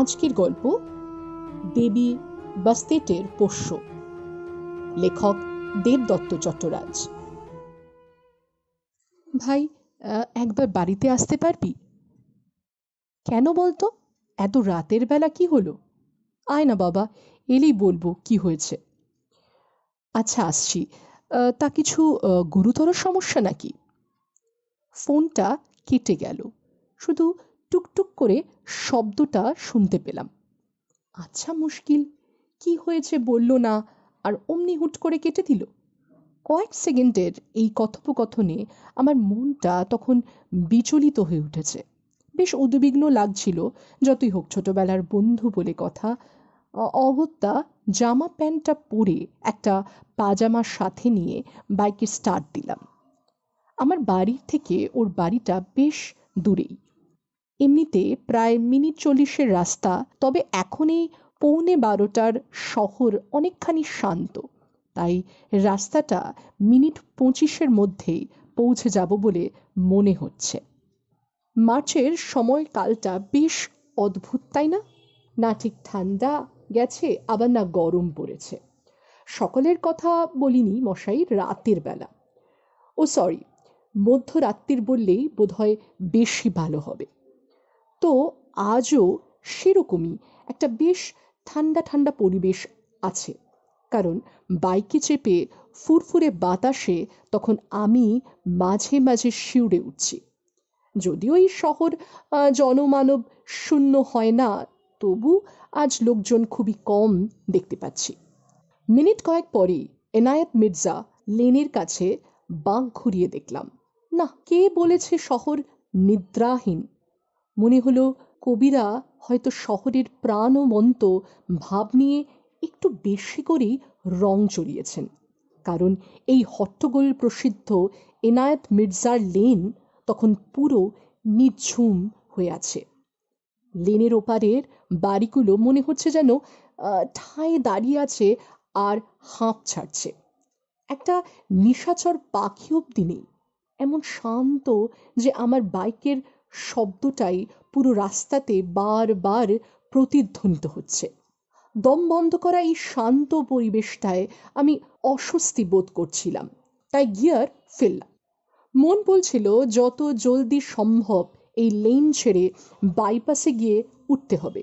আজকের গল্প দেবী বাস্তেটের পোষ্য লেখক দেবদত্ত চট্টরাজ ভাই একবার বাড়িতে আসতে পারবি কেন বলতো এত রাতের বেলা কি হলো আয় না বাবা এলেই বলবো কি হয়েছে আচ্ছা আসছি তা কিছু গুরুতর সমস্যা নাকি ফোনটা কেটে গেল শুধু টুকটুক করে শব্দটা শুনতে পেলাম আচ্ছা মুশকিল কি হয়েছে বলল না আর অমনি হুট করে কেটে দিল কয়েক সেকেন্ডের এই কথোপকথনে আমার মনটা তখন বিচলিত হয়ে উঠেছে বেশ উদ্বিগ্ন লাগছিল যতই হোক ছোটবেলার বন্ধু বলে কথা অগত্যা জামা প্যান্টটা পরে একটা পাজামার সাথে নিয়ে বাইকে স্টার্ট দিলাম আমার বাড়ির থেকে ওর বাড়িটা বেশ দূরেই এমনিতে প্রায় মিনিট চল্লিশের রাস্তা তবে এখনই পৌনে বারোটার শহর অনেকখানি শান্ত তাই রাস্তাটা মিনিট পঁচিশের মধ্যেই পৌঁছে যাব বলে মনে হচ্ছে মার্চের সময়কালটা বেশ অদ্ভুত তাই না না ঠিক ঠান্ডা গেছে আবার না গরম পড়েছে সকলের কথা বলিনি মশাই রাতের বেলা ও সরি মধ্যরাত্রির বললেই বোধহয় বেশি ভালো হবে তো আজও সেরকমই একটা বেশ ঠান্ডা ঠান্ডা পরিবেশ আছে কারণ বাইকে চেপে ফুরফুরে বাতাসে তখন আমি মাঝে মাঝে শিউরে উঠছি যদিও এই শহর জনমানব শূন্য হয় না তবু আজ লোকজন খুবই কম দেখতে পাচ্ছি মিনিট কয়েক পরেই এনায়েত মির্জা লেনের কাছে বাঁক ঘুরিয়ে দেখলাম না কে বলেছে শহর নিদ্রাহীন মনে হলো কবিরা হয়তো শহরের মন্ত ভাব নিয়ে একটু বেশি করেই রং চড়িয়েছেন কারণ এই হট্টগোল প্রসিদ্ধ এনায়েত মির্জার লেন তখন পুরো নিঝুম হয়ে আছে লেনের ওপারের বাড়িগুলো মনে হচ্ছে যেন ঠাঁয়ে দাঁড়িয়ে আছে আর হাঁপ ছাড়ছে একটা নিশাচর পাখি অব্দি নেই এমন শান্ত যে আমার বাইকের শব্দটাই পুরো রাস্তাতে বারবার প্রতিধ্বনিত হচ্ছে দম বন্ধ করা এই শান্ত পরিবেশটায় আমি অস্বস্তি বোধ করছিলাম তাই গিয়ার ফেললাম মন বলছিল যত জলদি সম্ভব এই লেন ছেড়ে বাইপাসে গিয়ে উঠতে হবে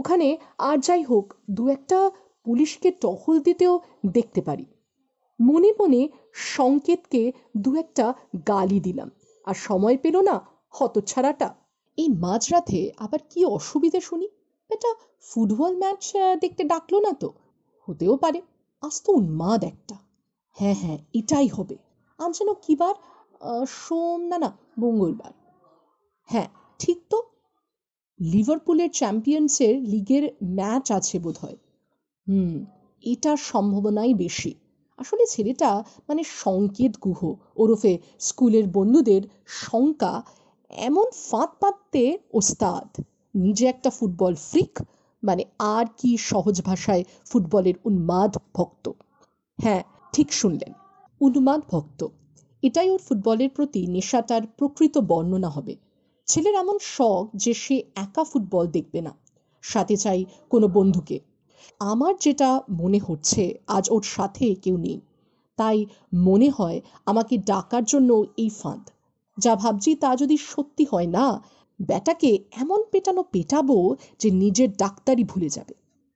ওখানে আর যাই হোক দু একটা পুলিশকে টহল দিতেও দেখতে পারি মনে মনে সংকেতকে দু একটা গালি দিলাম আর সময় পেল না হতচ্ছাড়াটা এই মাঝরাতে আবার কি অসুবিধে শুনি এটা ফুটবল ম্যাচ দেখতে ডাকলো না তো হতেও পারে আস্ত উন্মাদ একটা হ্যাঁ হ্যাঁ এটাই হবে আজ যেন কিবার সোম না না মঙ্গলবার হ্যাঁ ঠিক তো লিভারপুলের চ্যাম্পিয়ন্সের লিগের ম্যাচ আছে বোধ হয় হুম এটার সম্ভাবনাই বেশি আসলে ছেলেটা মানে সংকেত গুহ ওরফে স্কুলের বন্ধুদের শঙ্কা এমন ফাঁদ পাততে ওস্তাদ নিজে একটা ফুটবল ফ্রিক মানে আর কি সহজ ভাষায় ফুটবলের উন্মাদ ভক্ত হ্যাঁ ঠিক শুনলেন উন্মাদ ভক্ত এটাই ওর ফুটবলের প্রতি নেশাটার প্রকৃত বর্ণনা হবে ছেলের এমন শখ যে সে একা ফুটবল দেখবে না সাথে চাই কোনো বন্ধুকে আমার যেটা মনে হচ্ছে আজ ওর সাথে কেউ নেই তাই মনে হয় আমাকে ডাকার জন্য এই ফাঁদ যা ভাবছি তা যদি সত্যি হয় না ব্যাটাকে এমন পেটানো পেটাবো যে নিজের ডাক্তারই ভুলে যাবে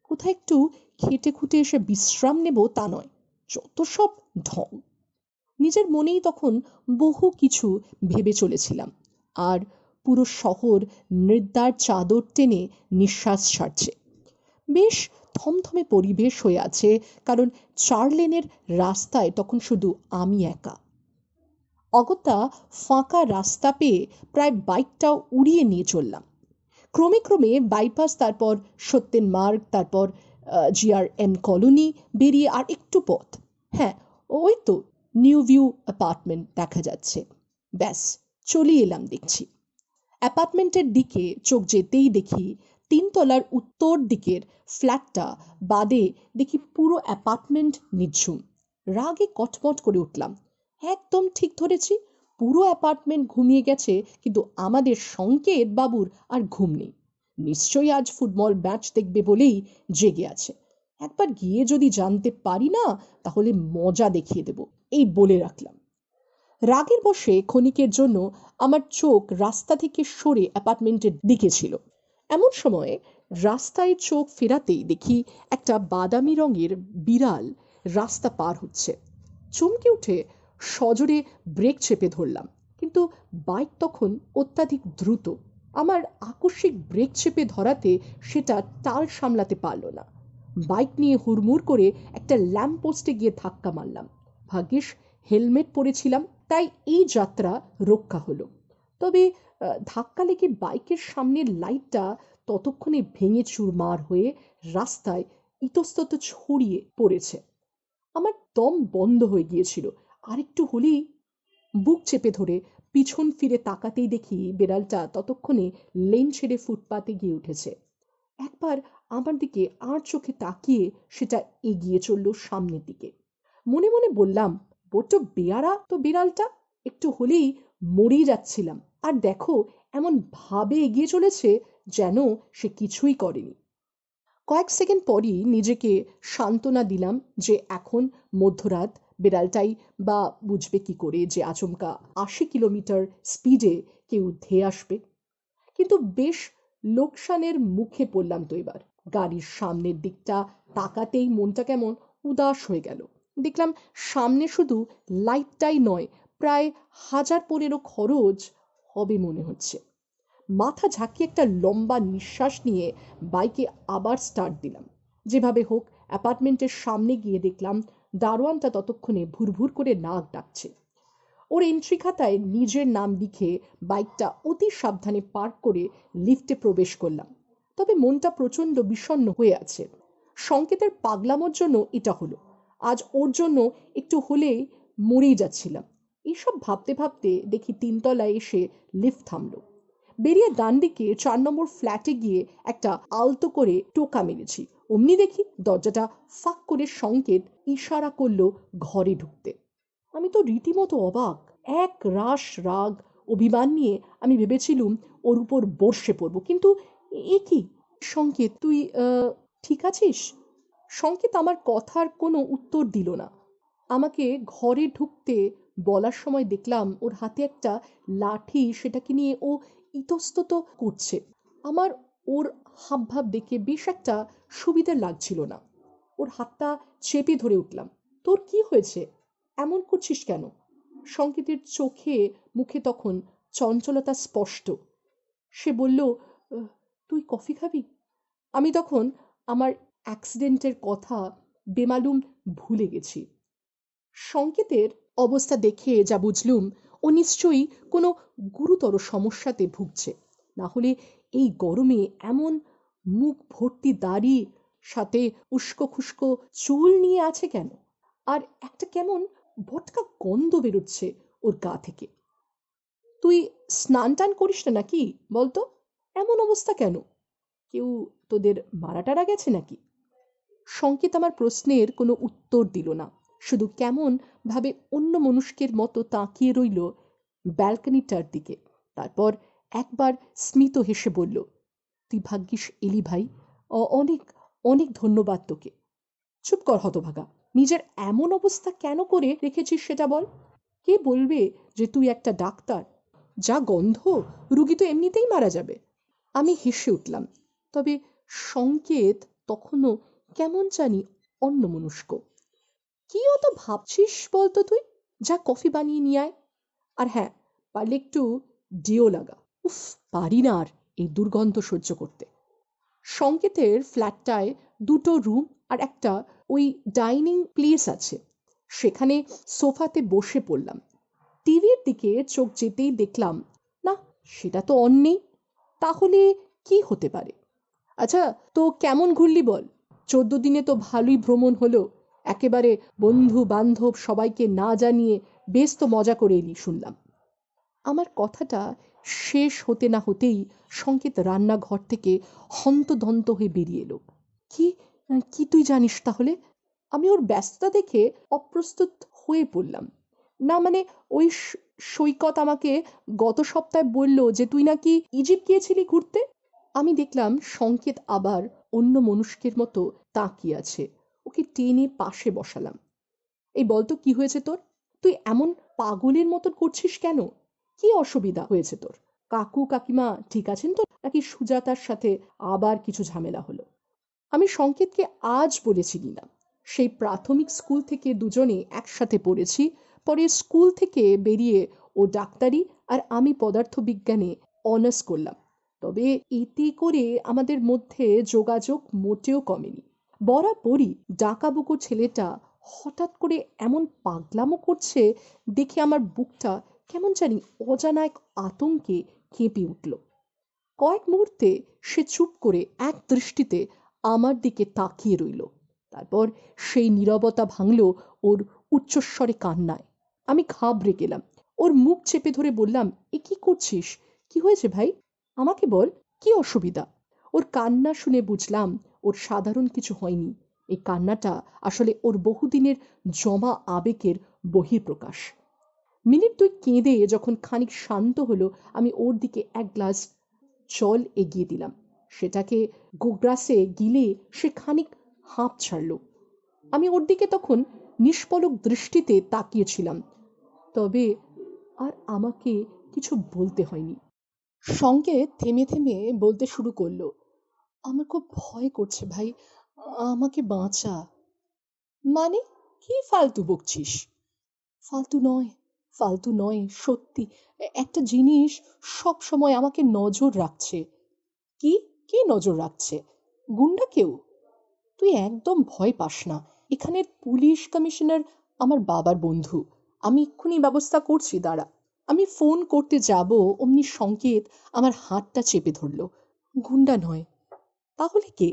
কোথায় একটু খেটে খুঁটে এসে বিশ্রাম নেব তা নয় যত সব ঢং নিজের মনেই তখন বহু কিছু ভেবে চলেছিলাম আর পুরো শহর নির্দার চাদর টেনে নিঃশ্বাস ছাড়ছে বেশ থমথমে পরিবেশ হয়ে আছে কারণ চার লেনের রাস্তায় তখন শুধু আমি একা অগত্যা ফাঁকা রাস্তা পেয়ে প্রায় বাইকটাও উড়িয়ে নিয়ে চললাম ক্রমে ক্রমে বাইপাস তারপর সত্যেন মার্গ তারপর জিআরএম কলোনি বেরিয়ে আর একটু পথ হ্যাঁ ওই তো নিউ ভিউ অ্যাপার্টমেন্ট দেখা যাচ্ছে ব্যাস চলে এলাম দেখছি অ্যাপার্টমেন্টের দিকে চোখ যেতেই দেখি তিনতলার উত্তর দিকের ফ্ল্যাটটা বাদে দেখি পুরো অ্যাপার্টমেন্ট নিঝুম রাগে কটমট করে উঠলাম একদম ঠিক ধরেছি পুরো অ্যাপার্টমেন্ট ঘুমিয়ে গেছে কিন্তু আমাদের সংকেত বাবুর আর ঘুম নেই নিশ্চয়ই আজ ফুটবল ম্যাচ দেখবে বলেই জেগে আছে একবার গিয়ে যদি জানতে পারি না তাহলে মজা দেখিয়ে দেব এই বলে রাখলাম রাগের বসে ক্ষণিকের জন্য আমার চোখ রাস্তা থেকে সরে অ্যাপার্টমেন্টের দিকে ছিল এমন সময়ে রাস্তায় চোখ ফেরাতেই দেখি একটা বাদামি রঙের বিড়াল রাস্তা পার হচ্ছে চমকে উঠে সজোরে ব্রেক চেপে ধরলাম কিন্তু বাইক তখন অত্যাধিক দ্রুত আমার আকস্মিক ব্রেক চেপে ধরাতে সেটা তাল সামলাতে পারল না বাইক নিয়ে হুড়মুড় করে একটা ল্যাম্পপোস্টে গিয়ে ধাক্কা মারলাম ভাগ্যিস হেলমেট পরেছিলাম তাই এই যাত্রা রক্ষা হলো তবে ধাক্কা লেগে বাইকের সামনের লাইটটা ততক্ষণে ভেঙে চুরমার হয়ে রাস্তায় ইতস্তত ছড়িয়ে পড়েছে আমার দম বন্ধ হয়ে গিয়েছিল আরেকটু হলেই বুক চেপে ধরে পিছন ফিরে তাকাতেই দেখি বেড়ালটা ততক্ষণে লেন ছেড়ে ফুটপাতে গিয়ে উঠেছে একবার আমার দিকে আর চোখে তাকিয়ে সেটা এগিয়ে চলল সামনের দিকে মনে মনে বললাম বড্ড বেয়ারা তো বিড়ালটা একটু হলেই মরেই যাচ্ছিলাম আর দেখো এমন ভাবে এগিয়ে চলেছে যেন সে কিছুই করেনি কয়েক সেকেন্ড পরই নিজেকে সান্ত্বনা দিলাম যে এখন মধ্যরাত বিড়ালটাই বা বুঝবে কি করে যে আচমকা আশি কিলোমিটার স্পিডে কেউ ধেয়ে আসবে কিন্তু বেশ লোকসানের মুখে পড়লাম তো এবার গাড়ির সামনের দিকটা তাকাতেই মনটা কেমন উদাস হয়ে গেল দেখলাম সামনে শুধু লাইটটাই নয় প্রায় হাজার পনেরো খরচ হবে মনে হচ্ছে মাথা ঝাঁকিয়ে একটা লম্বা নিঃশ্বাস নিয়ে বাইকে আবার স্টার্ট দিলাম যেভাবে হোক অ্যাপার্টমেন্টের সামনে গিয়ে দেখলাম দারোয়ানটা ততক্ষণে ভুরভুর করে নাক ডাকছে ওর এন্ট্রি খাতায় নিজের নাম লিখে বাইকটা অতি সাবধানে পার্ক করে লিফটে প্রবেশ করলাম তবে মনটা প্রচণ্ড বিষণ্ন হয়ে আছে সংকেতের পাগলামোর জন্য এটা হলো আজ ওর জন্য একটু হলেই মরেই যাচ্ছিলাম এইসব ভাবতে ভাবতে দেখি তিনতলায় এসে লিফট থামল বেরিয়ে ডান দিকে চার নম্বর ফ্ল্যাটে গিয়ে একটা আলতো করে টোকা মেরেছি অমনি দেখি দরজাটা ফাঁক করে সংকেত ইশারা করলো ঘরে ঢুকতে আমি তো রীতিমতো অবাক এক রাস রাগ অভিমান নিয়ে আমি ভেবেছিলুম ওর উপর বর্ষে পড়ব কিন্তু এ কি সংকেত তুই ঠিক আছিস সংকেত আমার কথার কোনো উত্তর দিল না আমাকে ঘরে ঢুকতে বলার সময় দেখলাম ওর হাতে একটা লাঠি সেটাকে নিয়ে ও ইতস্তত করছে আমার ওর হাবভাব দেখে বেশ একটা সুবিধার লাগছিল না ওর হাতটা চেপে ধরে উঠলাম তোর কি হয়েছে এমন করছিস কেন সংকেতের চোখে মুখে তখন চঞ্চলতা স্পষ্ট সে বলল তুই কফি খাবি আমি তখন আমার অ্যাক্সিডেন্টের কথা বেমালুম ভুলে গেছি সংকেতের অবস্থা দেখে যা বুঝলুম ও নিশ্চয়ই কোনো গুরুতর সমস্যাতে ভুগছে না হলে এই গরমে এমন মুখ ভর্তি দাড়ি সাথে উস্কো খুস্কো চুল নিয়ে আছে কেন আর একটা কেমন ভটকা গন্ধ বেরোচ্ছে ওর গা থেকে তুই স্নান টান করিস না নাকি বলতো এমন অবস্থা কেন কেউ তোদের মারাটারা গেছে নাকি সংকেত আমার প্রশ্নের কোনো উত্তর দিল না শুধু কেমন ভাবে অন্য মনুষ্কের মতো তাকিয়ে রইল ব্যালকনিটার দিকে তারপর একবার স্মিত হেসে বলল তুই ভাগ্যিস এলি ভাই অনেক অনেক ধন্যবাদ তোকে চুপ কর হতভাগা নিজের এমন অবস্থা কেন করে রেখেছিস সেটা বল কে বলবে যে তুই একটা ডাক্তার যা গন্ধ রুগী তো এমনিতেই মারা যাবে আমি হেসে উঠলাম তবে সংকেত তখনও কেমন জানি অন্যমনস্ক কি অত ভাবছিস বলতো তুই যা কফি বানিয়ে নিয়ে আয় আর হ্যাঁ পারলে একটু ডিও লাগা উফ পারি না আর এই দুর্গন্ধ সহ্য করতে সংকেতের ফ্ল্যাটটায় দুটো রুম আর একটা ওই ডাইনিং প্লেস আছে সেখানে সোফাতে বসে পড়লাম টিভির দিকে চোখ যেতেই দেখলাম না সেটা তো অন নেই তাহলে কি হতে পারে আচ্ছা তো কেমন ঘুরলি বল চোদ্দ দিনে তো ভালোই ভ্রমণ হলো একেবারে বন্ধু বান্ধব সবাইকে না জানিয়ে বেশ তো মজা করে এলি শুনলাম আমার কথাটা শেষ হতে না হতেই সংকেত রান্নাঘর থেকে হন্তদন্ত হয়ে বেরিয়ে এলো কি কি তুই জানিস তাহলে আমি ওর ব্যস্ততা দেখে অপ্রস্তুত হয়ে পড়লাম না মানে ওই সৈকত আমাকে গত সপ্তাহে বলল যে তুই নাকি ইজিপ্ট গিয়েছিলি ঘুরতে আমি দেখলাম সংকেত আবার অন্য মনুষ্কের মতো তাকিয়ে আছে ওকে টেনে পাশে বসালাম এই বলতো কি হয়েছে তোর তুই এমন পাগলের মতন করছিস কেন কি অসুবিধা হয়েছে তোর কাকু কাকিমা ঠিক আছেন তো নাকি সুজাতার সাথে আবার কিছু ঝামেলা হলো আমি সংকেতকে আজ বলেছি কিনা সেই প্রাথমিক স্কুল থেকে দুজনে একসাথে পড়েছি পরে স্কুল থেকে বেরিয়ে ও ডাক্তারি আর আমি পদার্থবিজ্ঞানে অনার্স করলাম তবে এতে করে আমাদের মধ্যে যোগাযোগ মোটেও কমেনি বরাবরই ডাকাবুকো ছেলেটা হঠাৎ করে এমন পাগলামো করছে দেখে আমার বুকটা কেমন জানি অজানা এক আতঙ্কে কেঁপে উঠল কয়েক মুহূর্তে সে চুপ করে এক দৃষ্টিতে আমার দিকে তাকিয়ে রইল তারপর সেই নীরবতা ভাঙল ওর উচ্চস্বরে কান্নায় আমি ঘাবড়ে গেলাম ওর মুখ চেপে ধরে বললাম এ কি করছিস কি হয়েছে ভাই আমাকে বল কি অসুবিধা ওর কান্না শুনে বুঝলাম ওর সাধারণ কিছু হয়নি এই কান্নাটা আসলে ওর বহুদিনের জমা আবেগের প্রকাশ মিনিট দুই কেঁদে যখন খানিক শান্ত হলো আমি ওর দিকে এক গ্লাস জল এগিয়ে দিলাম সেটাকে গোগ্রাসে গিলে সে খানিক হাঁপ ছাড়ল আমি ওর দিকে তখন নিষ্পলক দৃষ্টিতে তাকিয়েছিলাম তবে আর আমাকে কিছু বলতে হয়নি সঙ্গে থেমে থেমে বলতে শুরু করলো আমার খুব ভয় করছে ভাই আমাকে বাঁচা মানে কি ফালতু বকছিস ফালতু নয় ফালতু নয় সত্যি একটা জিনিস সব সময় আমাকে নজর রাখছে কি কে নজর রাখছে গুন্ডা কেউ তুই একদম ভয় পাস না এখানের পুলিশ কমিশনার আমার বাবার বন্ধু আমি এক্ষুনি ব্যবস্থা করছি দাঁড়া আমি ফোন করতে যাব অমনি সংকেত আমার হাতটা চেপে ধরল গুন্ডা নয় তাহলে কে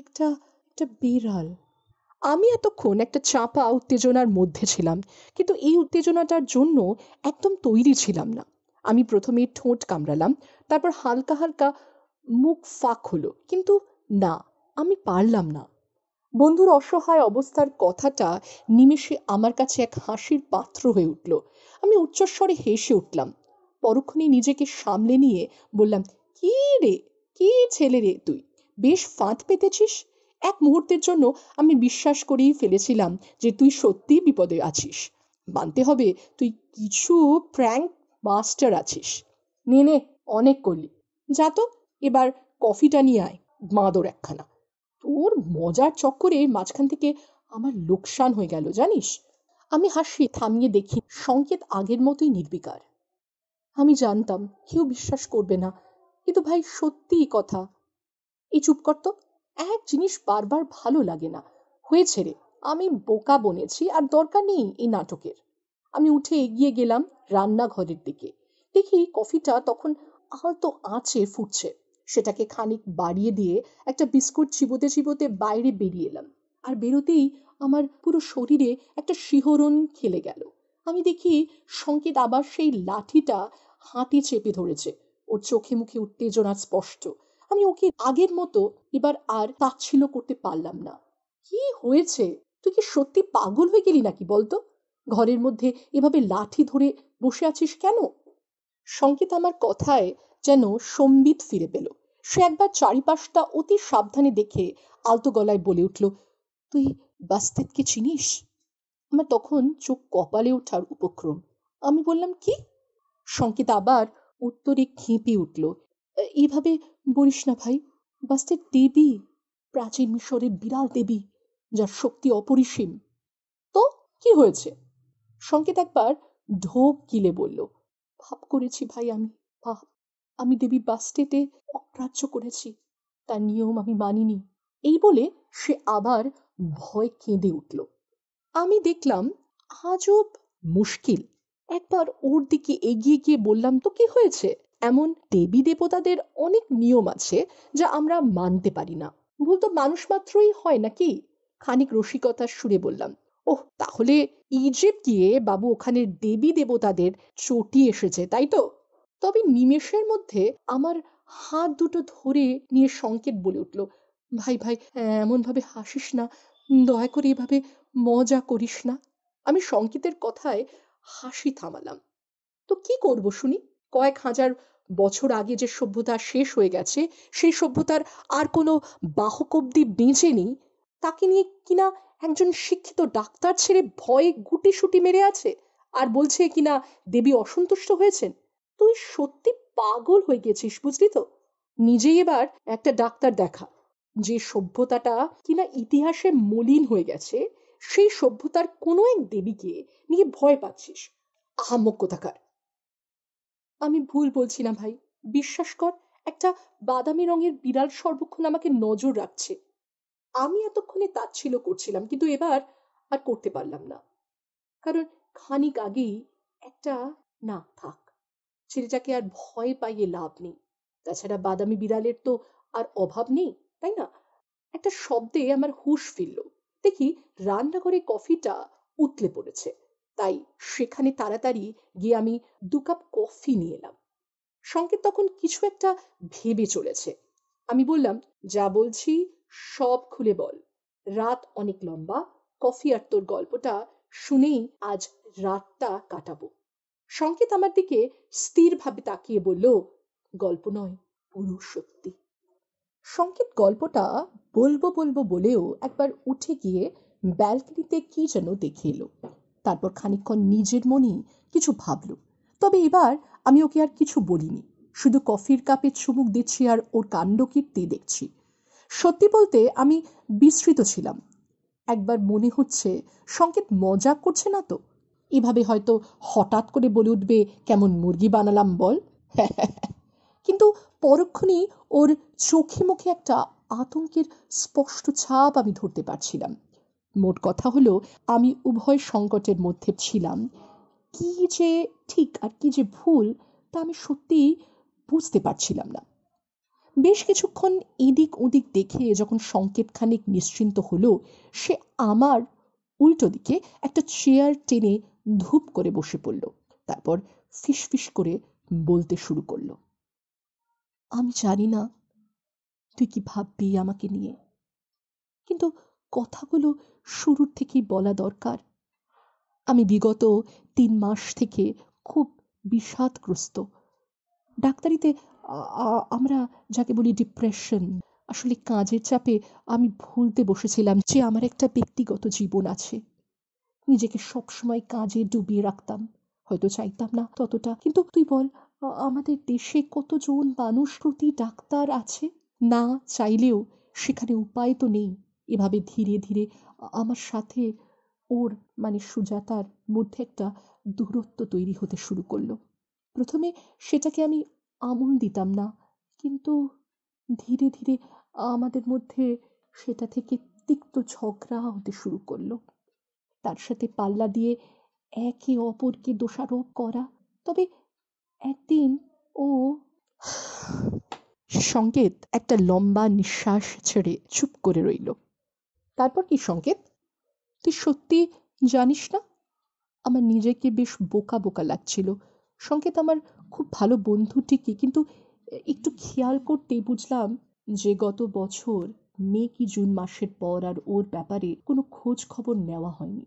একটা একটা বিড়াল আমি এতক্ষণ একটা চাপা উত্তেজনার মধ্যে ছিলাম কিন্তু এই উত্তেজনাটার জন্য একদম তৈরি ছিলাম না আমি প্রথমে ঠোঁট কামড়ালাম তারপর হালকা হালকা মুখ ফাঁক হলো কিন্তু না আমি পারলাম না বন্ধুর অসহায় অবস্থার কথাটা নিমেষে আমার কাছে এক হাসির পাত্র হয়ে উঠল আমি উচ্চস্বরে হেসে উঠলাম পরক্ষণে নিজেকে সামলে নিয়ে বললাম কি রে কি ছেলে রে তুই বেশ ফাঁদ পেতেছিস এক মুহূর্তের জন্য আমি বিশ্বাস করেই ফেলেছিলাম যে তুই সত্যি বিপদে আছিস মানতে হবে তুই কিছু প্র্যাঙ্ক মাস্টার আছিস নে নে অনেক করলি যা তো এবার কফিটা নিয়ে আয় মাদর একখানা তোর মজার চক্করে মাঝখান থেকে আমার লোকসান হয়ে গেল জানিস আমি হাসি থামিয়ে দেখি সংকেত আগের মতোই নির্বিকার আমি জানতাম কেউ বিশ্বাস করবে না কিন্তু ভাই সত্যিই কথা এই চুপ করতো এক জিনিস বারবার ভালো লাগে না হয়েছে রে আমি বোকা বনেছি আর দরকার নেই এই নাটকের আমি উঠে এগিয়ে গেলাম রান্নাঘরের দিকে দেখি কফিটা তখন আলতো আঁচে ফুটছে সেটাকে খানিক বাড়িয়ে দিয়ে একটা বিস্কুট চিবোতে চিবোতে বাইরে বেরিয়ে এলাম আর বেরোতেই আমার পুরো শরীরে একটা শিহরণ খেলে গেল আমি দেখি সংকেত আবার সেই লাঠিটা হাতে চেপে ধরেছে ওর চোখে মুখে উত্তেজনা স্পষ্ট আমি ওকে আগের মতো এবার আর তাচ্ছিল করতে পারলাম না কি হয়েছে তুই কি সত্যি পাগল হয়ে গেলি নাকি বলতো ঘরের মধ্যে এভাবে লাঠি ধরে বসে আছিস কেন সংকেত আমার কথায় যেন সম্বিত ফিরে পেল সে একবার চারিপাশটা অতি সাবধানে দেখে আলতো গলায় বলে উঠল তুই বাস্তেতকে চিনিস আমার তখন চোখ কপালে ওঠার উপক্রম আমি বললাম কি সংকেত আবার উত্তরে খেঁপে উঠল এইভাবে বলিস না ভাই বাস্তে দেবী প্রাচীন মিশরের বিড়াল দেবী যার শক্তি অপরিসীম তো কি হয়েছে সংকেত একবার ঢোক গিলে বলল ভাব করেছি ভাই আমি ভাব আমি দেবী বাস্টেটে অগ্রাহ্য করেছি তার নিয়ম আমি মানিনি এই বলে সে আবার ভয় কেঁদে উঠল আমি দেখলাম আজব মুশকিল একবার ওর দিকে এগিয়ে গিয়ে বললাম তো কি হয়েছে এমন দেবী দেবতাদের অনেক নিয়ম আছে যা আমরা মানতে পারি না ভুল তো মানুষ মাত্রই হয় নাকি খানিক রসিকতার সুরে বললাম ওহ তাহলে ইজিপ্ট গিয়ে বাবু ওখানের দেবী দেবতাদের চটি এসেছে তাই তো তবে নিমেষের মধ্যে আমার হাত দুটো ধরে নিয়ে সংকেত বলে উঠল ভাই ভাই এমনভাবে হাসিস না দয়া করে এভাবে মজা করিস না আমি সংকেতের কথায় হাসি থামালাম তো কি করব শুনি কয়েক হাজার বছর আগে যে সভ্যতা শেষ হয়ে গেছে সেই সভ্যতার আর কোনো বাহক অব্দি বেঁচে নেই তাকে নিয়ে কিনা একজন শিক্ষিত ডাক্তার ছেড়ে ভয়ে গুটি সুটি মেরে আছে আর বলছে কিনা দেবী অসন্তুষ্ট হয়েছেন তুই সত্যি পাগল হয়ে গেছিস বুঝলি তো নিজেই এবার একটা ডাক্তার দেখা যে সভ্যতাটা কিনা ইতিহাসে মলিন হয়ে গেছে সেই সভ্যতার কোনো এক দেবীকে নিয়ে ভয় পাচ্ছিস আহাম্মক কোথাকার আমি ভুল বলছি না ভাই বিশ্বাস কর একটা বাদামি রঙের বিড়াল সর্বক্ষণ আমাকে নজর রাখছে আমি এতক্ষণে তাচ্ছিল করছিলাম কিন্তু এবার আর করতে পারলাম না কারণ খানিক আগেই একটা না থাক ছেলেটাকে আর ভয় পাইয়ে লাভ নেই তাছাড়া বাদামি বিড়ালের তো আর অভাব নেই তাই না একটা শব্দে আমার হুশ ফিরল দেখি রান্নাঘরে কফিটা উতলে পড়েছে তাই সেখানে তাড়াতাড়ি গিয়ে আমি দু কাপ কফি নিয়ে এলাম সংকেত তখন কিছু একটা ভেবে চলেছে আমি বললাম যা বলছি সব খুলে বল রাত অনেক লম্বা কফি আর তোর গল্পটা শুনেই আজ রাতটা কাটাবো সংকেত আমার দিকে স্থিরভাবে তাকিয়ে বলল গল্প নয় পুরো সত্যি সংকেত গল্পটা বলবো বলবো বলেও একবার উঠে গিয়ে ব্যালকনিতে কি যেন দেখে এলো তারপর খানিকক্ষণ নিজের মনেই কিছু ভাবল তবে এবার আমি ওকে আর কিছু বলিনি শুধু কফির কাপে চুমুক দিচ্ছি আর ওর কাণ্ড কীর্তি দেখছি সত্যি বলতে আমি বিস্তৃত ছিলাম একবার মনে হচ্ছে সংকেত মজা করছে না তো এভাবে হয়তো হঠাৎ করে বলে উঠবে কেমন মুরগি বানালাম বল কিন্তু পরক্ষণেই ওর চোখে মুখে একটা আতঙ্কের স্পষ্ট ছাপ আমি ধরতে পারছিলাম মোট কথা হলো আমি উভয় সংকটের মধ্যে ছিলাম কি যে ঠিক আর কি যে ভুল তা আমি সত্যিই বুঝতে পারছিলাম না বেশ কিছুক্ষণ এদিক ওদিক দেখে যখন সংকেত নিশ্চিন্ত হলো সে আমার উল্টো দিকে একটা চেয়ার টেনে ধূপ করে বসে পড়ল তারপর ফিসফিস করে বলতে শুরু করলো আমি জানি না তুই কি ভাববি আমাকে নিয়ে কিন্তু কথাগুলো শুরুর থেকেই বলা দরকার আমি বিগত তিন মাস থেকে খুব বিষাদগ্রস্ত ডাক্তারিতে আমরা যাকে বলি ডিপ্রেশন আসলে কাজের চাপে আমি ভুলতে বসেছিলাম যে আমার একটা ব্যক্তিগত জীবন আছে নিজেকে সবসময় কাজে ডুবিয়ে রাখতাম হয়তো চাইতাম না ততটা কিন্তু তুই বল আমাদের দেশে কতজন মানুষ প্রতি ডাক্তার আছে না চাইলেও সেখানে উপায় তো নেই এভাবে ধীরে ধীরে আমার সাথে ওর মানে সুজাতার মধ্যে একটা দূরত্ব তৈরি হতে শুরু করলো প্রথমে সেটাকে আমি আমল দিতাম না কিন্তু ধীরে ধীরে আমাদের মধ্যে সেটা থেকে তিক্ত ঝগড়া হতে শুরু করলো তার সাথে পাল্লা দিয়ে একে অপরকে দোষারোপ করা তবে একদিন ও সংকেত একটা লম্বা নিঃশ্বাস ছেড়ে চুপ করে রইল তারপর কি সংকেত তুই সত্যি জানিস না আমার নিজেকে বেশ বোকা বোকা লাগছিল সংকেত আমার খুব ভালো বন্ধু ঠিকই কিন্তু একটু খেয়াল করতে বুঝলাম যে গত বছর মে কি জুন মাসের পর আর ওর ব্যাপারে কোনো খোঁজ খবর নেওয়া হয়নি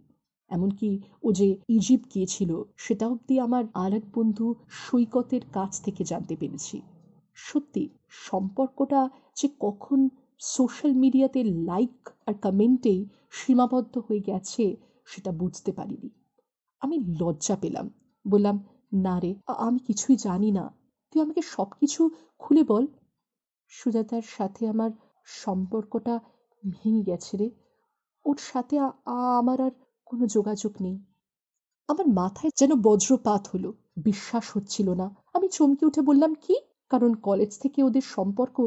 এমনকি ও যে ইজিপ্ট গিয়েছিল সেটা অবধি আমার আর এক বন্ধু সৈকতের কাছ থেকে জানতে পেরেছি সত্যি সম্পর্কটা যে কখন সোশ্যাল মিডিয়াতে লাইক আর কমেন্টেই সীমাবদ্ধ হয়ে গেছে সেটা বুঝতে পারিনি আমি লজ্জা পেলাম বললাম না রে আমি কিছুই জানি না তুই আমাকে সব কিছু খুলে বল সুজাতার সাথে আমার সম্পর্কটা ভেঙে গেছে রে ওর সাথে আমার আর কোনো যোগাযোগ নেই আমার মাথায় যেন বজ্রপাত হলো বিশ্বাস হচ্ছিল না আমি চমকে উঠে বললাম কি কারণ কলেজ থেকে ওদের সম্পর্ক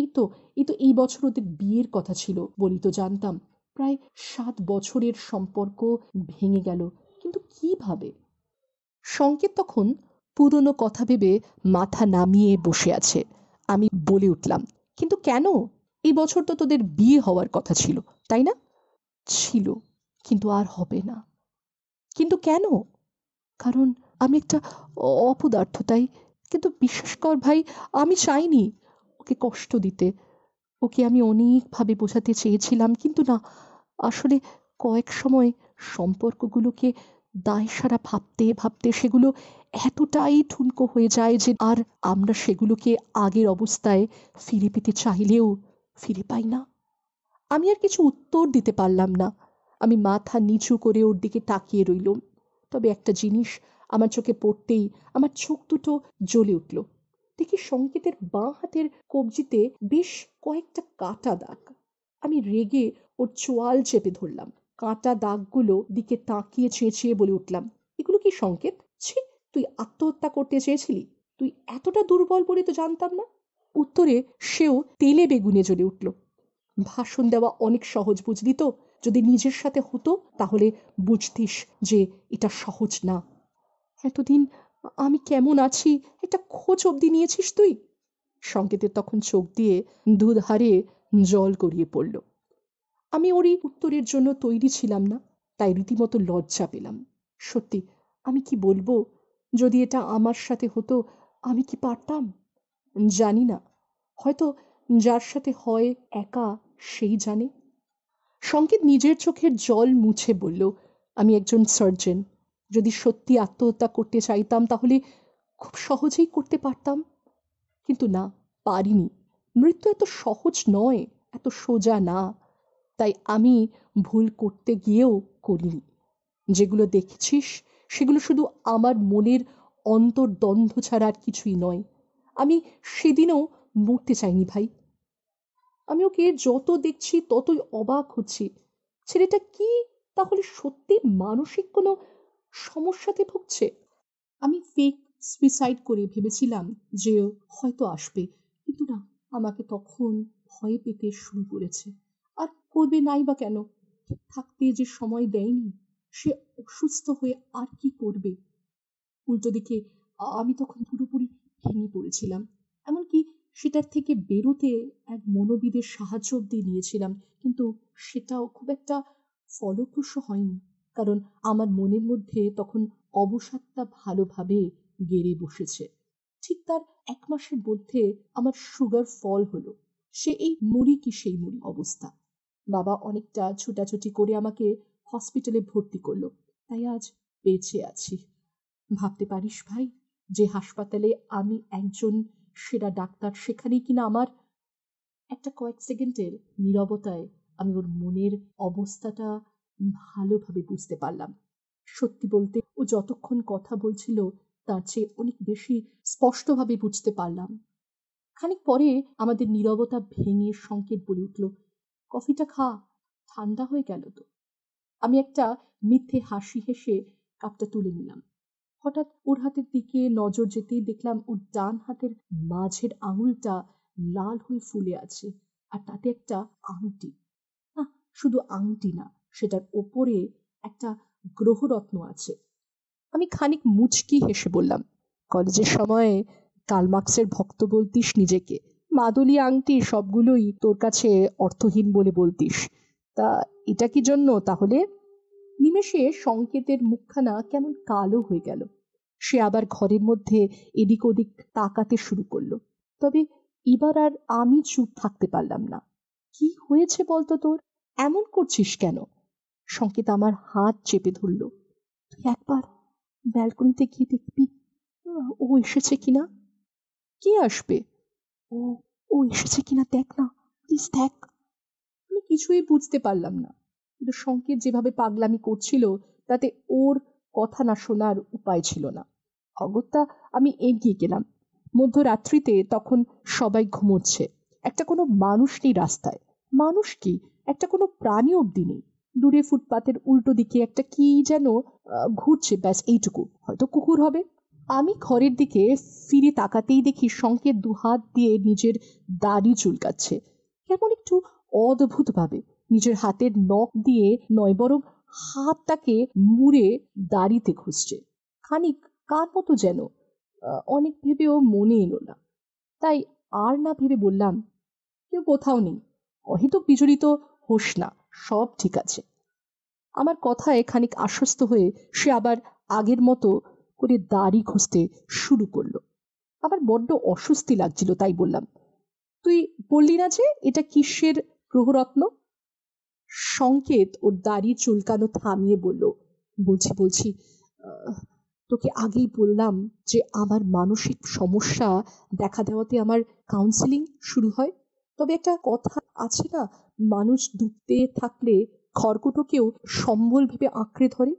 এই তো এই তো এই বছর ওদের বিয়ের কথা ছিল বলি তো জানতাম প্রায় সাত বছরের সম্পর্ক ভেঙে গেল কিন্তু কিভাবে সংকেত তখন পুরনো কথা ভেবে মাথা নামিয়ে বসে আছে আমি বলে উঠলাম কিন্তু কেন এই বছর তো তোদের বিয়ে হওয়ার কথা ছিল তাই না ছিল কিন্তু আর হবে না কিন্তু কেন কারণ আমি একটা অপদার্থ তাই কিন্তু বিশ্বাস কর ভাই আমি চাইনি ওকে কষ্ট দিতে ওকে আমি অনেকভাবে বোঝাতে চেয়েছিলাম কিন্তু না আসলে কয়েক সময় সম্পর্কগুলোকে দায় সারা ভাবতে ভাবতে সেগুলো এতটাই ঠুনকো হয়ে যায় যে আর আমরা সেগুলোকে আগের অবস্থায় ফিরে পেতে চাইলেও ফিরে পাই না আমি আর কিছু উত্তর দিতে পারলাম না আমি মাথা নিচু করে ওর দিকে তাকিয়ে রইলাম তবে একটা জিনিস আমার চোখে পড়তেই আমার চোখ দুটো জ্বলে উঠলো দেখি সংকেতের বাঁ হাতের কবজিতে বেশ কয়েকটা কাটা দাগ আমি রেগে ওর চোয়াল চেপে ধরলাম কাঁটা দাগগুলো দিকে তাকিয়ে চেঁচিয়ে বলে উঠলাম এগুলো কি সংকেত ছি তুই আত্মহত্যা করতে চেয়েছিলি তুই এতটা দুর্বল বলে তো জানতাম না উত্তরে সেও তেলে বেগুনে জ্বলে উঠল ভাষণ দেওয়া অনেক সহজ বুঝলি তো যদি নিজের সাথে হতো তাহলে বুঝতিস যে এটা সহজ না এতদিন আমি কেমন আছি একটা খোঁজ অবধি নিয়েছিস তুই সংকেতের তখন চোখ দিয়ে দুধ হারিয়ে জল গড়িয়ে পড়ল আমি ওরই উত্তরের জন্য তৈরি ছিলাম না তাই রীতিমতো লজ্জা পেলাম সত্যি আমি কি বলবো যদি এটা আমার সাথে হতো আমি কি পারতাম জানি না হয়তো যার সাথে হয় একা সেই জানে সংকেত নিজের চোখের জল মুছে বলল আমি একজন সার্জেন্ট যদি সত্যি আত্মহত্যা করতে চাইতাম তাহলে খুব সহজেই করতে পারতাম কিন্তু না পারিনি মৃত্যু এত সহজ নয় এত সোজা না তাই আমি ভুল করতে গিয়েও করিনি যেগুলো দেখেছিস সেগুলো শুধু আমার মনের অন্তর্দ্বন্দ্ব ছাড়া আর কিছুই নয় আমি সেদিনও মরতে চাইনি ভাই আমি ওকে যত দেখছি ততই অবাক হচ্ছি ছেলেটা কি তাহলে সত্যি মানসিক কোনো সমস্যাতে ভুগছে আমি ফেক সুইসাইড করে ভেবেছিলাম যে হয়তো আসবে কিন্তু না আমাকে তখন ভয় পেতে শুরু করেছে আর করবে নাই বা কেন থাকতে যে সময় দেয়নি সে অসুস্থ হয়ে আর কি করবে উল্টো দিকে আমি তখন পুরোপুরি ভেঙে পড়েছিলাম এমনকি সেটার থেকে বেরোতে এক মনোবিদের সাহায্য অব্দি নিয়েছিলাম কিন্তু সেটাও খুব একটা ফলপ্রসূ হয়নি কারণ আমার মনের মধ্যে তখন অবসাদটা ভালোভাবে গেড়ে বসেছে ঠিক তার এক মাসের মধ্যে আমার সুগার ফল হলো সে এই মুড়ি কি সেই মুড়ি অবস্থা বাবা অনেকটা ছুটাছুটি করে আমাকে হসপিটালে ভর্তি করলো তাই আজ বেঁচে আছি ভাবতে পারিস ভাই যে হাসপাতালে আমি একজন সেরা ডাক্তার সেখানেই কিনা আমার একটা কয়েক সেকেন্ডের নিরবতায় আমি ওর মনের অবস্থাটা ভালোভাবে বুঝতে পারলাম সত্যি বলতে ও যতক্ষণ কথা বলছিল তার চেয়ে অনেক বেশি স্পষ্টভাবে বুঝতে পারলাম খানিক পরে আমাদের নীরবতা ভেঙে সংকেত বলে উঠল কফিটা খা ঠান্ডা হয়ে গেল তো আমি একটা মিথ্যে হাসি হেসে কাপটা তুলে নিলাম হঠাৎ ওর হাতের দিকে নজর যেতেই দেখলাম ওর ডান হাতের মাঝের আঙুলটা লাল হয়ে ফুলে আছে আর তাতে একটা আংটি না শুধু আংটি না সেটার ওপরে একটা গ্রহরত্ন আছে আমি খানিক মুচকি হেসে বললাম কলেজের সময়ে কালমার্ক্সের ভক্ত বলতিস নিজেকে মাদুলি আংটি সবগুলোই তোর কাছে অর্থহীন বলে বলতিস তা এটা কি জন্য তাহলে নিমেষে সংকেতের মুখখানা কেমন কালো হয়ে গেল সে আবার ঘরের মধ্যে এদিক ওদিক তাকাতে শুরু করলো তবে এবার আর আমি চুপ থাকতে পারলাম না কি হয়েছে বলতো তোর এমন করছিস কেন সংকেত আমার হাত চেপে ধরল তুই একবার ব্যালকনিতে গিয়ে দেখবি ও এসেছে কিনা কে আসবে ও ও এসেছে কিনা দেখ না প্লিজ দেখ আমি কিছুই বুঝতে পারলাম না কিন্তু সংকেত যেভাবে পাগলামি করছিল তাতে ওর কথা না শোনার উপায় ছিল না অগত্যা আমি এগিয়ে গেলাম মধ্যরাত্রিতে তখন সবাই ঘুমোচ্ছে একটা কোনো মানুষ নেই রাস্তায় মানুষ কি একটা কোনো প্রাণী অব্দি নেই দূরে ফুটপাথের উল্টো দিকে একটা কি যেন ঘুরছে ব্যাস এইটুকু হয়তো কুকুর হবে আমি ঘরের দিকে ফিরে তাকাতেই দেখি শঙ্কের দুহাত দিয়ে নিজের দাড়ি চুলকাচ্ছে কেমন একটু অদ্ভুতভাবে নিজের হাতের নখ দিয়ে নয় বরং হাতটাকে মুড়ে দাড়িতে খুঁজছে খানিক কার মতো যেন অনেক ভেবেও মনে এলো না তাই আর না ভেবে বললাম কেউ কোথাও নেই অহেতুক বিজড়িত হোস না সব ঠিক আছে আমার কথায় খানিক আশ্বস্ত হয়ে সে আবার আগের মতো করে দাড়ি খুঁজতে শুরু করলো আবার বড্ড অস্বস্তি লাগছিল তাই বললাম তুই বললি না যে এটা কিসের গ্রহরত্ন সংকেত ওর দাড়ি চুলকানো থামিয়ে বলল বলছি বলছি তোকে আগেই বললাম যে আমার মানসিক সমস্যা দেখা দেওয়াতে আমার কাউন্সিলিং শুরু হয় তবে একটা কথা আছে না মানুষ ডুবতে থাকলে খড়কুটোকেও সম্বল ভেবে আঁকড়ে ধরে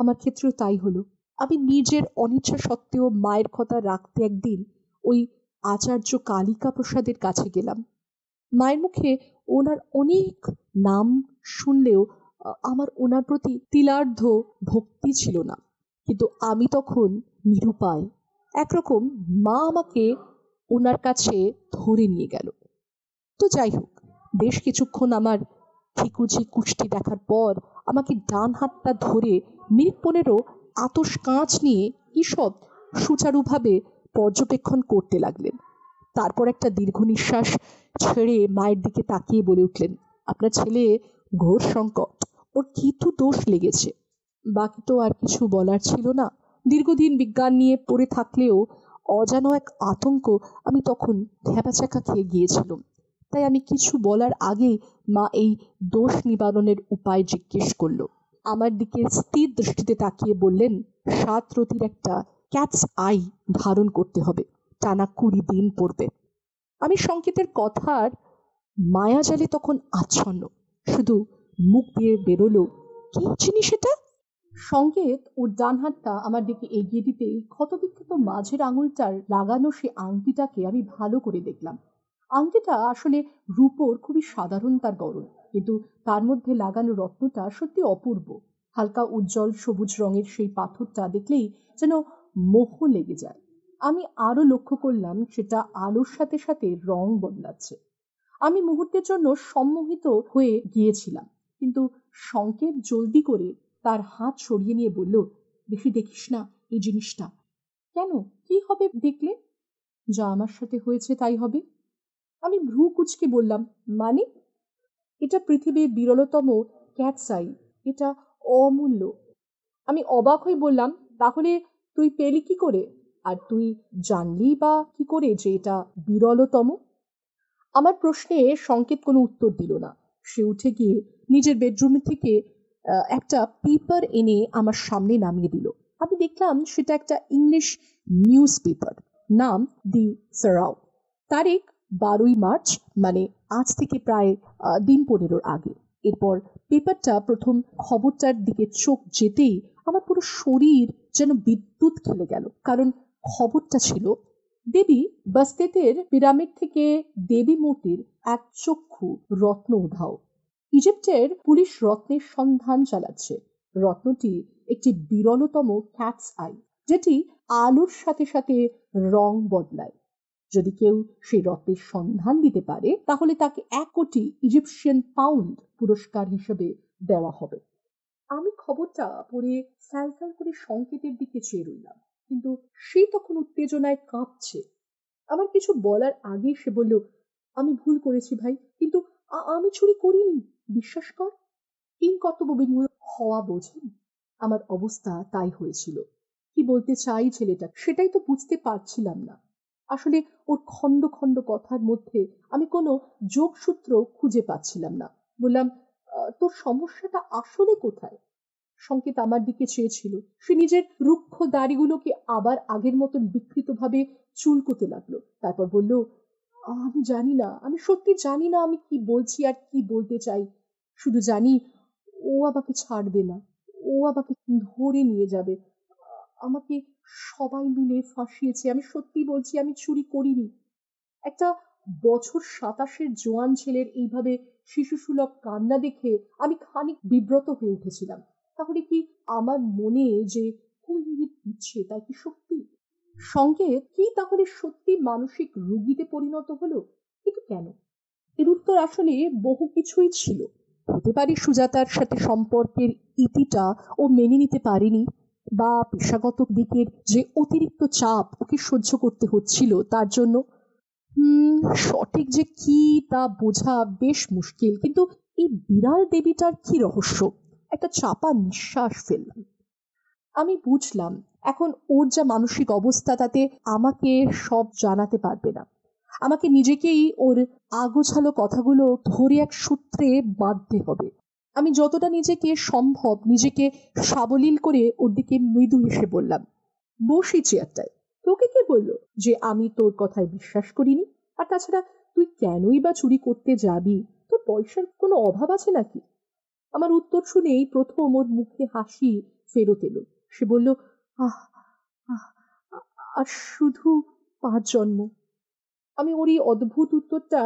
আমার ক্ষেত্রেও তাই হলো আমি নিজের অনিচ্ছা সত্ত্বেও মায়ের কথা রাখতে একদিন ওই আচার্য কালিকা প্রসাদের কাছে গেলাম মায়ের মুখে ওনার অনেক নাম শুনলেও আমার ওনার প্রতি তিলার্ধ ভক্তি ছিল না কিন্তু আমি তখন নিরুপায় একরকম মা আমাকে ওনার কাছে ধরে নিয়ে গেল তো যাই হোক বেশ কিছুক্ষণ আমার ঠিকুজি কুষ্টি দেখার পর আমাকে ডান হাতটা ধরে মিনিট পনেরো আতস কাঁচ নিয়ে ইসব সুচারুভাবে পর্যবেক্ষণ করতে লাগলেন তারপর একটা দীর্ঘ নিঃশ্বাস ছেড়ে মায়ের দিকে তাকিয়ে বলে উঠলেন আপনার ছেলে ঘোর সংকট ওর কিন্তু দোষ লেগেছে বাকি তো আর কিছু বলার ছিল না দীর্ঘদিন বিজ্ঞান নিয়ে পড়ে থাকলেও অজানো এক আতঙ্ক আমি তখন ভ্যাপাচাকা খেয়ে গিয়েছিলাম তাই আমি কিছু বলার আগে মা এই দোষ নিবারণের উপায় জিজ্ঞেস করল আমার দিকে স্থির দৃষ্টিতে তাকিয়ে বললেন সাত রতির একটা ক্যাটস আই ধারণ করতে হবে টানা কুড়ি দিন পড়বে আমি সংকেতের কথার মায়াজালে তখন আচ্ছন্ন শুধু মুখ দিয়ে বেরোলো কি চিনি সেটা সংকেত ওর ডান হাতটা আমার দিকে এগিয়ে দিতে ক্ষতবিক্ষত মাঝের আঙুলটার লাগানো সে আংটিটাকে আমি ভালো করে দেখলাম আংটিটা আসলে রূপোর খুবই সাধারণ তার গরণ কিন্তু তার মধ্যে লাগানো রত্নটা সত্যি অপূর্ব হালকা উজ্জ্বল সবুজ রঙের সেই পাথরটা দেখলেই যেন মোহ লেগে যায় আমি আরও লক্ষ্য করলাম সেটা আলোর সাথে সাথে রং বদলাচ্ছে আমি মুহূর্তের জন্য সম্মোহিত হয়ে গিয়েছিলাম কিন্তু সংকেত জলদি করে তার হাত সরিয়ে নিয়ে বলল বেশি দেখিস না এই জিনিসটা কেন কি হবে দেখলে যা আমার সাথে হয়েছে তাই হবে আমি ভ্রু কুচকে বললাম মানে এটা পৃথিবীর বিরলতম ক্যাটসাই এটা অমূল্য আমি অবাক হয়ে বললাম তাহলে তুই পেলি কি করে আর তুই জানলি বা কি করে যে এটা বিরলতম আমার প্রশ্নে সংকেত কোনো উত্তর দিল না সে উঠে গিয়ে নিজের বেডরুম থেকে একটা পেপার এনে আমার সামনে নামিয়ে দিল আমি দেখলাম সেটা একটা ইংলিশ নিউজ পেপার নাম দি সারাও তারেক বারোই মার্চ মানে আজ থেকে প্রায় দিন পনেরোর আগে এরপর পেপারটা প্রথম খবরটার দিকে চোখ যেতেই আমার পুরো শরীর যেন বিদ্যুৎ খেলে গেল কারণ খবরটা ছিল দেবী বাস্তেতের পিরামিড থেকে দেবী মূর্তির এক চক্ষু রত্ন উধাও ইজিপ্টের পুলিশ রত্নের সন্ধান চালাচ্ছে রত্নটি একটি বিরলতম ক্যাটস আই যেটি আলোর সাথে সাথে রং বদলায় যদি কেউ সেই রত্নের সন্ধান দিতে পারে তাহলে তাকে এক কোটি ইজিপশিয়ান পাউন্ড পুরস্কার হিসেবে দেওয়া হবে আমি খবরটা পড়ে স্যালস্যাল করে সংকেতের দিকে চেয়ে রইলাম কিন্তু সে তখন উত্তেজনায় কাঁপছে আমার কিছু বলার আগে সে বলল আমি ভুল করেছি ভাই কিন্তু আমি চুরি করিনি বিশ্বাস কর কিং কর্তব্যবিমূল হওয়া বোঝেন আমার অবস্থা তাই হয়েছিল কি বলতে চাই ছেলেটা সেটাই তো বুঝতে পারছিলাম না আসলে ওর খণ্ড খণ্ড কথার মধ্যে আমি কোনো যোগসূত্র খুঁজে পাচ্ছিলাম না বললাম তোর সমস্যাটা আসলে কোথায় সংকেত আমার দিকে চেয়েছিল সে নিজের রুক্ষ দাড়িগুলোকে আবার আগের মতন বিকৃতভাবে চুলকোতে লাগলো তারপর বলল আমি জানি না আমি সত্যি জানি না আমি কি বলছি আর কি বলতে চাই শুধু জানি ও আমাকে ছাড়বে না ও আমাকে ধরে নিয়ে যাবে আমাকে সবাই মিলে ফাঁসিয়েছে আমি সত্যি বলছি আমি চুরি করিনি একটা বছর সাতাশের জোয়ান ছেলের এইভাবে শিশুসুলভ কান্না দেখে আমি খানিক বিব্রত হয়ে উঠেছিলাম তাহলে কি আমার মনে যে দিচ্ছে তাই কি সত্যি সঙ্গে কি তাহলে সত্যি মানসিক রুগীতে পরিণত হলো কিন্তু কেন এর উত্তর আসলে বহু কিছুই ছিল হতে পারে সুজাতার সাথে সম্পর্কের ইতিটা ও মেনে নিতে পারেনি বা পেশাগত দিকের যে অতিরিক্ত চাপ ওকে সহ্য করতে হচ্ছিল তার জন্য সঠিক যে কি তা বোঝা বেশ মুশকিল কিন্তু এই বিড়াল দেবীটার কি রহস্য একটা চাপা নিঃশ্বাস ফেললাম আমি বুঝলাম এখন ওর যা মানসিক অবস্থা তাতে আমাকে সব জানাতে পারবে না আমাকে নিজেকেই ওর আগোছালো কথাগুলো ধরে এক সূত্রে বাঁধতে হবে আমি যতটা নিজেকে সম্ভব নিজেকে সাবলীল করে ওর দিকে মৃদু হেসে বললাম বসি চেয়ারটায় তোকে কে বললো যে আমি তোর কথায় বিশ্বাস করিনি আর তাছাড়া তুই কেনই বা চুরি করতে যাবি তোর পয়সার কোনো অভাব আছে নাকি আমার উত্তর শুনেই প্রথম ওর মুখে হাসি ফেরত এলো সে বলল আহ আর শুধু পাঁচ জন্ম আমি ওর এই অদ্ভুত উত্তরটা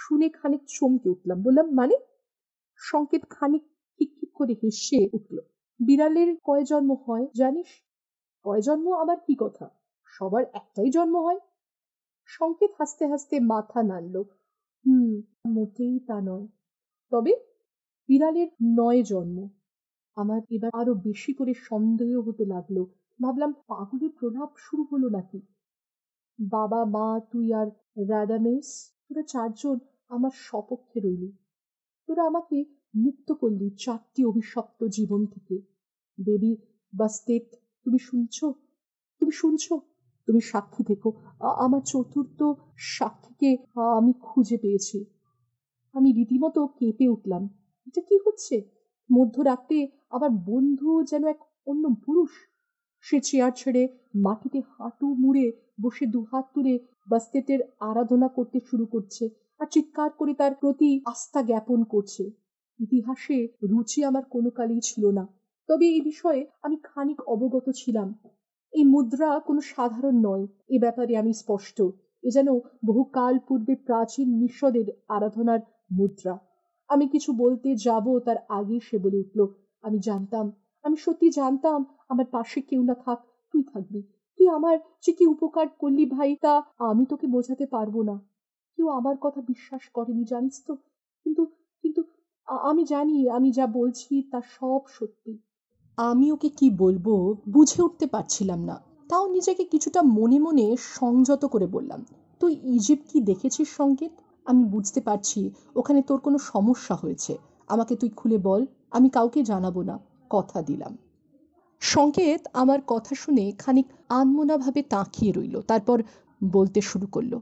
শুনে খানিক চমকে উঠলাম বললাম মানে সংকেত খানিক খিকখিক করে হেসে উঠল বিড়ালের কয় জন্ম হয় জানিস কয় জন্ম আবার কি কথা সবার একটাই জন্ম হয় সংকেত হাসতে হাসতে মাথা নাড়ল হুম মোটেই তা নয় তবে বিড়ালের নয় জন্ম আমার এবার আরো বেশি করে সন্দেহ হতে লাগলো ভাবলাম পাগলের প্রলাপ শুরু হলো নাকি বাবা মা তুই আর রাডামেস তোরা চারজন আমার সপক্ষে রইলি তোরা আমাকে মুক্ত করলি চারটি অভিশপ্ত জীবন থেকে দেবী বাস্তেত তুমি শুনছ তুমি শুনছ তুমি সাক্ষী থেকো আমার চতুর্থ সাক্ষীকে আমি খুঁজে পেয়েছি আমি রীতিমতো কেঁপে উঠলাম এটা কি হচ্ছে মধ্যরাতে আমার বন্ধু যেন এক অন্য পুরুষ সে চেয়ার ছেড়ে মাটিতে হাঁটু মুড়ে বসে দুহাত তুলে বাস্তেটের আরাধনা করতে শুরু করছে আর চিৎকার করে তার প্রতি আস্থা জ্ঞাপন করছে ইতিহাসে রুচি আমার কোনো কালেই ছিল না তবে এই বিষয়ে আমি খানিক অবগত ছিলাম এই মুদ্রা কোনো সাধারণ নয় এ ব্যাপারে আমি স্পষ্ট এ যেন বহুকাল পূর্বে প্রাচীন মিশরের আরাধনার মুদ্রা আমি কিছু বলতে যাব তার আগে সে বলে উঠল আমি জানতাম আমি সত্যি জানতাম আমার পাশে কেউ না থাক তুই থাকবি তুই আমার যে কি উপকার করলি ভাই তা আমি তোকে বোঝাতে পারবো না কেউ আমার কথা বিশ্বাস করেনি জানিস তো কিন্তু কিন্তু আমি জানি আমি যা বলছি তা সব সত্যি আমি ওকে কি বলবো বুঝে উঠতে পারছিলাম না তাও নিজেকে কিছুটা মনে মনে সংযত করে বললাম তুই ইজিপ্ট কি দেখেছিস সংকেত আমি বুঝতে পারছি ওখানে তোর কোনো সমস্যা হয়েছে আমাকে তুই খুলে বল আমি কাউকে জানাবো না কথা দিলাম সংকেত আমার কথা শুনে খানিক আনমোনাভাবে তাকিয়ে রইল তারপর বলতে শুরু করলো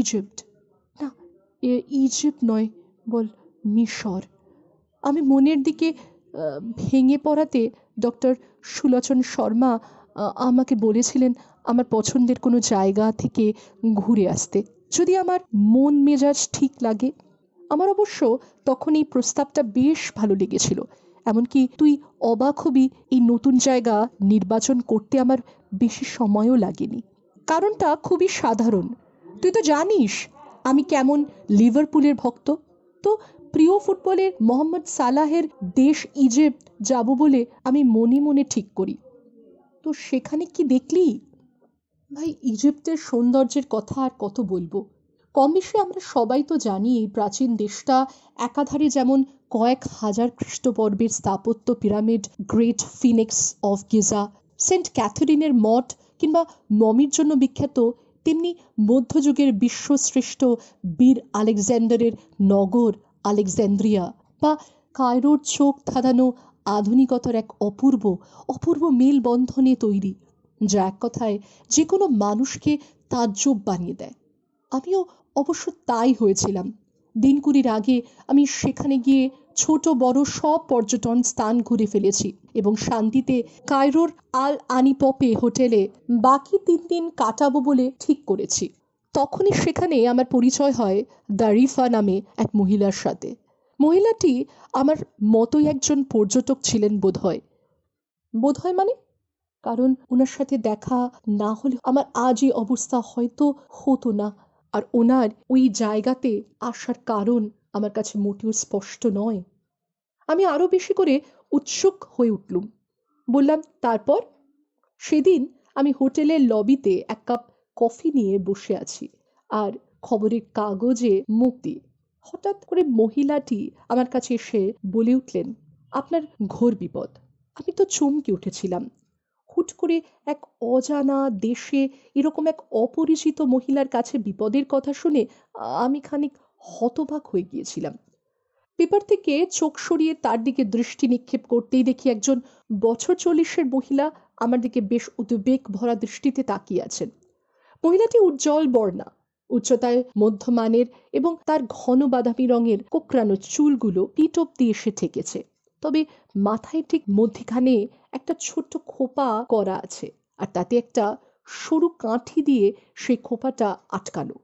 ইজিপ্ট না এ ইজিপ্ট নয় বল মিশর আমি মনের দিকে ভেঙে পড়াতে ডক্টর সুলোচন শর্মা আমাকে বলেছিলেন আমার পছন্দের কোনো জায়গা থেকে ঘুরে আসতে যদি আমার মন মেজাজ ঠিক লাগে আমার অবশ্য তখন এই প্রস্তাবটা বেশ ভালো লেগেছিল এমনকি তুই অবাক হবি এই নতুন জায়গা নির্বাচন করতে আমার বেশি সময়ও লাগেনি কারণটা খুবই সাধারণ তুই তো জানিস আমি কেমন লিভারপুলের ভক্ত তো প্রিয় ফুটবলের মোহাম্মদ সালাহের দেশ ইজিপ্ট যাব বলে আমি মনে মনে ঠিক করি তো সেখানে কি দেখলি ভাই ইজিপ্টের সৌন্দর্যের কথা আর কত বলবো কম বেশি আমরা সবাই তো জানি এই প্রাচীন দেশটা একাধারে যেমন কয়েক হাজার খ্রিস্টপর্বের স্থাপত্য pyramid Great Sphinx of Giza saint ক্যাথরিনের মঠ কিংবা মমির জন্য বিখ্যাত তেমনি মধ্যযুগের বিশ্বশ্রেষ্ঠ বীর আলেকজান্ডারের নগর আলেকজান্দ্রিয়া বা কায়রোর চোখ থাদানো আধুনিকতার এক অপূর্ব অপূর্ব মেলবন্ধনে তৈরি যা এক কথায় যে কোনো মানুষকে তাজ্জব বানিয়ে দেয় আমিও অবশ্য তাই হয়েছিলাম দিন কুড়ির আগে আমি সেখানে গিয়ে ছোট বড় সব পর্যটন স্থান ঘুরে ফেলেছি এবং শান্তিতে কায়রোর আল আনিপপে হোটেলে বাকি তিন দিন কাটাবো বলে ঠিক করেছি তখনই সেখানে আমার পরিচয় হয় দারিফা নামে এক মহিলার সাথে মহিলাটি আমার মতোই একজন পর্যটক ছিলেন বোধহয় বোধহয় মানে কারণ ওনার সাথে দেখা না হলে আমার আজ এই অবস্থা হয়তো হতো না আর ওনার ওই জায়গাতে আসার কারণ আমার কাছে মোটেও স্পষ্ট নয় আমি আরও বেশি করে উৎসুক হয়ে উঠলুম বললাম তারপর সেদিন আমি হোটেলের লবিতে এক কাপ কফি নিয়ে বসে আছি আর খবরের কাগজে মুখ হঠাৎ করে মহিলাটি আমার কাছে এসে বলে উঠলেন আপনার ঘোর বিপদ আমি তো চমকে উঠেছিলাম হুট করে এক অজানা দেশে এরকম এক অপরিচিত মহিলার কাছে বিপদের কথা শুনে আমি খানিক হতবাক হয়ে গিয়েছিলাম পেপার থেকে চোখ সরিয়ে তার দিকে দৃষ্টি নিক্ষেপ করতেই দেখি একজন বছর চল্লিশের মহিলা আমার দিকে বেশ উদ্বেগ ভরা দৃষ্টিতে তাকিয়ে আছেন মহিলাটি উজ্জ্বল বর্ণা উচ্চতায় মধ্যমানের এবং তার ঘন বাদামি রঙের কোকরানো চুলগুলো টিটপ দিয়ে এসে ঠেকেছে তবে মাথায় ঠিক মধ্যখানে একটা ছোট্ট খোপা করা আছে আর তাতে একটা সরু কাঠি দিয়ে সেই খোপাটা আটকানো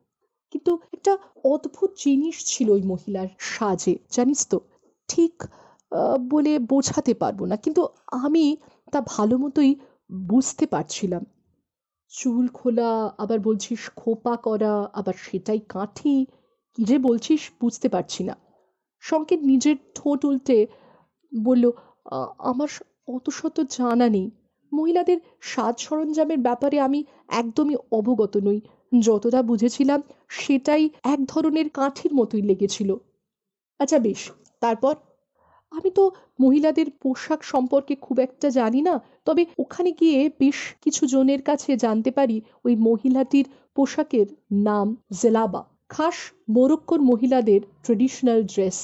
কিন্তু একটা অদ্ভুত জিনিস ছিল ওই মহিলার সাজে জানিস তো ঠিক বলে বোঝাতে পারবো না কিন্তু আমি তা ভালো মতোই বুঝতে পারছিলাম চুল খোলা আবার বলছিস খোপা করা আবার সেটাই কাঠি যে বলছিস বুঝতে পারছি না সংকেত নিজের ঠোঁট উল্টে বলল আমার অত শত জানা নেই মহিলাদের সাজ সরঞ্জামের ব্যাপারে আমি একদমই অবগত নই যতটা বুঝেছিলাম সেটাই এক ধরনের কাঠির মতোই লেগেছিল আচ্ছা বেশ তারপর আমি তো মহিলাদের পোশাক সম্পর্কে খুব একটা জানি না তবে ওখানে গিয়ে বেশ কিছু জনের কাছে জানতে পারি ওই মহিলাটির পোশাকের নাম জেলাবা খাস মরক্কোর মহিলাদের ট্রেডিশনাল ড্রেস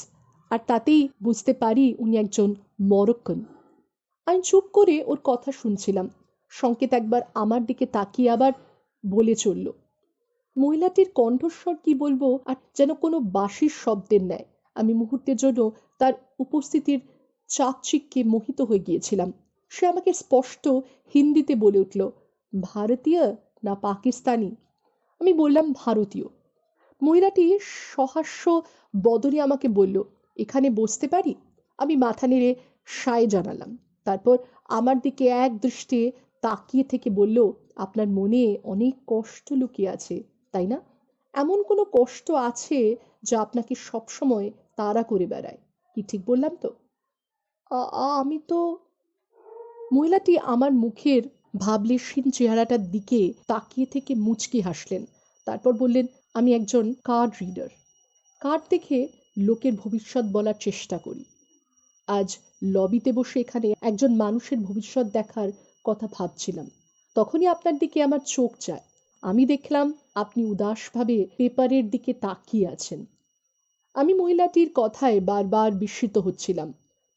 আর তাতেই বুঝতে পারি উনি একজন মরক্কন আমি চুপ করে ওর কথা শুনছিলাম সংকেত একবার আমার দিকে তাকিয়ে আবার বলে চলল মহিলাটির কণ্ঠস্বর কি বলবো আর যেন কোনো বাসির শব্দের নেয় আমি মুহূর্তের জন্য তার উপস্থিতির চাকচিককে মোহিত হয়ে গিয়েছিলাম সে আমাকে স্পষ্ট হিন্দিতে বলে উঠল ভারতীয় না পাকিস্তানি আমি বললাম ভারতীয় মহিলাটি সহাস্য বদনে আমাকে বলল এখানে বসতে পারি আমি মাথা নেড়ে সায় জানালাম তারপর আমার দিকে এক দৃষ্টে তাকিয়ে থেকে বলল আপনার মনে অনেক কষ্ট লুকিয়ে আছে তাই না এমন কোনো কষ্ট আছে যা আপনাকে সবসময় তাড়া করে বেড়ায় কি ঠিক বললাম তো আমি তো মহিলাটি আমার মুখের ভাবলেশীন চেহারাটার দিকে তাকিয়ে থেকে মুচকি হাসলেন তারপর বললেন আমি একজন কার্ড রিডার কার্ড দেখে লোকের ভবিষ্যৎ বলার চেষ্টা করি আজ লবিতে বসে এখানে একজন মানুষের ভবিষ্যৎ দেখার কথা ভাবছিলাম তখনই আপনার দিকে আমার চোখ যায় আমি দেখলাম আপনি উদাসভাবে পেপারের দিকে তাকিয়ে আছেন আমি মহিলাটির কথায় বারবার বিস্মিত হচ্ছিলাম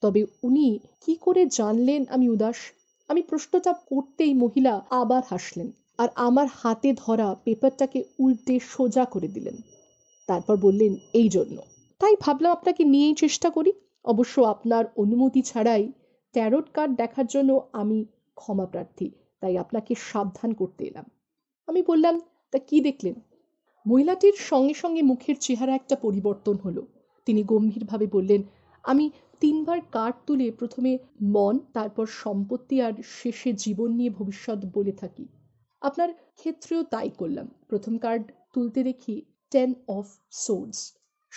তবে উনি কি করে জানলেন আমি উদাস আমি প্রশ্নটা করতেই মহিলা আবার হাসলেন আর আমার হাতে ধরা পেপারটাকে উল্টে সোজা করে দিলেন তারপর বললেন এই জন্য তাই ভাবলাম আপনাকে নিয়েই চেষ্টা করি অবশ্য আপনার অনুমতি ছাড়াই ট্যারোট কার্ড দেখার জন্য আমি ক্ষমা প্রার্থী তাই আপনাকে সাবধান করতে এলাম আমি বললাম তা কি দেখলেন মহিলাটির সঙ্গে সঙ্গে মুখের চেহারা একটা পরিবর্তন হলো তিনি গম্ভীরভাবে বললেন আমি তিনবার কার্ড তুলে প্রথমে মন তারপর সম্পত্তি আর শেষে জীবন নিয়ে ভবিষ্যৎ বলে থাকি আপনার ক্ষেত্রেও তাই করলাম প্রথম কার্ড তুলতে দেখি টেন অফ সোর্স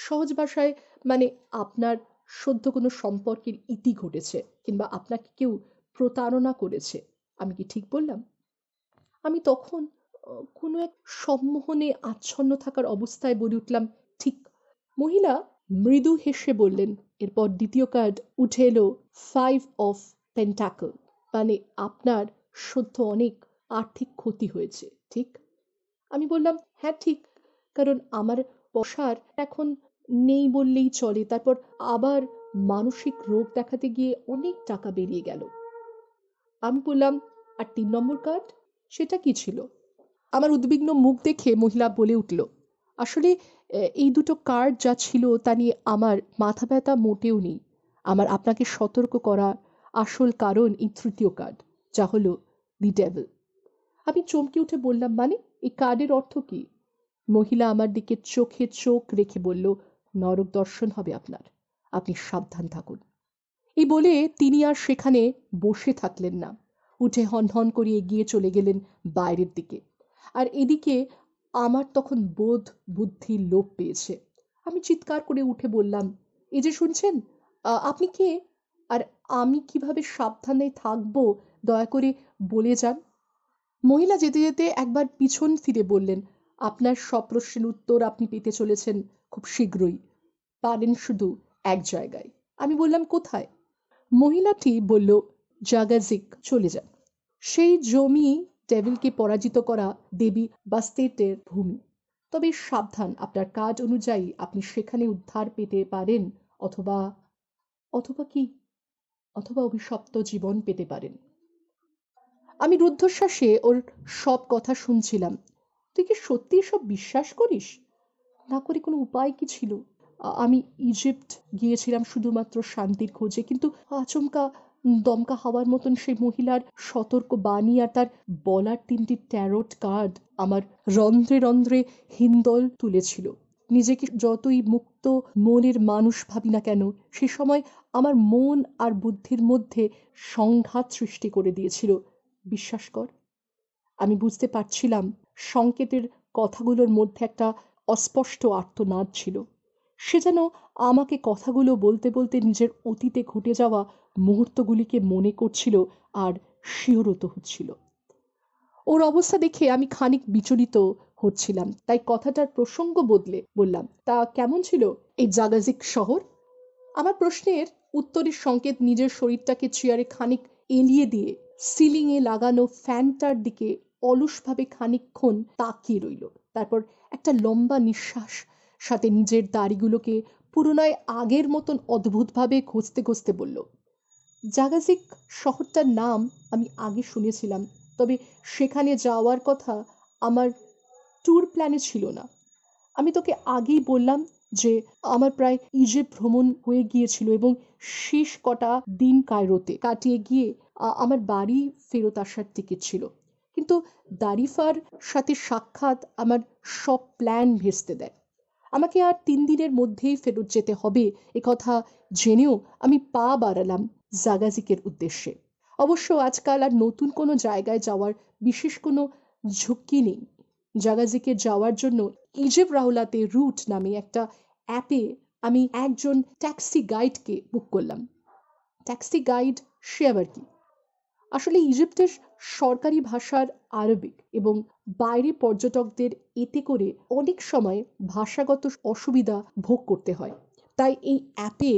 সহজ ভাষায় মানে আপনার সদ্য কোনো সম্পর্কের ইতি ঘটেছে কিংবা আপনাকে কেউ প্রতারণা করেছে আমি কি ঠিক বললাম আমি তখন কোনো এক সম্মোহনে আচ্ছন্ন থাকার অবস্থায় বলে উঠলাম ঠিক মহিলা মৃদু হেসে বললেন এরপর দ্বিতীয় কার্ড উঠে এলো ফাইভ অফ পেন্টাকল মানে আপনার সদ্য অনেক আর্থিক ক্ষতি হয়েছে ঠিক আমি বললাম হ্যাঁ ঠিক কারণ আমার বসার এখন নেই বললেই চলে তারপর আবার মানসিক রোগ দেখাতে গিয়ে অনেক টাকা বেরিয়ে গেল আমি বললাম আর তিন নম্বর কার্ড সেটা কি ছিল আমার উদ্বিগ্ন মুখ দেখে মহিলা বলে উঠল আসলে এই দুটো কার্ড যা ছিল তা নিয়ে আমার মাথা ব্যথা মোটেও নেই আমার আপনাকে সতর্ক করার আসল কারণ এই তৃতীয় কার্ড যা হলো দি ডেভেল আমি চমকে উঠে বললাম মানে এই কার্ডের অর্থ কি মহিলা আমার দিকে চোখে চোখ রেখে বলল নরক দর্শন হবে আপনার আপনি সাবধান থাকুন এই বলে তিনি আর সেখানে বসে থাকলেন না উঠে হন করে এগিয়ে চলে গেলেন বাইরের দিকে আর এদিকে আমার তখন বোধ বুদ্ধি লোপ পেয়েছে আমি চিৎকার করে উঠে বললাম এই যে শুনছেন আপনি কে আর আমি কিভাবে সাবধানে থাকব দয়া করে বলে যান মহিলা যেতে যেতে একবার পিছন ফিরে বললেন আপনার সপ্রশ্নের উত্তর আপনি পেতে চলেছেন খুব শীঘ্রই পারেন শুধু এক জায়গায় আমি বললাম কোথায় মহিলাটি বলল জাগাজিক চলে যান সেই জমি ডেভিলকে পরাজিত করা দেবী বা স্টেটের ভূমি তবে সাবধান আপনার কাজ অনুযায়ী আপনি সেখানে উদ্ধার পেতে পারেন অথবা অথবা কি অথবা অভিশপ্ত জীবন পেতে পারেন আমি রুদ্ধশ্বাসে ওর সব কথা শুনছিলাম তুই কি সত্যি সব বিশ্বাস করিস না করে কোনো উপায় কি ছিল আমি ইজিপ্ট গিয়েছিলাম শুধুমাত্র শান্তির খোঁজে কিন্তু আচমকা দমকা হওয়ার মতন সেই মহিলার সতর্ক বাণী আর তার বলার তিনটি ট্যারোট কার্ড আমার রন্ধ্রে রন্ধ্রে হিন্দল তুলেছিল নিজেকে যতই মুক্ত মনের মানুষ ভাবি না কেন সে সময় আমার মন আর বুদ্ধির মধ্যে সংঘাত সৃষ্টি করে দিয়েছিল বিশ্বাস কর আমি বুঝতে পারছিলাম সংকেতের কথাগুলোর মধ্যে একটা অস্পষ্ট আর্তনাদ ছিল সে যেন আমাকে কথাগুলো বলতে বলতে নিজের অতীতে ঘটে যাওয়া মুহূর্তগুলিকে মনে করছিল আর শিহরত হচ্ছিল ওর অবস্থা দেখে আমি খানিক বিচলিত হচ্ছিলাম তাই কথাটার প্রসঙ্গ বদলে বললাম তা কেমন ছিল এই জাগাজিক শহর আমার প্রশ্নের উত্তরের সংকেত নিজের শরীরটাকে চেয়ারে খানিক এলিয়ে দিয়ে সিলিংয়ে লাগানো ফ্যানটার দিকে অলসভাবে খানিকক্ষণ তাকিয়ে রইল তারপর একটা লম্বা নিঃশ্বাস সাথে নিজের দাড়িগুলোকে পুরোনায় আগের মতন অদ্ভুতভাবে ঘষতে ঘষতে বলল জাগাজিক শহরটার নাম আমি আগে শুনেছিলাম তবে সেখানে যাওয়ার কথা আমার ট্যুর প্ল্যানে ছিল না আমি তোকে আগেই বললাম যে আমার প্রায় ইজে ভ্রমণ হয়ে গিয়েছিল এবং শেষ কটা দিন কায়রোতে কাটিয়ে গিয়ে আমার বাড়ি ফেরত আসার টিকিট ছিল কিন্তু দারিফার সাথে সাক্ষাৎ আমার সব প্ল্যান ভেস্তে দেয় আমাকে আর তিন দিনের মধ্যেই ফেরত যেতে হবে কথা জেনেও আমি পা বাড়ালাম জাগাজিকের উদ্দেশ্যে অবশ্য আজকাল আর নতুন কোনো জায়গায় যাওয়ার বিশেষ কোনো ঝুঁকি নেই জাগাজিকে যাওয়ার জন্য ইজেব রাহুলাতে রুট নামে একটা অ্যাপে আমি একজন ট্যাক্সি গাইডকে বুক করলাম ট্যাক্সি গাইড সে আবার কি আসলে ইজিপ্টের সরকারি ভাষার আরবিক এবং বাইরে পর্যটকদের এতে করে অনেক সময় ভাষাগত অসুবিধা ভোগ করতে হয় তাই এই অ্যাপে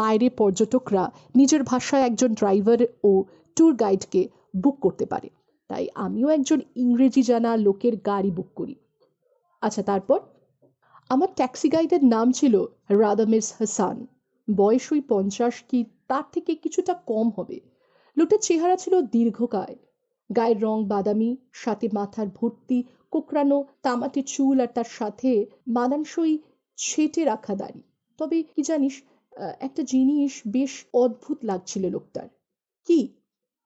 বাইরে পর্যটকরা নিজের ভাষায় একজন ড্রাইভার ও ট্যুর গাইডকে বুক করতে পারে তাই আমিও একজন ইংরেজি জানা লোকের গাড়ি বুক করি আচ্ছা তারপর আমার ট্যাক্সি গাইডের নাম ছিল রাদামিস হাসান বয়স ওই পঞ্চাশ কি তার থেকে কিছুটা কম হবে লোকটার চেহারা ছিল দীর্ঘকায় গায়ের রং বাদামি সাথে মাথার ভর্তি কোকড়ানো তামাটে চুল আর তার সাথে মানানসই ছেটে রাখা দাড়ি তবে কি জানিস একটা জিনিস বেশ অদ্ভুত লাগছিল লোকটার কি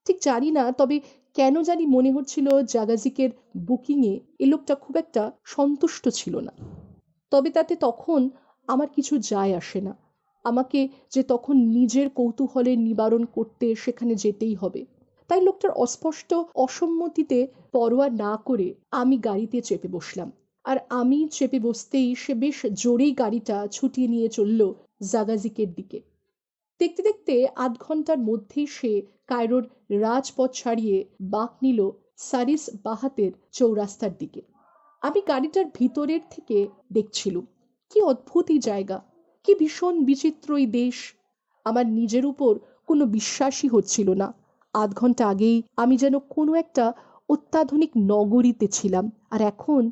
ঠিক জানি না তবে কেন জানি মনে হচ্ছিল জাগাজিকের বুকিংয়ে এ লোকটা খুব একটা সন্তুষ্ট ছিল না তবে তাতে তখন আমার কিছু যায় আসে না আমাকে যে তখন নিজের কৌতূহলের নিবারণ করতে সেখানে যেতেই হবে তাই লোকটার অস্পষ্ট অসম্মতিতে পরোয়া না করে আমি গাড়িতে চেপে বসলাম আর আমি চেপে বসতেই সে বেশ জোরেই গাড়িটা ছুটিয়ে নিয়ে চলল জাগাজিকের দিকে দেখতে দেখতে আধ ঘন্টার মধ্যেই সে কায়রোর রাজপথ ছাড়িয়ে বাঁক নিল সারিস বাহাতের চৌরাস্তার দিকে আমি গাড়িটার ভিতরের থেকে দেখছিলুম কি অদ্ভুতই জায়গা কি ভীষণ বিচিত্র দেশ আমার নিজের উপর কোনো বিশ্বাসই হচ্ছিল না আধ ঘন্টা আগেই আমি যেন কোনো একটা অত্যাধুনিক নগরীতে ছিলাম আর এখন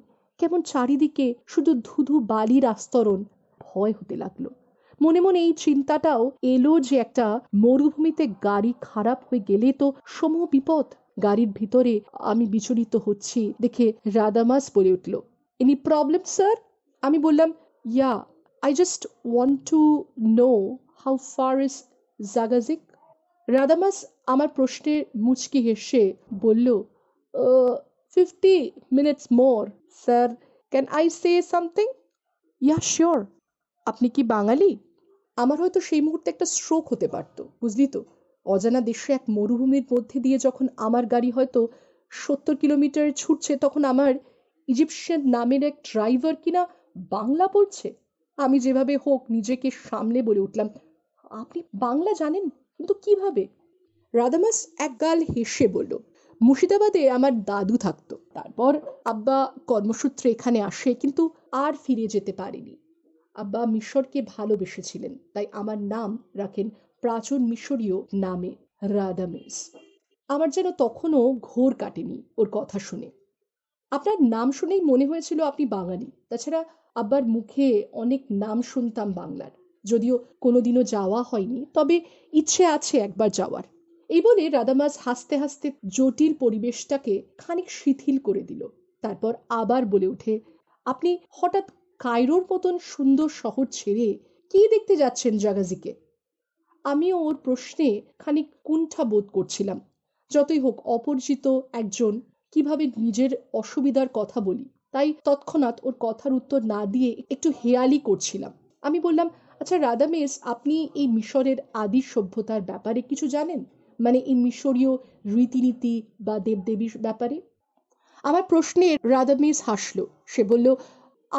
কেমন চারিদিকে শুধু ধুধু বালির আস্তরণ ভয় হতে লাগলো মনে মনে এই চিন্তাটাও এলো যে একটা মরুভূমিতে গাড়ি খারাপ হয়ে গেলে তো সম বিপদ গাড়ির ভিতরে আমি বিচলিত হচ্ছি দেখে রাদামাস বলে উঠল এনি প্রবলেম স্যার আমি বললাম yeah I just want to know how far is Zagazig রাদামাস আমার প্রশ্নের মুচকি হেসে বলল Fifty minutes more, sir. Can I say something? Yeah sure আপনি কি বাঙালি আমার হয়তো সেই মুহূর্তে একটা স্ট্রোক হতে পারত বুঝলি তো অজানা দেশে এক মরুভূমির মধ্যে দিয়ে যখন আমার গাড়ি হয়তো সত্তর কিলোমিটার ছুটছে তখন আমার ইজিপশিয়ান নামের এক ড্রাইভার কিনা বাংলা বলছে আমি যেভাবে হোক নিজেকে সামলে বলে উঠলাম আপনি বাংলা জানেন কিন্তু কিভাবে রাদামাস এক গাল হেসে বলল মুর্শিদাবাদে আমার দাদু থাকতো তারপর আব্বা কর্মসূত্রে এখানে আসে কিন্তু আর ফিরে যেতে পারেনি আব্বা মিশরকে ভালোবেসেছিলেন তাই আমার নাম রাখেন প্রাচীন মিশরীয় নামে রাদামেস আমার যেন তখনও ঘোর কাটেনি ওর কথা শুনে আপনার নাম শুনেই মনে হয়েছিল আপনি বাঙালি তাছাড়া আব্বার মুখে অনেক নাম শুনতাম বাংলার যদিও কোনোদিনও যাওয়া হয়নি তবে ইচ্ছে আছে একবার যাওয়ার এই বলে রাদামাস হাসতে হাসতে জটিল পরিবেশটাকে খানিক শিথিল করে দিল তারপর আবার বলে ওঠে আপনি হঠাৎ কায়রোর মতন সুন্দর শহর ছেড়ে কি দেখতে যাচ্ছেন জাগাজিকে আমিও ওর প্রশ্নে খানিক কুণ্ঠা বোধ করছিলাম যতই হোক অপরিচিত একজন কিভাবে নিজের অসুবিধার কথা বলি তাই তৎক্ষণাৎ ওর কথার উত্তর না দিয়ে একটু হেয়ালি করছিলাম আমি বললাম আচ্ছা রাদামেস আপনি এই মিশরের আদি সভ্যতার ব্যাপারে কিছু জানেন মানে এই মিশরীয় রীতিনীতি বা দেবদেবীর ব্যাপারে আমার প্রশ্নে রাধা মিস হাসলো সে বলল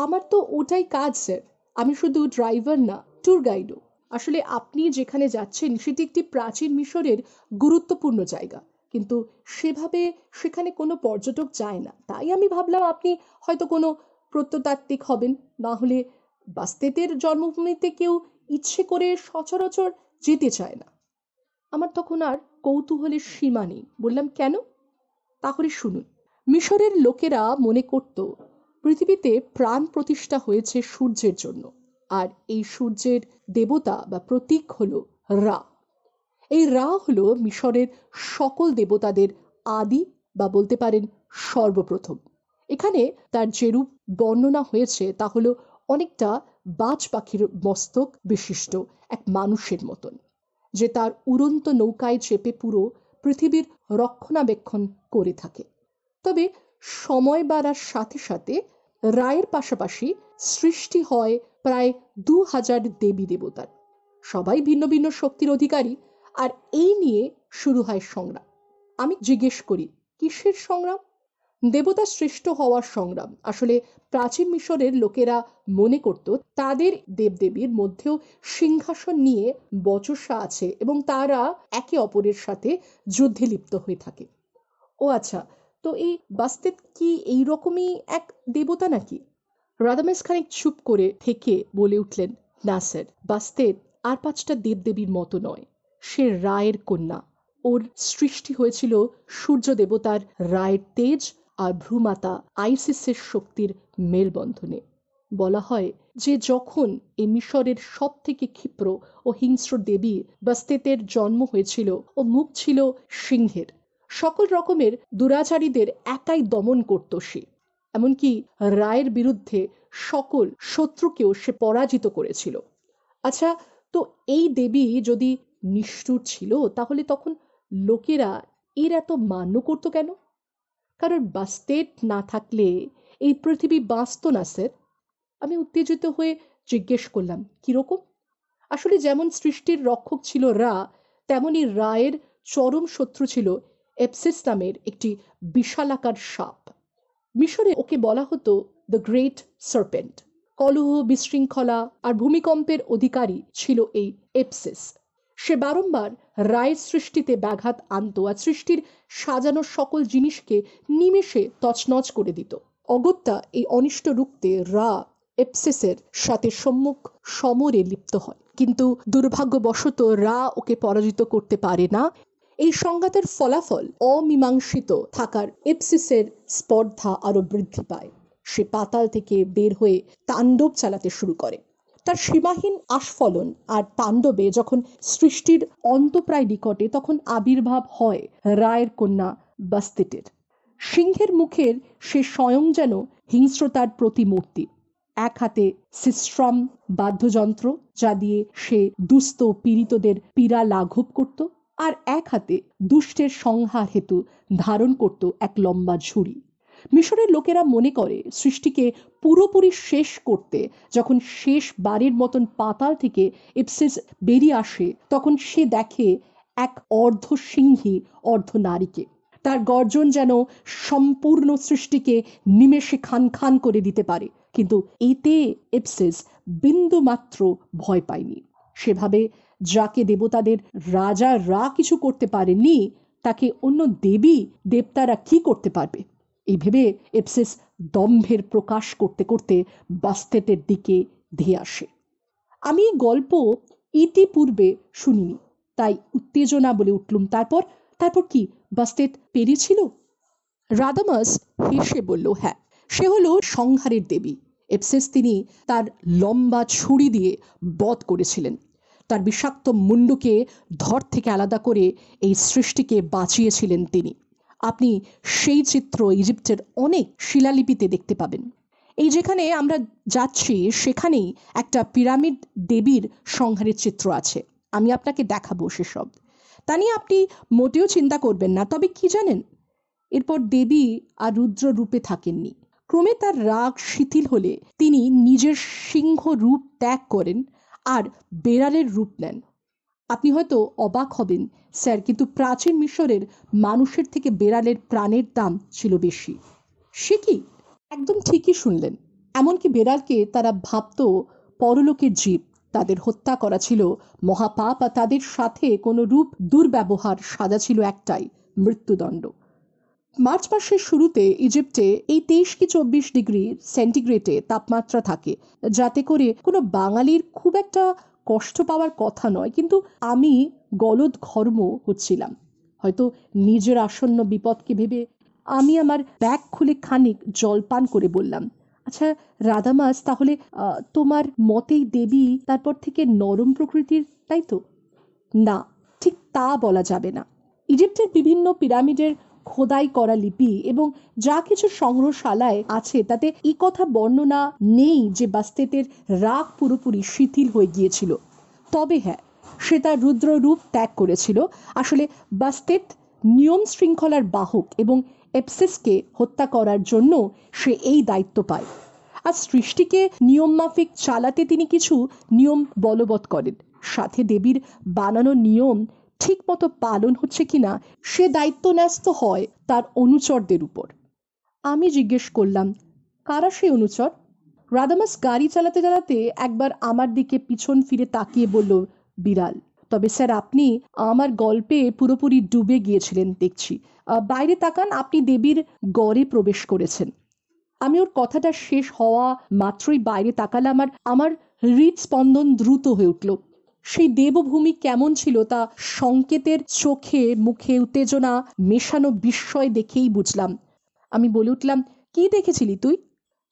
আমার তো ওটাই কাজ স্যার আমি শুধু ড্রাইভার না ট্যুর গাইডও আসলে আপনি যেখানে যাচ্ছেন সেটি একটি প্রাচীন মিশরের গুরুত্বপূর্ণ জায়গা কিন্তু সেভাবে সেখানে কোনো পর্যটক যায় না তাই আমি ভাবলাম আপনি হয়তো কোনো প্রত্নতাত্ত্বিক হবেন না হলে বাস্তেতের জন্মভূমিতে কেউ ইচ্ছে করে সচরাচর যেতে চায় না আমার তখন আর কৌতূহলের সীমা নেই বললাম কেন তাহলে শুনুন মিশরের লোকেরা মনে করত পৃথিবীতে প্রাণ প্রতিষ্ঠা হয়েছে সূর্যের জন্য আর এই সূর্যের দেবতা বা প্রতীক হল রা এই রা হল মিশরের সকল দেবতাদের আদি বা বলতে পারেন সর্বপ্রথম এখানে তার যেরূপ বর্ণনা হয়েছে তা হল অনেকটা বাজ পাখির মস্তক বিশিষ্ট এক মানুষের মতন যে তার উড়ন্ত নৌকায় চেপে পুরো পৃথিবীর রক্ষণাবেক্ষণ করে থাকে তবে সময় বাড়ার সাথে সাথে রায়ের পাশাপাশি সৃষ্টি হয় প্রায় দু হাজার দেবী দেবতার সবাই ভিন্ন ভিন্ন শক্তির অধিকারী আর এই নিয়ে শুরু হয় সংগ্রাম আমি জিজ্ঞেস করি কিসের সংগ্রাম দেবতা সৃষ্ট হওয়ার সংগ্রাম আসলে প্রাচীন মিশরের লোকেরা মনে করত তাদের দেবদেবীর মধ্যেও সিংহাসন নিয়ে বচসা আছে এবং তারা একে অপরের সাথে যুদ্ধে লিপ্ত হয়ে থাকে ও আচ্ছা তো এই বাস্তেত কি এই রকমই এক দেবতা নাকি রাদামেশ খানিক চুপ করে থেকে বলে উঠলেন না স্যার বাস্তেত আর পাঁচটা দেবদেবীর মতো নয় সে রায়ের কন্যা ওর সৃষ্টি হয়েছিল সূর্য দেবতার রায়ের তেজ আর ভ্রূমাতা আইসিসের শক্তির মেলবন্ধনে বলা হয় যে যখন এ মিশরের সব থেকে ক্ষিপ্র ও হিংস্র দেবী বাস্তেতের জন্ম হয়েছিল ও মুখ ছিল সিংহের সকল রকমের দুরাচারীদের একাই দমন করত সে এমনকি রায়ের বিরুদ্ধে সকল শত্রুকেও সে পরাজিত করেছিল আচ্ছা তো এই দেবী যদি নিষ্ঠুর ছিল তাহলে তখন লোকেরা এর এত মান্য করতো কেন কারণ বাস্তেট না থাকলে এই পৃথিবী বাঁচত না স্যার আমি উত্তেজিত হয়ে জিজ্ঞেস করলাম কীরকম আসলে যেমন সৃষ্টির রক্ষক ছিল রা তেমনই রায়ের চরম শত্রু ছিল এপসিস নামের একটি বিশালাকার সাপ মিশরে ওকে বলা হতো দ্য গ্রেট সার্পেন্ট কলহ বিশৃঙ্খলা আর ভূমিকম্পের অধিকারী ছিল এই এপসিস সে বারংবার রায়ের সৃষ্টিতে ব্যাঘাত আনত আর সৃষ্টির সাজানো সকল জিনিসকে নিমেষে তছনছ করে দিত অগত্যা এই অনিষ্ট রুখতে রা এপসেসের সাথে সম্মুখ সমরে লিপ্ত হয় কিন্তু দুর্ভাগ্যবশত রা ওকে পরাজিত করতে পারে না এই সংঘাতের ফলাফল অমীমাংসিত থাকার এপসিসের স্পর্ধা আরও বৃদ্ধি পায় সে পাতাল থেকে বের হয়ে তাণ্ডব চালাতে শুরু করে তার সীমাহীন আস্ফলন আর তাণ্ডবে যখন সৃষ্টির অন্তপ্রায় নিকটে তখন আবির্ভাব হয় রায়ের কন্যা বাস্তিটের সিংহের মুখের সে স্বয়ং যেন হিংস্রতার প্রতিমূর্তি এক হাতে সিশ্রম বাদ্যযন্ত্র যা দিয়ে সে দুস্থ পীড়িতদের পীড়া লাঘব করত আর এক হাতে দুষ্টের সংহার হেতু ধারণ করত এক লম্বা ঝুড়ি মিশরের লোকেরা মনে করে সৃষ্টিকে পুরোপুরি শেষ করতে যখন শেষ বারের মতন পাতাল থেকে এপসেস বেরিয়ে আসে তখন সে দেখে এক অর্ধ সিংহী অর্ধ নারীকে তার গর্জন যেন সম্পূর্ণ সৃষ্টিকে নিমেষে খান খান করে দিতে পারে কিন্তু এতে এপসেস বিন্দু মাত্র ভয় পায়নি সেভাবে যাকে দেবতাদের রাজা রা কিছু করতে পারেনি তাকে অন্য দেবী দেবতারা কি করতে পারবে এই ভেবে এপসেস দম্ভের প্রকাশ করতে করতে বাস্তেটের দিকে ধেয়ে আসে আমি গল্প ইতিপূর্বে শুনিনি তাই উত্তেজনা বলে উঠলুম তারপর তারপর কি বাস্তেট পেরিয়েছিল রাদামাস হেসে বলল হ্যাঁ সে হলো সংহারের দেবী এপসেস তিনি তার লম্বা ছুরি দিয়ে বধ করেছিলেন তার বিষাক্ত মুন্ডুকে ধর থেকে আলাদা করে এই সৃষ্টিকে বাঁচিয়েছিলেন তিনি আপনি সেই চিত্র ইজিপ্টের অনেক শিলালিপিতে দেখতে পাবেন এই যেখানে আমরা যাচ্ছি সেখানেই একটা পিরামিড দেবীর সংহারের চিত্র আছে আমি আপনাকে দেখাবো সেসব তা নিয়ে আপনি মোটেও চিন্তা করবেন না তবে কি জানেন এরপর দেবী আর রুদ্র রূপে থাকেননি ক্রমে তার রাগ শিথিল হলে তিনি নিজের সিংহ রূপ ত্যাগ করেন আর বেড়ালের রূপ নেন আপনি হয়তো অবাক হবেন স্যার কিন্তু প্রাচীন মিশরের মানুষের থেকে বেড়ালের প্রাণের দাম ছিল বেশি সে কি একদম ঠিকই শুনলেন এমনকি বেড়ালকে তারা ভাবত পরলোকের জীব তাদের হত্যা করা ছিল মহাপাপ আর তাদের সাথে কোনো রূপ দুর্ব্যবহার সাজা ছিল একটাই মৃত্যুদণ্ড মার্চ মাসের শুরুতে ইজিপ্টে এই তেইশ কি চব্বিশ ডিগ্রি সেন্টিগ্রেডে তাপমাত্রা থাকে যাতে করে কোনো বাঙালির খুব একটা কষ্ট পাওয়ার কথা নয় কিন্তু আমি গলদ ঘর্ম হচ্ছিলাম হয়তো নিজের আসন্ন বিপদকে ভেবে আমি আমার ব্যাগ খুলে খানিক জলপান করে বললাম আচ্ছা রাধামাস তাহলে তোমার মতেই দেবী তারপর থেকে নরম প্রকৃতির তাই তো না ঠিক তা বলা যাবে না ইজিপ্টের বিভিন্ন পিরামিডের খোদাই করা লিপি এবং যা কিছু সংগ্রহশালায় আছে তাতে এ কথা বর্ণনা নেই যে বাস্তেতের রাগ পুরোপুরি শিথিল হয়ে গিয়েছিল তবে হ্যাঁ সে তার রুদ্ররূপ ত্যাগ করেছিল আসলে বাস্তেত নিয়ম শৃঙ্খলার বাহক এবং এপসেসকে হত্যা করার জন্য সে এই দায়িত্ব পায় আর সৃষ্টিকে নিয়মমাফিক চালাতে তিনি কিছু নিয়ম বলবৎ করেন সাথে দেবীর বানানো নিয়ম ঠিকমতো পালন হচ্ছে কিনা সে দায়িত্ব ন্যস্ত হয় তার অনুচরদের উপর আমি জিজ্ঞেস করলাম কারা সেই অনুচর রাদামাস গাড়ি চালাতে চালাতে একবার আমার দিকে পিছন ফিরে তাকিয়ে বলল বিড়াল তবে স্যার আপনি আমার গল্পে পুরোপুরি ডুবে গিয়েছিলেন দেখছি বাইরে তাকান আপনি দেবীর গড়ে প্রবেশ করেছেন আমি ওর কথাটা শেষ হওয়া মাত্রই বাইরে তাকালে আমার আমার হৃদস্পন্দন দ্রুত হয়ে উঠল সেই দেবভূমি কেমন ছিল তা সংকেতের চোখে মুখে উত্তেজনা মেশানো বিস্ময় দেখেই বুঝলাম আমি বলে উঠলাম কি দেখেছিলি তুই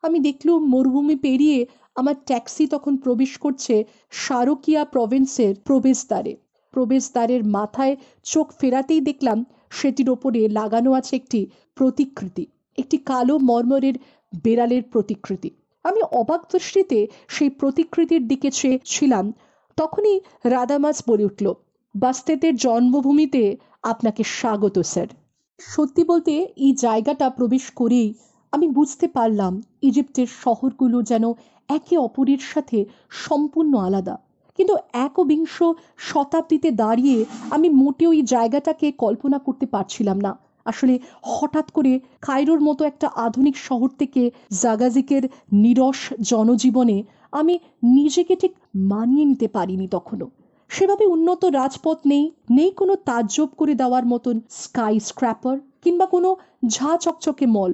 আমি দেখলুম মরুভূমি পেরিয়ে আমার ট্যাক্সি তখন প্রবেশ করছে সারকিয়া প্রভিন্সের প্রবেশদ্বারে প্রবেশদ্বারের মাথায় চোখ ফেরাতেই দেখলাম সেটির ওপরে লাগানো আছে একটি প্রতিকৃতি একটি কালো মর্মরের বেড়ালের প্রতিকৃতি আমি অবাক দৃষ্টিতে সেই প্রতিকৃতির দিকে চেয়েছিলাম তখনই রাদামাজ বলে উঠল বাস্তেতের জন্মভূমিতে আপনাকে স্বাগত স্যার সত্যি বলতে এই জায়গাটা প্রবেশ করেই আমি বুঝতে পারলাম ইজিপ্টের শহরগুলো যেন একে অপরের সাথে সম্পূর্ণ আলাদা কিন্তু একবিংশ শতাব্দীতে দাঁড়িয়ে আমি মোটেও এই জায়গাটাকে কল্পনা করতে পারছিলাম না আসলে হঠাৎ করে খাইরোর মতো একটা আধুনিক শহর থেকে জাগাজিকের নিরস জনজীবনে আমি নিজেকে ঠিক মানিয়ে নিতে পারিনি তখনও সেভাবে উন্নত রাজপথ নেই নেই কোনো তাজ্জব করে দেওয়ার মতন স্কাই স্ক্র্যাপার কিংবা কোনো ঝা চকচকে মল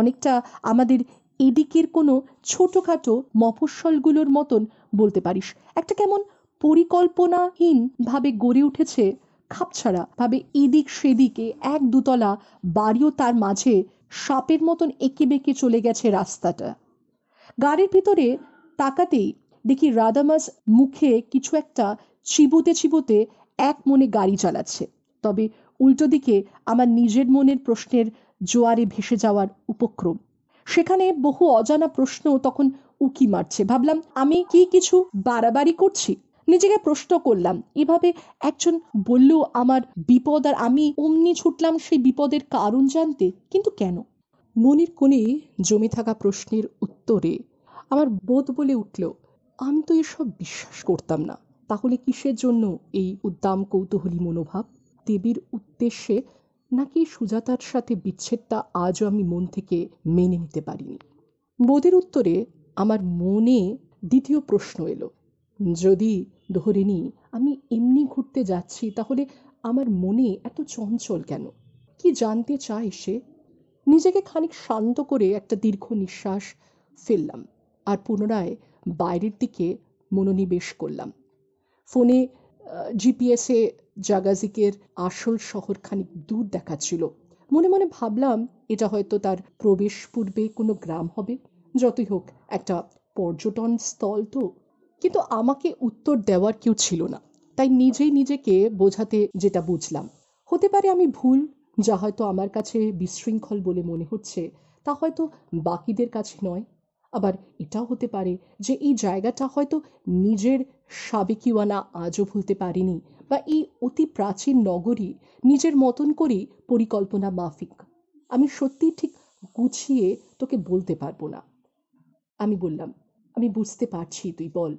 অনেকটা আমাদের এদিকের কোনো ছোটোখাটো মফস্বলগুলোর মতন বলতে পারিস একটা কেমন পরিকল্পনাহীনভাবে গড়ে উঠেছে খাপছাড়া ভাবে এদিক সেদিকে এক দুতলা বাড়িও তার মাঝে সাপের মতন এঁকে বেঁকে চলে গেছে রাস্তাটা গাড়ির ভিতরে তাকাতেই দেখি রাদামাস মুখে কিছু একটা চিবোতে চিবোতে এক মনে গাড়ি চালাচ্ছে তবে উল্টো দিকে আমার নিজের মনের প্রশ্নের জোয়ারে ভেসে যাওয়ার উপক্রম সেখানে বহু অজানা প্রশ্ন তখন উকি মারছে ভাবলাম আমি কি কিছু বাড়াবাড়ি করছি নিজেকে প্রশ্ন করলাম এভাবে একজন বলল আমার বিপদ আর আমি অমনি ছুটলাম সেই বিপদের কারণ জানতে কিন্তু কেন মনের কোণে জমে থাকা প্রশ্নের উত্তরে আমার বোধ বলে উঠল আমি তো এসব বিশ্বাস করতাম না তাহলে কিসের জন্য এই উদ্দাম কৌতূহলী মনোভাব দেবীর উদ্দেশ্যে নাকি সুজাতার সাথে বিচ্ছেদটা আজও আমি মন থেকে মেনে নিতে পারিনি বোধের উত্তরে আমার মনে দ্বিতীয় প্রশ্ন এলো যদি ধরে নিই আমি এমনি ঘুরতে যাচ্ছি তাহলে আমার মনে এত চঞ্চল কেন কি জানতে চায় সে নিজেকে খানিক শান্ত করে একটা দীর্ঘ নিঃশ্বাস ফেললাম আর পুনরায় বাইরের দিকে মনোনিবেশ করলাম ফোনে জিপিএসে জাগাজিকের আসল শহরখানিক দূর দেখাচ্ছিল মনে মনে ভাবলাম এটা হয়তো তার প্রবেশ পূর্বে কোনো গ্রাম হবে যতই হোক একটা পর্যটন স্থল তো কিন্তু আমাকে উত্তর দেওয়ার কেউ ছিল না তাই নিজেই নিজেকে বোঝাতে যেটা বুঝলাম হতে পারে আমি ভুল যা হয়তো আমার কাছে বিশৃঙ্খল বলে মনে হচ্ছে তা হয়তো বাকিদের কাছে নয় আবার এটাও হতে পারে যে এই জায়গাটা হয়তো নিজের সাবেকিওয়ানা আজও ভুলতে পারেনি বা এই অতি প্রাচীন নগরী নিজের মতন করেই পরিকল্পনা মাফিক আমি সত্যিই ঠিক গুছিয়ে তোকে বলতে পারবো না আমি বললাম আমি বুঝতে পারছি তুই বল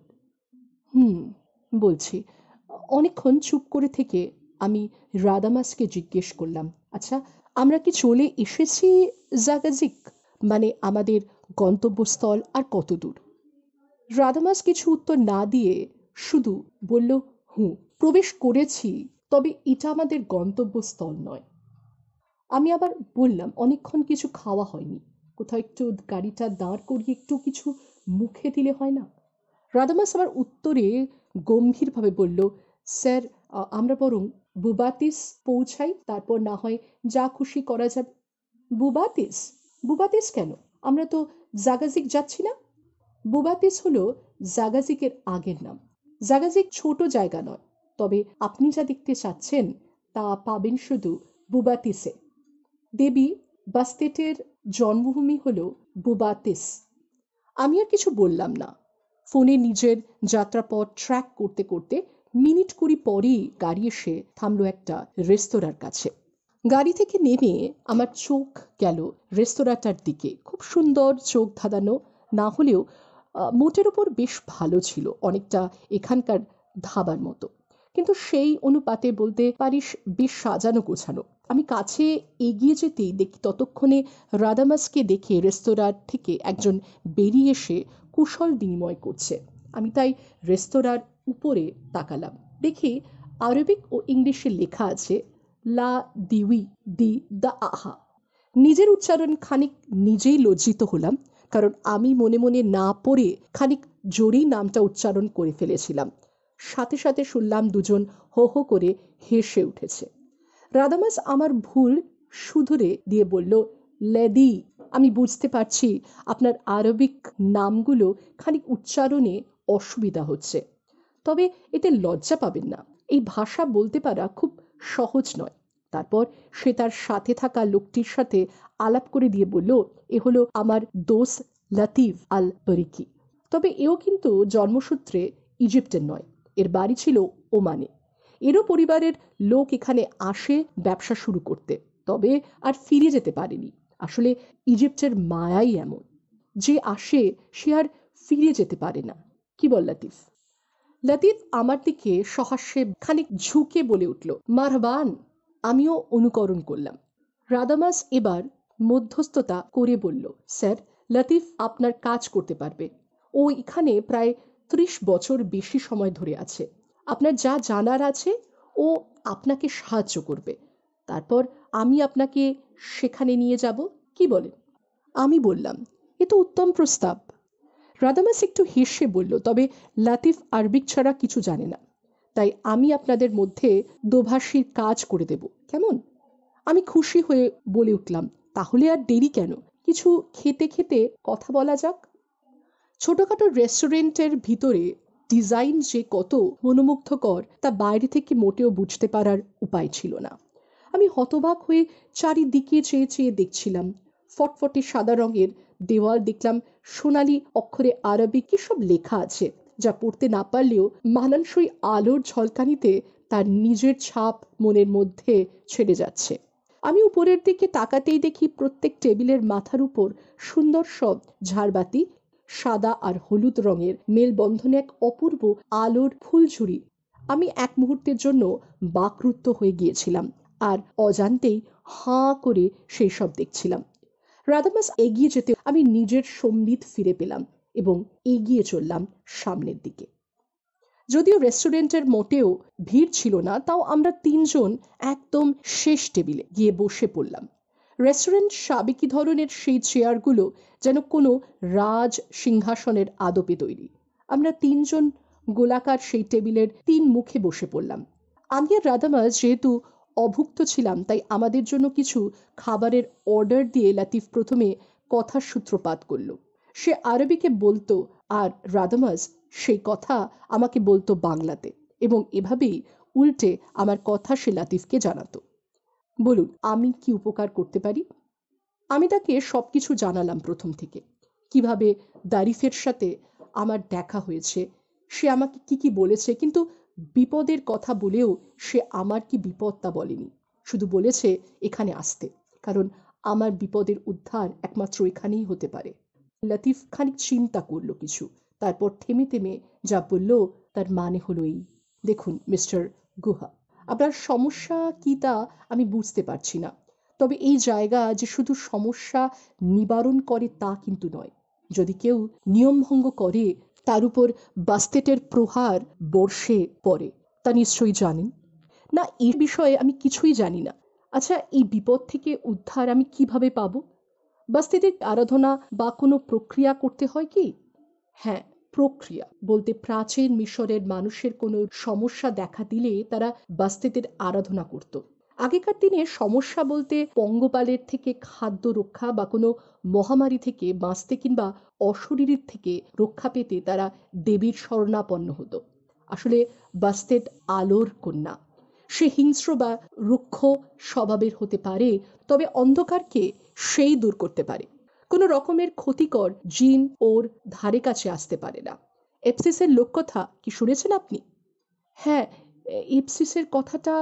হুম বলছি অনেকক্ষণ চুপ করে থেকে আমি রাদামাসকে জিজ্ঞেস করলাম আচ্ছা আমরা কি চলে এসেছি জাগাজিক মানে আমাদের গন্তব্যস্থল আর কত দূর রাধামাস কিছু উত্তর না দিয়ে শুধু বলল হুঁ প্রবেশ করেছি তবে এটা আমাদের গন্তব্যস্থল নয় আমি আবার বললাম অনেকক্ষণ কিছু খাওয়া হয়নি কোথাও একটু গাড়িটা দাঁড় করিয়ে একটু কিছু মুখে দিলে হয় না রাধামাস আমার উত্তরে গম্ভীরভাবে বলল স্যার আমরা বরং বুবাতিস পৌঁছাই তারপর না হয় যা খুশি করা যাবে বুবাতিস বুবাতিস কেন আমরা তো জাগাজিক যাচ্ছি না বুবাতিস হল জাগাজিকের আগের নাম জাগাজিক ছোট জায়গা নয় তবে আপনি যা দেখতে চাচ্ছেন তা পাবেন শুধু বুবাতিসে দেবী বাস্তেটের জন্মভূমি হল বুবাতিস আমি আর কিছু বললাম না ফোনে নিজের যাত্রাপথ ট্র্যাক করতে করতে মিনিট কুড়ি পরেই গাড়ি এসে থামলো একটা রেস্তোরাঁর কাছে গাড়ি থেকে নেমে আমার চোখ গেল রেস্তোরাঁটার দিকে খুব সুন্দর চোখ ধাঁধানো না হলেও মোটের ওপর বেশ ভালো ছিল অনেকটা এখানকার ধাবার মতো কিন্তু সেই অনুপাতে বলতে পারিস বেশ সাজানো গোছানো আমি কাছে এগিয়ে যেতেই দেখি ততক্ষণে রাদামাসকে দেখে রেস্তোরাঁর থেকে একজন বেরিয়ে এসে কুশল বিনিময় করছে আমি তাই রেস্তোরাঁর উপরে তাকালাম দেখি আরবিক ও ইংলিশে লেখা আছে লা দিউই দি দা আহা নিজের উচ্চারণ খানিক নিজেই লজ্জিত হলাম কারণ আমি মনে মনে না পড়ে খানিক জোরেই নামটা উচ্চারণ করে ফেলেছিলাম সাথে সাথে শুনলাম দুজন হো হো করে হেসে উঠেছে রাদামাস আমার ভুল সুধরে দিয়ে বলল লেদি আমি বুঝতে পারছি আপনার আরবিক নামগুলো খানিক উচ্চারণে অসুবিধা হচ্ছে তবে এতে লজ্জা পাবেন না এই ভাষা বলতে পারা খুব সহজ নয় তারপর সে তার সাথে থাকা লোকটির সাথে আলাপ করে দিয়ে বলল এ হলো আমার দোস লাতিফ আল পরিকি তবে এও কিন্তু জন্মসূত্রে ইজিপ্টের নয় এর বাড়ি ছিল ওমানে এরও পরিবারের লোক এখানে আসে ব্যবসা শুরু করতে তবে আর ফিরে যেতে পারেনি আসলে ইজিপ্টের মায়াই এমন যে আসে সে আর ফিরে যেতে পারে না কি বল লাতিফ লতিফ আমার দিকে সহাস্যে খানিক ঝুঁকে বলে উঠল মারবান আমিও অনুকরণ করলাম রাদামাস এবার মধ্যস্থতা করে বলল স্যার লতিফ আপনার কাজ করতে পারবে ও এখানে প্রায় ত্রিশ বছর বেশি সময় ধরে আছে আপনার যা জানার আছে ও আপনাকে সাহায্য করবে তারপর আমি আপনাকে সেখানে নিয়ে যাব কি বলেন আমি বললাম এ তো উত্তম প্রস্তাব রাদামাস একটু হেসে বলল তবে লাতিফ আরবিক ছাড়া কিছু জানে না তাই আমি আপনাদের মধ্যে দোভাষীর কাজ করে দেব কেমন আমি খুশি হয়ে বলে উঠলাম তাহলে আর দেরি কেন কিছু খেতে খেতে কথা বলা যাক ছোটখাটো রেস্টুরেন্টের ভিতরে ডিজাইন যে কত মনোমুগ্ধকর তা বাইরে থেকে মোটেও বুঝতে পারার উপায় ছিল না আমি হতবাক হয়ে চারিদিকে চেয়ে চেয়ে দেখছিলাম ফটফটে সাদা রঙের দেওয়াল দেখলাম সোনালি অক্ষরে আরবি কি সব লেখা আছে যা পড়তে না পারলেও মানানসই আলোর ঝলকানিতে তার নিজের ছাপ মনের মধ্যে ছেড়ে যাচ্ছে আমি উপরের দিকে তাকাতেই দেখি প্রত্যেক টেবিলের মাথার উপর সুন্দর সব ঝাড়বাতি সাদা আর হলুদ রঙের মেলবন্ধনে এক অপূর্ব আলোর ফুলঝুরি আমি এক মুহূর্তের জন্য বাকরুদ্ধ হয়ে গিয়েছিলাম আর অজান্তেই হাঁ করে সেই সব দেখছিলাম রাদামাস এগিয়ে যেতে আমি নিজের সম্বিত ফিরে পেলাম এবং এগিয়ে চললাম সামনের দিকে যদিও রেস্টুরেন্টের মোটেও ভিড় ছিল না তাও আমরা তিনজন একদম শেষ টেবিলে গিয়ে বসে পড়লাম রেস্টুরেন্ট সাবেকি ধরনের সেই চেয়ারগুলো যেন কোনো রাজ সিংহাসনের আদপে তৈরি আমরা তিনজন গোলাকার সেই টেবিলের তিন মুখে বসে পড়লাম আমি আর রাদামাস যেহেতু অভুক্ত ছিলাম তাই আমাদের জন্য কিছু খাবারের অর্ডার দিয়ে লাতিফ প্রথমে কথার সূত্রপাত করল সে আরবিকে বলতো আর রাদামাজ সেই কথা আমাকে বলতো বাংলাতে এবং এভাবেই উল্টে আমার কথা সে লাতিফকে জানাতো বলুন আমি কি উপকার করতে পারি আমি তাকে সব কিছু জানালাম প্রথম থেকে কিভাবে দারিফের সাথে আমার দেখা হয়েছে সে আমাকে কি কি বলেছে কিন্তু বিপদের কথা বলেও সে আমার কি বিপদ তা বলেনি শুধু বলেছে এখানে আসতে কারণ আমার বিপদের উদ্ধার একমাত্র এখানেই হতে পারে লতিফ খানিক চিন্তা করলো কিছু তারপর থেমে থেমে যা বলল তার মানে হলো এই দেখুন মিস্টার গুহা আপনার সমস্যা কী তা আমি বুঝতে পারছি না তবে এই জায়গা যে শুধু সমস্যা নিবারণ করে তা কিন্তু নয় যদি কেউ নিয়মভঙ্গ করে তার উপর বাস্তেটের প্রহার বর্ষে পড়ে তা নিশ্চয়ই জানেন না এর বিষয়ে আমি কিছুই জানি না আচ্ছা এই বিপদ থেকে উদ্ধার আমি কিভাবে পাব বাস্তেদের আরাধনা বা কোনো প্রক্রিয়া করতে হয় কি হ্যাঁ প্রক্রিয়া বলতে প্রাচীন মিশরের মানুষের কোনো সমস্যা দেখা দিলে তারা বাস্তেদের আরাধনা করত আগেকার দিনে সমস্যা বলতে পঙ্গপালের থেকে খাদ্য রক্ষা বা কোনো মহামারী থেকে বাঁচতে কিংবা অশরীরের থেকে রক্ষা পেতে তারা দেবীর শরণাপন্ন হতো আসলে বাস্তেট আলোর কন্যা সে হিংস্র বা রুক্ষ স্বভাবের হতে পারে তবে অন্ধকারকে সেই দূর করতে পারে কোনো রকমের ক্ষতিকর জিন ওর ধারে কাছে আসতে পারে না এপসিসের লোককথা কি শুনেছেন আপনি হ্যাঁ ইপসিসের কথাটা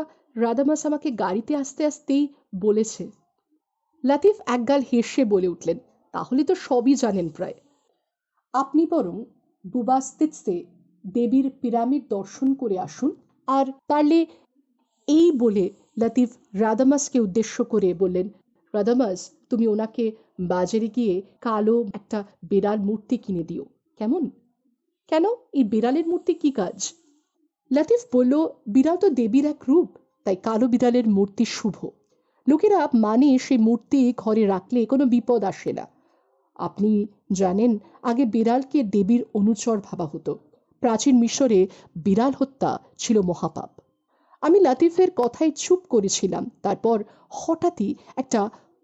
রাদামাস আমাকে গাড়িতে আসতে আসতেই বলেছে লাতিফ একগাল হেসে বলে উঠলেন তাহলে তো সবই জানেন প্রায় আপনি বরং বুবাস্তিৎসে দেবীর পিরামিড দর্শন করে আসুন আর তাহলে এই বলে লাতিফ রাদামাসকে উদ্দেশ্য করে বললেন রাদামাস তুমি ওনাকে বাজারে গিয়ে কালো একটা বেড়াল মূর্তি কিনে দিও কেমন কেন এই বিড়ালের মূর্তি কি কাজ লাতিফ বলল বিড়াল তো দেবীর এক রূপ তাই কালো বিড়ালের মূর্তি শুভ লোকেরা মানে সেই মূর্তি ঘরে রাখলে কোনো বিপদ আসে না আপনি জানেন আগে বিড়ালকে দেবীর অনুচর ভাবা হতো প্রাচীন মিশরে বিড়াল হত্যা ছিল মহাপাপ আমি লাতিফের কথায় চুপ করেছিলাম তারপর হঠাৎই একটা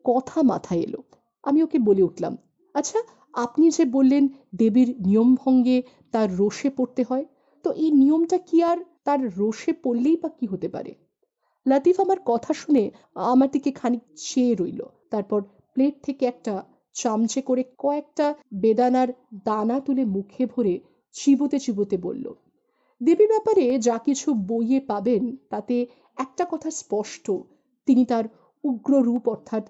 কথা মাথায় এলো আমি ওকে বলে উঠলাম আচ্ছা আপনি যে বললেন দেবীর নিয়ম ভঙ্গে তার রোষে পড়তে হয় তো এই নিয়মটা কি আর তার রোষে পড়লেই বা কি হতে পারে লাতিফ আমার কথা শুনে আমার দিকে খানিক চেয়ে রইল তারপর প্লেট থেকে একটা চামচে করে কয়েকটা বেদানার দানা তুলে মুখে ভরে চিবোতে চিবোতে বলল দেবী ব্যাপারে যা কিছু বইয়ে পাবেন তাতে একটা কথা স্পষ্ট তিনি তার উগ্র রূপ অর্থাৎ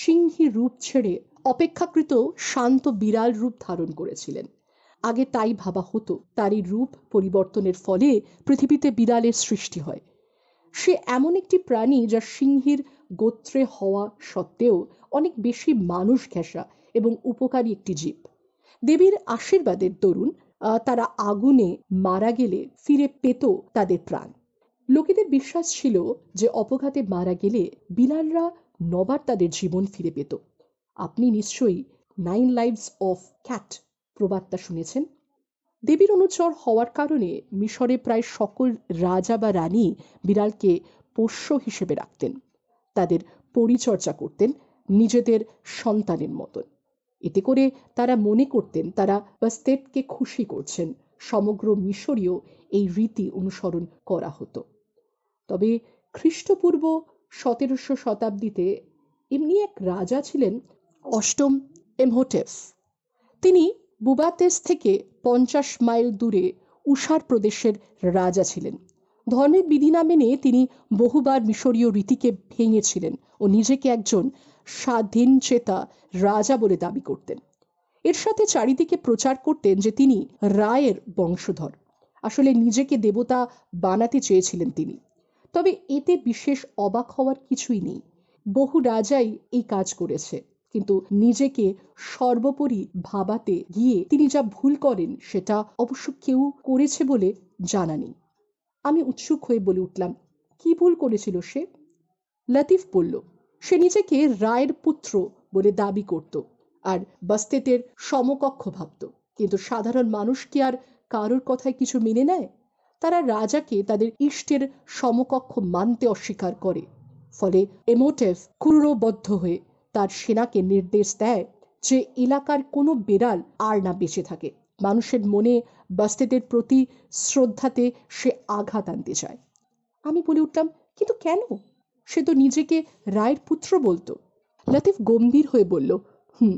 সিংহী রূপ ছেড়ে অপেক্ষাকৃত শান্ত বিড়াল রূপ ধারণ করেছিলেন আগে তাই ভাবা হতো তারই রূপ পরিবর্তনের ফলে পৃথিবীতে বিড়ালের সৃষ্টি হয় সে এমন একটি প্রাণী যা সিংহীর গোত্রে হওয়া সত্ত্বেও অনেক বেশি মানুষ ঘেঁষা এবং উপকারী একটি জীব দেবীর আশীর্বাদের দরুন তারা আগুনে মারা গেলে ফিরে পেত তাদের প্রাণ লোকেদের বিশ্বাস ছিল যে অপঘাতে মারা গেলে বিলালরা নবার তাদের জীবন ফিরে পেত আপনি নিশ্চয়ই নাইন লাইভস অফ ক্যাট প্রবাদটা শুনেছেন দেবীর অনুচর হওয়ার কারণে মিশরে প্রায় সকল রাজা বা রানী বিড়ালকে পোষ্য হিসেবে রাখতেন তাদের পরিচর্যা করতেন নিজেদের সন্তানের মতন এতে করে তারা মনে করতেন তারা বাস্তেটকে খুশি করছেন সমগ্র মিশরীয় এই রীতি অনুসরণ করা হতো তবে খ্রিস্টপূর্ব সতেরোশো শতাব্দীতে এমনি এক রাজা ছিলেন অষ্টম এমহোটেফ তিনি বুবাতেস থেকে পঞ্চাশ মাইল দূরে উষার প্রদেশের রাজা ছিলেন ধর্মের বিধি না মেনে তিনি বহুবার মিশরীয় রীতিকে ভেঙেছিলেন ও নিজেকে একজন স্বাধীন চেতা রাজা বলে দাবি করতেন এর সাথে চারিদিকে প্রচার করতেন যে তিনি রায়ের বংশধর আসলে নিজেকে দেবতা বানাতে চেয়েছিলেন তিনি তবে এতে বিশেষ অবাক হওয়ার কিছুই নেই বহু রাজাই এই কাজ করেছে কিন্তু নিজেকে সর্বোপরি ভাবাতে গিয়ে তিনি যা ভুল করেন সেটা অবশ্য কেউ করেছে বলে জানা নেই আমি উৎসুক হয়ে বলে উঠলাম কি ভুল করেছিল সে লতিফ বলল সে নিজেকে রায়ের পুত্র বলে দাবি করত আর বাস্তেতের সমকক্ষ ভাবত কিন্তু সাধারণ মানুষ কি আর কারোর কথায় কিছু মেনে নেয় তারা রাজাকে তাদের ইষ্টের সমকক্ষ মানতে অস্বীকার করে ফলে এমোটেভ ক্রূরবদ্ধ হয়ে তার সেনাকে নির্দেশ দেয় যে এলাকার কোনো বেড়াল আর না বেঁচে থাকে মানুষের মনে বাস্তেদের প্রতি শ্রদ্ধাতে সে আঘাত আনতে চায় আমি বলে উঠলাম কিন্তু কেন সে তো নিজেকে রায়ের পুত্র বলতো লাতিফ গম্ভীর হয়ে বলল হুম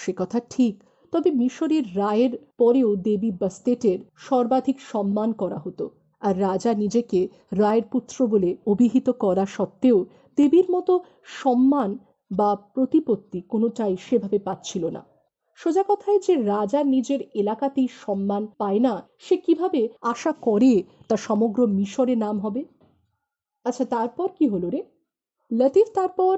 সে কথা ঠিক তবে মিশরের রায়ের পরেও দেবী বাস্তেটের সর্বাধিক সম্মান করা হতো আর রাজা নিজেকে রায়ের পুত্র বলে অভিহিত করা সত্ত্বেও দেবীর মতো সম্মান বা প্রতিপত্তি কোনোটাই সেভাবে পাচ্ছিল না সোজা কথায় যে রাজা নিজের এলাকাতেই সম্মান পায় না সে কিভাবে আশা করে তা সমগ্র মিশরে নাম হবে আচ্ছা তারপর কি হলো রে লতিফ তারপর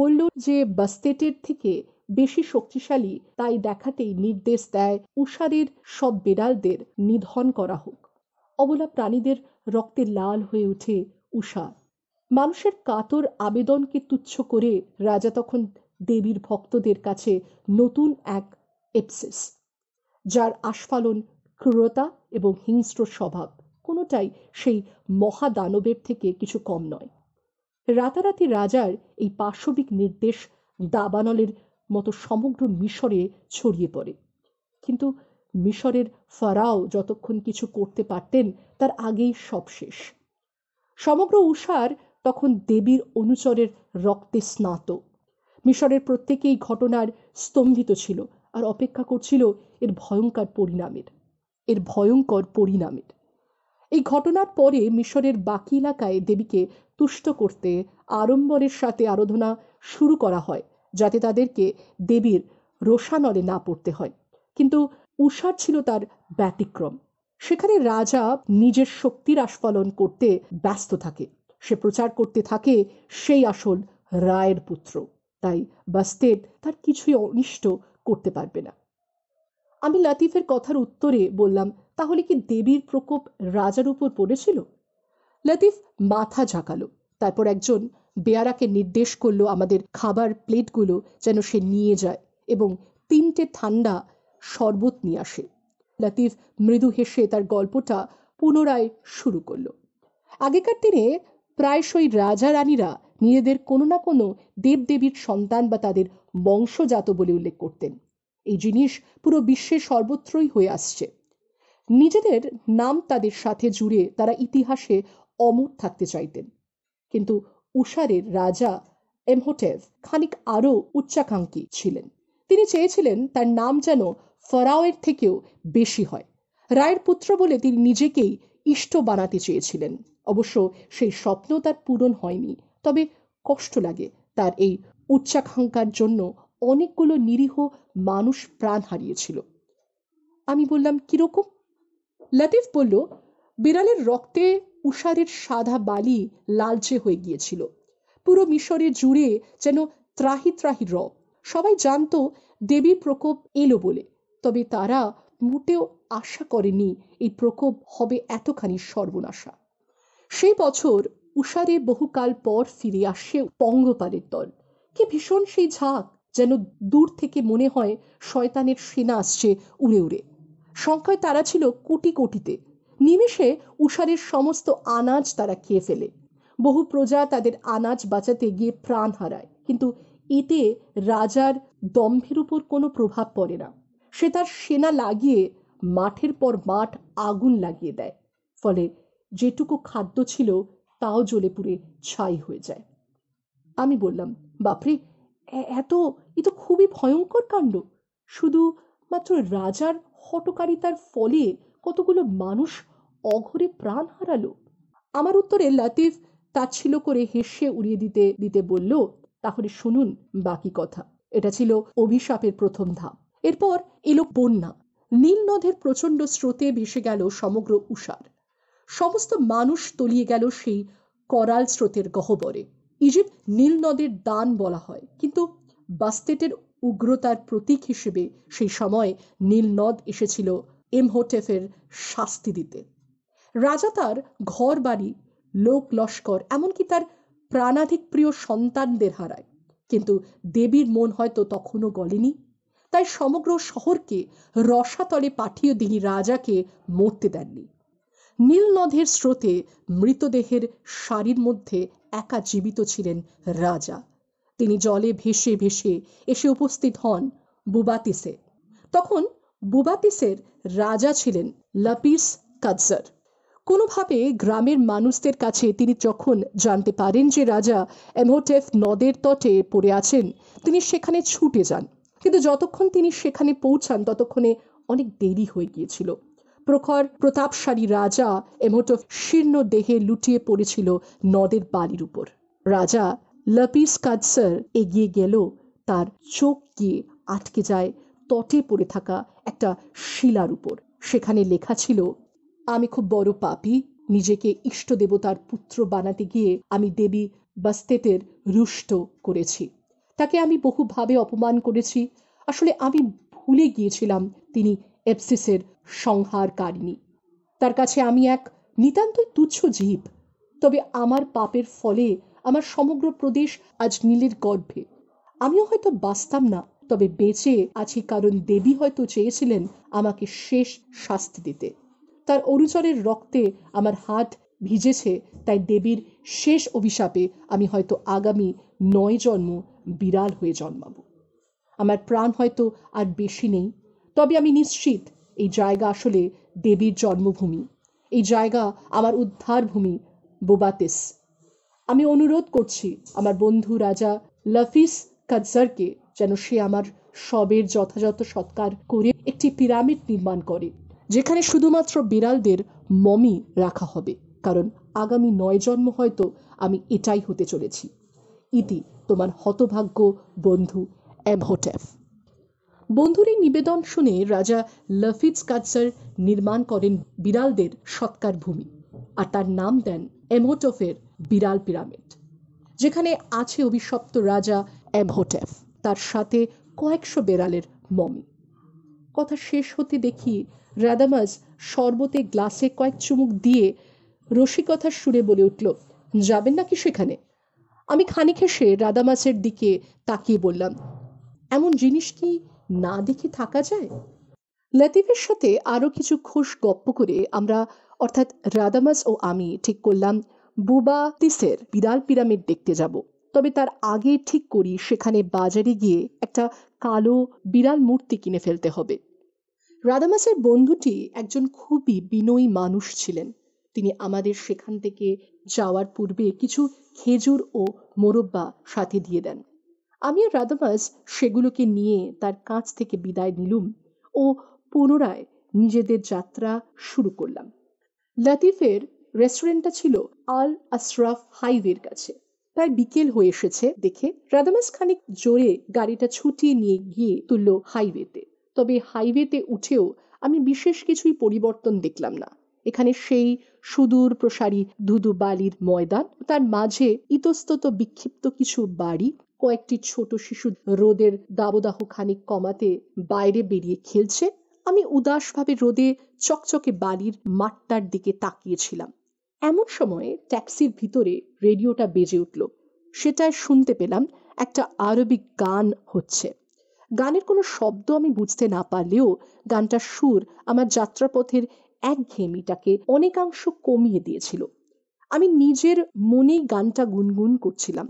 বলল যে বাস্তেটের থেকে বেশি শক্তিশালী তাই দেখাতেই নির্দেশ দেয় উষারের সব বেড়ালদের নিধন করা হোক অবলা প্রাণীদের রক্তে লাল হয়ে ওঠে উষা মানুষের কাতর আবেদনকে তুচ্ছ করে রাজা তখন দেবীর ভক্তদের কাছে নতুন এক এপসিস যার আস্ফালন ক্রূরতা এবং হিংস্র স্বভাব কোনোটাই সেই মহাদানবের থেকে কিছু কম নয় রাতারাতি রাজার এই পার্শ্ববিক নির্দেশ দাবানলের মতো সমগ্র মিশরে ছড়িয়ে পড়ে কিন্তু মিশরের ফারাও যতক্ষণ কিছু করতে পারতেন তার আগেই সব শেষ সমগ্র উষার তখন দেবীর অনুচরের রক্তে স্নাত মিশরের প্রত্যেকেই ঘটনার স্তম্ভিত ছিল আর অপেক্ষা করছিল এর ভয়ঙ্কর পরিণামের এর ভয়ঙ্কর পরিণামের এই ঘটনার পরে মিশরের বাকি এলাকায় দেবীকে তুষ্ট করতে আড়ম্বরের সাথে আরাধনা শুরু করা হয় যাতে তাদেরকে দেবীর রোষানলে না পড়তে হয় কিন্তু উষার ছিল তার ব্যতিক্রম সেখানে রাজা নিজের শক্তির আস্ফলন করতে ব্যস্ত থাকে সে প্রচার করতে থাকে সেই আসল রায়ের পুত্র তাই বাস্তেদ তার কিছুই অনিষ্ট করতে পারবে না আমি লাতিফের কথার উত্তরে বললাম তাহলে কি দেবীর প্রকোপ রাজার উপর পড়েছিল লাতিফ মাথা ঝাঁকালো তারপর একজন বেয়ারাকে নির্দেশ করলো আমাদের খাবার প্লেটগুলো যেন সে নিয়ে যায় এবং তিনটে ঠান্ডা শরবত নিয়ে আসে লাতিফ মৃদু হেসে তার গল্পটা পুনরায় শুরু করলো আগেকার দিনে প্রায়শই রাজা রানীরা নিজেদের কোনো না কোনো দেবদেবীর সন্তান বা তাদের বংশজাত বলে উল্লেখ করতেন এই জিনিস পুরো বিশ্বে সর্বত্রই হয়ে আসছে নিজেদের নাম তাদের সাথে জুড়ে তারা ইতিহাসে অমর থাকতে চাইতেন কিন্তু উষারের রাজা এমহোটেভ খানিক আরও উচ্চাকাঙ্ক্ষী ছিলেন তিনি চেয়েছিলেন তার নাম যেন ফরাওয়ের থেকেও বেশি হয় রায়ের পুত্র বলে তিনি নিজেকেই ইষ্ট বানাতে চেয়েছিলেন অবশ্য সেই স্বপ্ন তার পূরণ হয়নি তবে কষ্ট লাগে তার এই উচ্চাকাঙ্ক্ষার জন্য অনেকগুলো নিরীহ মানুষ প্রাণ হারিয়েছিল আমি বললাম কীরকম লতিফ বলল বিড়ালের রক্তে উষারের সাদা বালি লালচে হয়ে গিয়েছিল পুরো মিশরে জুড়ে যেন ত্রাহি ত্রাহি রব সবাই জানত দেবী প্রকোপ এলো বলে তবে তারা মোটেও আশা করেনি এই প্রকোপ হবে এতখানি সর্বনাশা সেই বছর উষারে বহুকাল পর ফিরে আসে পঙ্গপালের দল কি ভীষণ সেই ঝাঁক যেন দূর থেকে মনে হয় শয়তানের সেনা আসছে উড়ে উড়ে সংখ্যায় তারা ছিল কোটি কোটিতে নিমেষে উষারের সমস্ত আনাজ তারা খেয়ে ফেলে বহু প্রজা তাদের আনাজ বাঁচাতে গিয়ে প্রাণ হারায় কিন্তু এতে রাজার দম্ভের উপর কোনো প্রভাব পড়ে না সে তার সেনা লাগিয়ে মাঠের পর মাঠ আগুন লাগিয়ে দেয় ফলে যেটুকু খাদ্য ছিল তাও জ্বলে পুড়ে ছাই হয়ে যায় আমি বললাম বাপরে এত এ তো খুবই ভয়ঙ্কর কাণ্ড শুধু মাত্র রাজার হটকারিতার ফলে কতগুলো মানুষ অঘরে প্রাণ হারালো আমার উত্তরে লাতিফ তাচ্ছিল করে হেসে উড়িয়ে দিতে দিতে বলল তাহলে শুনুন বাকি কথা এটা ছিল অভিশাপের প্রথম ধাপ এরপর এলো বন্যা নীল নদের প্রচণ্ড স্রোতে ভেসে গেল সমগ্র উষার সমস্ত মানুষ তলিয়ে গেল সেই করাল স্রোতের গহ্বরে ইজিপ্ট নীল নদের দান বলা হয় কিন্তু বাস্তেটের উগ্রতার প্রতীক হিসেবে সেই সময় নীল নদ এসেছিল এমহোটেফের শাস্তি দিতে রাজা তার ঘর বাড়ি লোক লস্কর এমনকি তার প্রাণাধিক প্রিয় সন্তানদের হারায় কিন্তু দেবীর মন হয়তো তখনও গলেনি তাই সমগ্র শহরকে রসাতলে পাঠিয়ে তিনি রাজাকে মরতে দেননি নীল নদের স্রোতে মৃতদেহের শাড়ির মধ্যে একা জীবিত ছিলেন রাজা তিনি জলে ভেসে ভেসে এসে উপস্থিত হন বুবাতিসে তখন বুবাতিসের রাজা ছিলেন লাপিস কাজার কোনোভাবে গ্রামের মানুষদের কাছে তিনি যখন জানতে পারেন যে রাজা এমোটেফ নদের তটে পড়ে আছেন তিনি সেখানে ছুটে যান কিন্তু যতক্ষণ তিনি সেখানে পৌঁছান ততক্ষণে অনেক দেরি হয়ে গিয়েছিল প্রখর প্রতাপশালী রাজা এমোটো শীর্ণ দেহে লুটিয়ে পড়েছিল নদের বাড়ির উপর রাজা লপিস কাদসার এগিয়ে গেল তার চোখ গিয়ে আটকে যায় তটে পড়ে থাকা একটা শিলার উপর সেখানে লেখা ছিল আমি খুব বড় পাপি নিজেকে ইষ্ট দেবতার পুত্র বানাতে গিয়ে আমি দেবী বাস্তেটের রুষ্ট করেছি তাকে আমি বহুভাবে অপমান করেছি আসলে আমি ভুলে গিয়েছিলাম তিনি এপসিসের সংহারকারিণী তার কাছে আমি এক নিতান্তই তুচ্ছ জীব তবে আমার পাপের ফলে আমার সমগ্র প্রদেশ আজ নীলের গর্ভে আমিও হয়তো বাঁচতাম না তবে বেঁচে আছি কারণ দেবী হয়তো চেয়েছিলেন আমাকে শেষ শাস্তি দিতে তার অরুচরের রক্তে আমার হাত ভিজেছে তাই দেবীর শেষ অভিশাপে আমি হয়তো আগামী নয় জন্ম বিড়াল হয়ে জন্মাবো আমার প্রাণ হয়তো আর বেশি নেই তবে আমি নিশ্চিত এই জায়গা আসলে দেবীর জন্মভূমি এই জায়গা আমার উদ্ধার ভূমি বোবাতেস আমি অনুরোধ করছি আমার বন্ধু রাজা লফিস কাজারকে যেন সে আমার সবের যথাযথ সৎকার করে একটি পিরামিড নির্মাণ করে যেখানে শুধুমাত্র বিড়ালদের মমি রাখা হবে কারণ আগামী নয় জন্ম হয়তো আমি এটাই হতে চলেছি ইতি তোমার হতভাগ্য বন্ধু অ্যাভোটেফ বন্ধুর এই নিবেদন শুনে রাজা লফিজ কাৎসার নির্মাণ করেন বিড়ালদের সৎকার ভূমি আর তার নাম দেন এমোটফের বিড়াল পিরামিড যেখানে আছে অভিশপ্ত রাজা অ্যাভোটেফ তার সাথে কয়েকশো বেড়ালের মমি কথা শেষ হতে দেখি রাদামাজ শরবতে গ্লাসে কয়েক চুমুক দিয়ে রসিকথার সুরে বলে উঠল যাবেন নাকি সেখানে আমি খানিক হেসে মাছের দিকে তাকিয়ে বললাম এমন জিনিস কি না দেখে থাকা যায় লতিফের সাথে আরও কিছু খোস গপ্প করে আমরা অর্থাৎ রাদামাস ও আমি ঠিক করলাম বুবা তিসের বিড়াল পিরামিড দেখতে যাব তবে তার আগে ঠিক করি সেখানে বাজারে গিয়ে একটা কালো বিড়াল মূর্তি কিনে ফেলতে হবে রাদামাসের বন্ধুটি একজন খুবই বিনয়ী মানুষ ছিলেন তিনি আমাদের সেখান থেকে যাওয়ার পূর্বে কিছু খেজুর ও মোরব্বা সাথে দিয়ে দেন আমি আর রাদামাস সেগুলোকে নিয়ে তার কাছ থেকে বিদায় নিলুম ও পুনরায় নিজেদের যাত্রা শুরু করলাম লাতিফের রেস্টুরেন্টটা ছিল আল আশরাফ হাইওয়ের কাছে প্রায় বিকেল হয়ে এসেছে দেখে রাদামাস খানিক জোরে গাড়িটা ছুটিয়ে নিয়ে গিয়ে তুলল হাইওয়েতে তবে হাইওয়েতে উঠেও আমি বিশেষ কিছুই পরিবর্তন দেখলাম না এখানে সেই সুদূর প্রসারী ধুধু বালির ময়দান তার মাঝে ইতস্তত বিক্ষিপ্ত কিছু বাড়ি কয়েকটি ছোট শিশু রোদের দাবদাহ খানিক কমাতে বাইরে বেরিয়ে খেলছে আমি উদাসভাবে রোদে চকচকে বালির মাঠটার দিকে তাকিয়েছিলাম এমন সময়ে ট্যাক্সির ভিতরে রেডিওটা বেজে উঠল সেটায় শুনতে পেলাম একটা আরবিক গান হচ্ছে গানের কোনো শব্দ আমি বুঝতে না পারলেও গানটার সুর আমার যাত্রাপথের একঘেয়েমিটাকে অনেকাংশ কমিয়ে দিয়েছিল আমি নিজের মনেই গানটা গুনগুন করছিলাম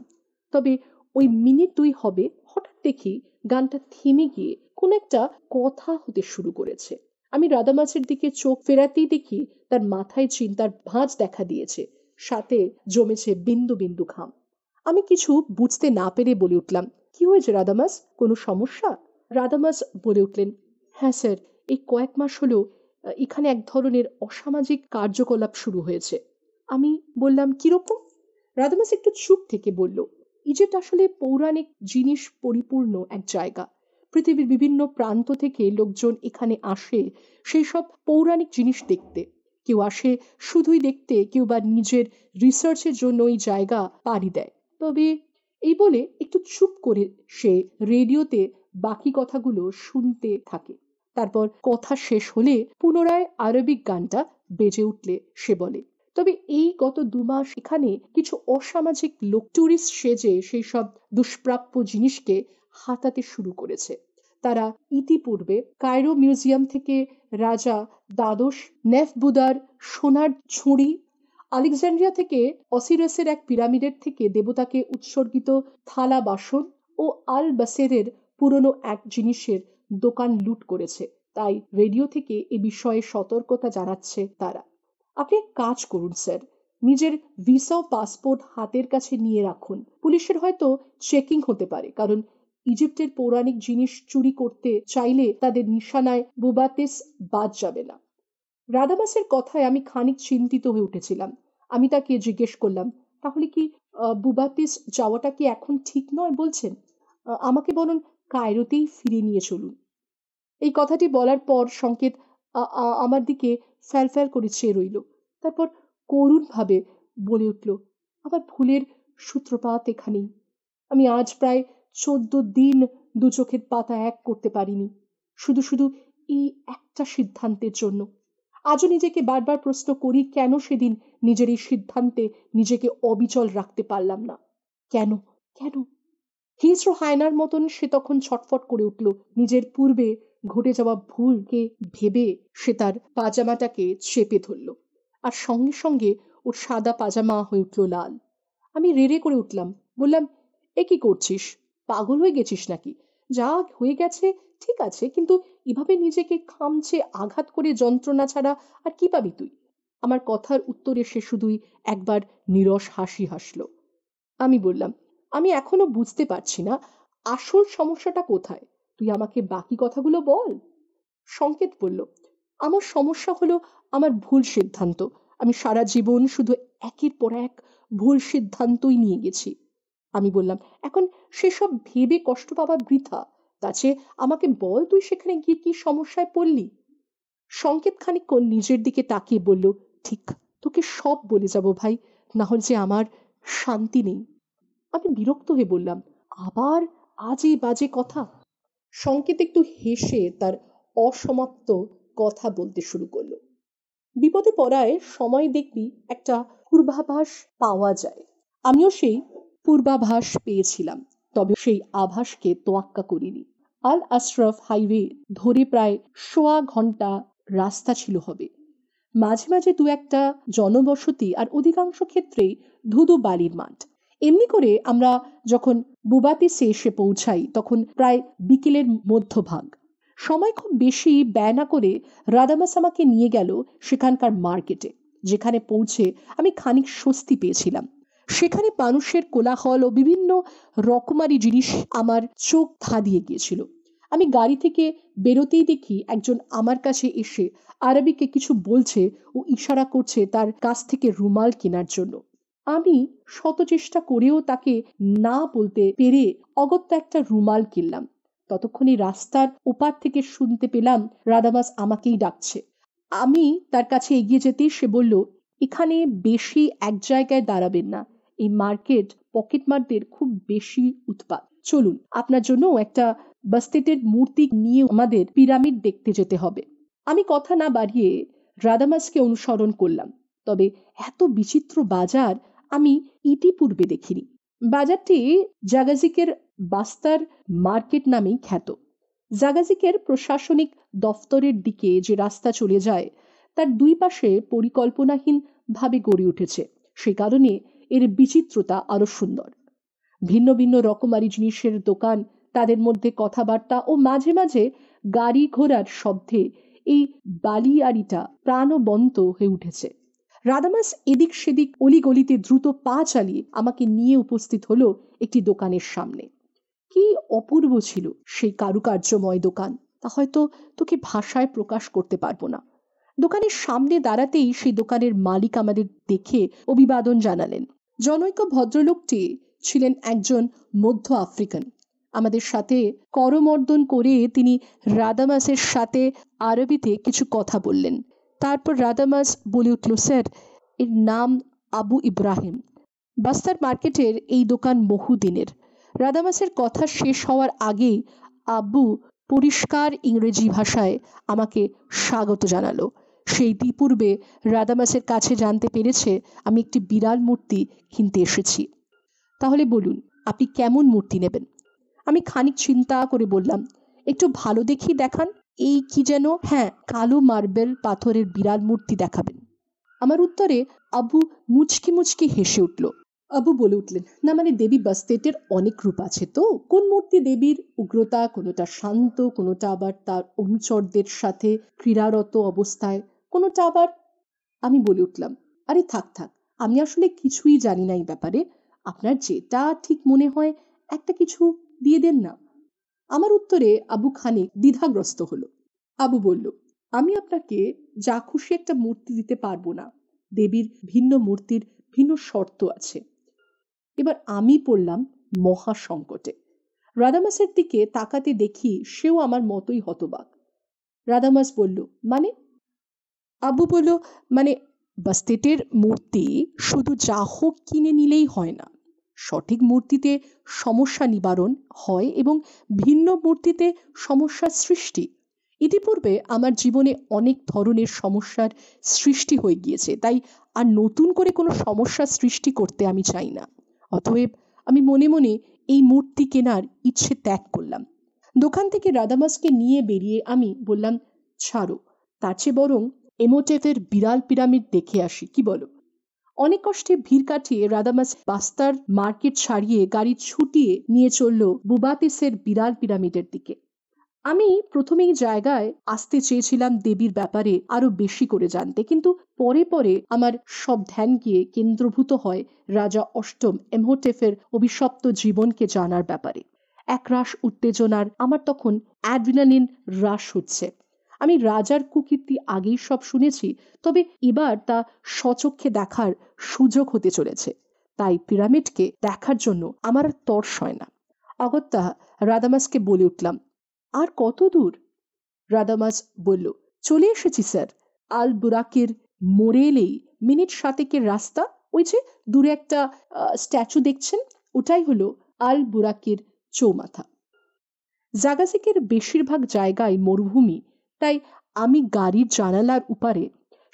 তবে ওই মিনিট দুই হবে হঠাৎ দেখি গানটা থেমে গিয়ে কোন একটা কথা হতে শুরু করেছে আমি রাধামাছের দিকে চোখ ফেরাতেই দেখি তার মাথায় চিন্তার ভাঁজ দেখা দিয়েছে সাথে জমেছে বিন্দু বিন্দু খাম আমি কিছু বুঝতে না পেরে বলে উঠলাম কি হয়েছে রাদামাস কোনো সমস্যা রাদামাস বলে উঠলেন হ্যাঁ স্যার এই কয়েক মাস হলেও এখানে এক ধরনের অসামাজিক কার্যকলাপ শুরু হয়েছে আমি বললাম কিরকম রাদামাস একটু চুপ থেকে বলল ইজিপ্ট আসলে পৌরাণিক জিনিস পরিপূর্ণ এক জায়গা পৃথিবীর বিভিন্ন প্রান্ত থেকে লোকজন এখানে আসে সেই সব পৌরাণিক জিনিস দেখতে কেউ আসে শুধুই দেখতে কেউ বা নিজের রিসার্চের জন্য ওই জায়গা পাড়ি দেয় তবে এই বলে একটু চুপ করে সে রেডিওতে বাকি কথাগুলো শুনতে থাকে তারপর কথা শেষ হলে পুনরায় আরবিক গানটা বেজে উঠলে সে বলে তবে এই গত দু মাস এখানে কিছু অসামাজিক লোক টুরিস্ট সেজে সেই সব দুষ্প্রাপ্য জিনিসকে হাতাতে শুরু করেছে তারা ইতিপূর্বে কায়রো মিউজিয়াম থেকে রাজা দ্বাদশ নেফবুদার সোনার ছুঁড়ি আলেকজান্ড্রিয়া থেকে অসিরাসের এক পিরামিডের থেকে দেবতাকে উৎসর্গিত থালা বাসন ও আল বাসেরের পুরনো এক জিনিসের দোকান লুট করেছে তাই রেডিও থেকে এ বিষয়ে সতর্কতা জানাচ্ছে তারা আপনি কাজ করুন স্যার নিজের ভিসা পাসপোর্ট হাতের কাছে নিয়ে রাখুন পুলিশের হয়তো চেকিং হতে পারে কারণ ইজিপ্টের পৌরাণিক জিনিস চুরি করতে চাইলে তাদের নিশানায় বুবাতেস বাদ যাবে না রাদামাসের কথায় আমি খানিক চিন্তিত হয়ে উঠেছিলাম আমি তাকে জিজ্ঞেস করলাম তাহলে কি বুবাতিস যাওয়াটা কি এখন ঠিক নয় বলছেন আমাকে বলুন কায়রোতেই ফিরে নিয়ে চলুন এই কথাটি বলার পর সংকেত আমার দিকে ফ্যালফ্যাল করে চেয়ে রইল তারপর করুণভাবে বলে উঠল আমার ভুলের সূত্রপাত এখানেই আমি আজ প্রায় চোদ্দ দিন দু চোখের পাতা এক করতে পারিনি শুধু শুধু এই একটা সিদ্ধান্তের জন্য আজও নিজেকে বারবার প্রশ্ন করি কেন সেদিন নিজের এই সিদ্ধান্তে নিজেকে অবিচল রাখতে পারলাম না কেন কেন হিংস্র হায়নার মতন সে তখন ছটফট করে উঠল নিজের পূর্বে ঘটে যাওয়া ভুলকে ভেবে সে তার পাজামাটাকে চেপে ধরল আর সঙ্গে সঙ্গে ওর সাদা পাজামা হয়ে উঠল লাল আমি রেড়ে করে উঠলাম বললাম এ কি করছিস পাগল হয়ে গেছিস নাকি যা হয়ে গেছে ঠিক আছে কিন্তু এভাবে নিজেকে খামছে আঘাত করে যন্ত্রণা ছাড়া আর কি পাবি তুই আমার কথার উত্তরে সে শুধুই একবার নিরস হাসি হাসল আমি বললাম আমি এখনো বুঝতে পারছি না আসল সমস্যাটা কোথায় তুই আমাকে বাকি কথাগুলো বল সংকেত বলল আমার সমস্যা হলো আমার ভুল সিদ্ধান্ত আমি সারা জীবন শুধু একের পর এক ভুল সিদ্ধান্তই নিয়ে গেছি আমি বললাম এখন সেসব ভেবে কষ্ট পাবা বৃথা তাছে আমাকে বল তুই সেখানে গিয়ে কি সমস্যায় পড়লি সংকেত খানিক্ষণ নিজের দিকে তাকিয়ে বলল ঠিক তোকে সব বলে যাব ভাই না হলে যে আমার শান্তি নেই আমি বিরক্ত হয়ে বললাম আবার আজে বাজে কথা সংকেত একটু হেসে তার অসমাপ্ত কথা বলতে শুরু করলো বিপদে পড়ায় সময় দেখবি একটা পূর্বাভাস পাওয়া যায় আমিও সেই পূর্বাভাস পেয়েছিলাম তবে সেই আভাসকে তোয়াক্কা করিনি আল আশরাফ হাইওয়ে ধরে প্রায় সোয়া ঘন্টা রাস্তা ছিল হবে মাঝে মাঝে দু একটা জনবসতি আর অধিকাংশ ক্ষেত্রেই ধুধু বালির মাঠ এমনি করে আমরা যখন বুবাতে শেষে পৌঁছাই তখন প্রায় বিকেলের মধ্যভাগ সময় খুব বেশি ব্যয় না করে রাদামাস আমাকে নিয়ে গেল সেখানকার মার্কেটে যেখানে পৌঁছে আমি খানিক স্বস্তি পেয়েছিলাম সেখানে মানুষের কোলাহল ও বিভিন্ন রকমারি জিনিস আমার চোখ দিয়ে গিয়েছিল আমি গাড়ি থেকে বেরোতেই দেখি একজন আমার কাছে এসে আরবিকে কিছু বলছে ও ইশারা করছে তার কাছ থেকে রুমাল কেনার জন্য আমি শত চেষ্টা করেও তাকে না বলতে পেরে অগত্যা একটা রুমাল কিনলাম ততক্ষণে রাস্তার ওপার থেকে শুনতে পেলাম রাদামাস আমাকেই ডাকছে আমি তার কাছে এগিয়ে যেতেই সে বলল এখানে বেশি এক জায়গায় দাঁড়াবেন না এই মার্কেট পকেটমারদের খুব বেশি উৎপাদ চলুন আপনার জন্য একটা বাস্তেটের মূর্তি নিয়ে আমাদের পিরামিড দেখতে যেতে হবে আমি কথা না বাড়িয়ে রাদামাসকে অনুসরণ করলাম তবে এত বিচিত্র বাজার আমি ইতিপূর্বে দেখিনি বাজারটি জাগাজিকের বাস্তার মার্কেট নামেই খ্যাত জাগাজিকের প্রশাসনিক দফতরের দিকে যে রাস্তা চলে যায় তার দুই পাশে পরিকল্পনাহীনভাবে গড়ে উঠেছে সে কারণে এর বিচিত্রতা আরও সুন্দর ভিন্ন ভিন্ন রকমারি জিনিসের দোকান তাদের মধ্যে কথাবার্তা ও মাঝে মাঝে গাড়ি ঘোড়ার শব্দে এই বালিয়াড়িটা প্রাণবন্ত হয়ে উঠেছে রাদামাস এদিক সেদিক অলিগলিতে দ্রুত পা চালিয়ে আমাকে নিয়ে উপস্থিত হলো একটি দোকানের সামনে কি অপূর্ব ছিল সেই কারুকার্যময় দোকান তা হয়তো তোকে ভাষায় প্রকাশ করতে পারবো না দোকানের সামনে দাঁড়াতেই সেই দোকানের মালিক আমাদের দেখে অভিবাদন জানালেন জনৈক ভদ্রলোকটি ছিলেন একজন মধ্য আফ্রিকান আমাদের সাথে করমর্দন করে তিনি রাদামাসের সাথে আরবিতে কিছু কথা বললেন তারপর রাদামাস বলে উঠল স্যার এর নাম আবু ইব্রাহিম বাস্তার মার্কেটের এই দোকান বহুদিনের রাদামাসের কথা শেষ হওয়ার আগেই আব্বু পরিষ্কার ইংরেজি ভাষায় আমাকে স্বাগত জানালো সেই দ্বিপূর্বে রাদামাসের কাছে জানতে পেরেছে আমি একটি বিড়াল মূর্তি কিনতে এসেছি তাহলে বলুন আপনি কেমন মূর্তি নেবেন আমি খানিক চিন্তা করে বললাম একটু ভালো দেখি দেখান এই কি যেন হ্যাঁ কালো মার্বেল পাথরের বিরাট মূর্তি দেখাবেন আমার উত্তরে আবু মুচকি মুচকি হেসে উঠল আবু বলে উঠলেন না মানে দেবী বাস্তেটের অনেক রূপ আছে তো কোন মূর্তি দেবীর উগ্রতা কোনোটা শান্ত কোনোটা আবার তার অনুচরদের সাথে ক্রীড়ারত অবস্থায় কোনোটা আবার আমি বলে উঠলাম আরে থাক থাক আমি আসলে কিছুই জানি না এই ব্যাপারে আপনার যেটা ঠিক মনে হয় একটা কিছু দিয়ে দেন না আমার উত্তরে আবু খানিক দ্বিধাগ্রস্ত হল আবু বলল আমি আপনাকে যা খুশি একটা মূর্তি দিতে পারবো না দেবীর ভিন্ন মূর্তির ভিন্ন শর্ত আছে এবার আমি পড়লাম মহা সংকটে রাদামাসের দিকে তাকাতে দেখি সেও আমার মতোই হতবাক রাদামাস বলল মানে আবু বলল মানে বাস্তেটের মূর্তি শুধু যা হোক কিনে নিলেই হয় না সঠিক মূর্তিতে সমস্যা নিবারণ হয় এবং ভিন্ন মূর্তিতে সমস্যার সৃষ্টি ইতিপূর্বে আমার জীবনে অনেক ধরনের সমস্যার সৃষ্টি হয়ে গিয়েছে তাই আর নতুন করে কোনো সমস্যা সৃষ্টি করতে আমি চাই না অতএব আমি মনে মনে এই মূর্তি কেনার ইচ্ছে ত্যাগ করলাম দোকান থেকে রাদামাসকে নিয়ে বেরিয়ে আমি বললাম ছাড়ো তার চেয়ে বরং এমোটেফের বিড়াল পিরামিড দেখে আসি কি বলো অনেক কষ্টে ভিড় কাটিয়ে রাদামাস বাস্তার মার্কেট ছাড়িয়ে গাড়ি ছুটিয়ে নিয়ে চলল বুবাতেসের বিরাট পিরামিডের দিকে আমি প্রথমেই জায়গায় আসতে চেয়েছিলাম দেবীর ব্যাপারে আরো বেশি করে জানতে কিন্তু পরে পরে আমার সব ধ্যান গিয়ে কেন্দ্রভূত হয় রাজা অষ্টম এমহোটেফের অভিশপ্ত জীবনকে জানার ব্যাপারে একরাশ উত্তেজনার আমার তখন অ্যাড্রিনালিন হ্রাস হচ্ছে আমি রাজার কুকীর্তি আগেই সব শুনেছি তবে এবার তা সচক্ষে দেখার সুযোগ হতে চলেছে তাই পিরামিডকে দেখার জন্য আমার আর তর্স হয় না অগত্যা রাদামাসকে বলে উঠলাম আর কত দূর রাদামাস বলল চলে এসেছি স্যার আল বুরাকের মোড়ে এলেই মিনিট সাতেকের রাস্তা ওই যে দূরে একটা স্ট্যাচু দেখছেন ওটাই হলো আল বুরাকের চৌমাথা জাগাজিকের বেশিরভাগ জায়গায় মরুভূমি তাই আমি গাড়ির জানালার উপারে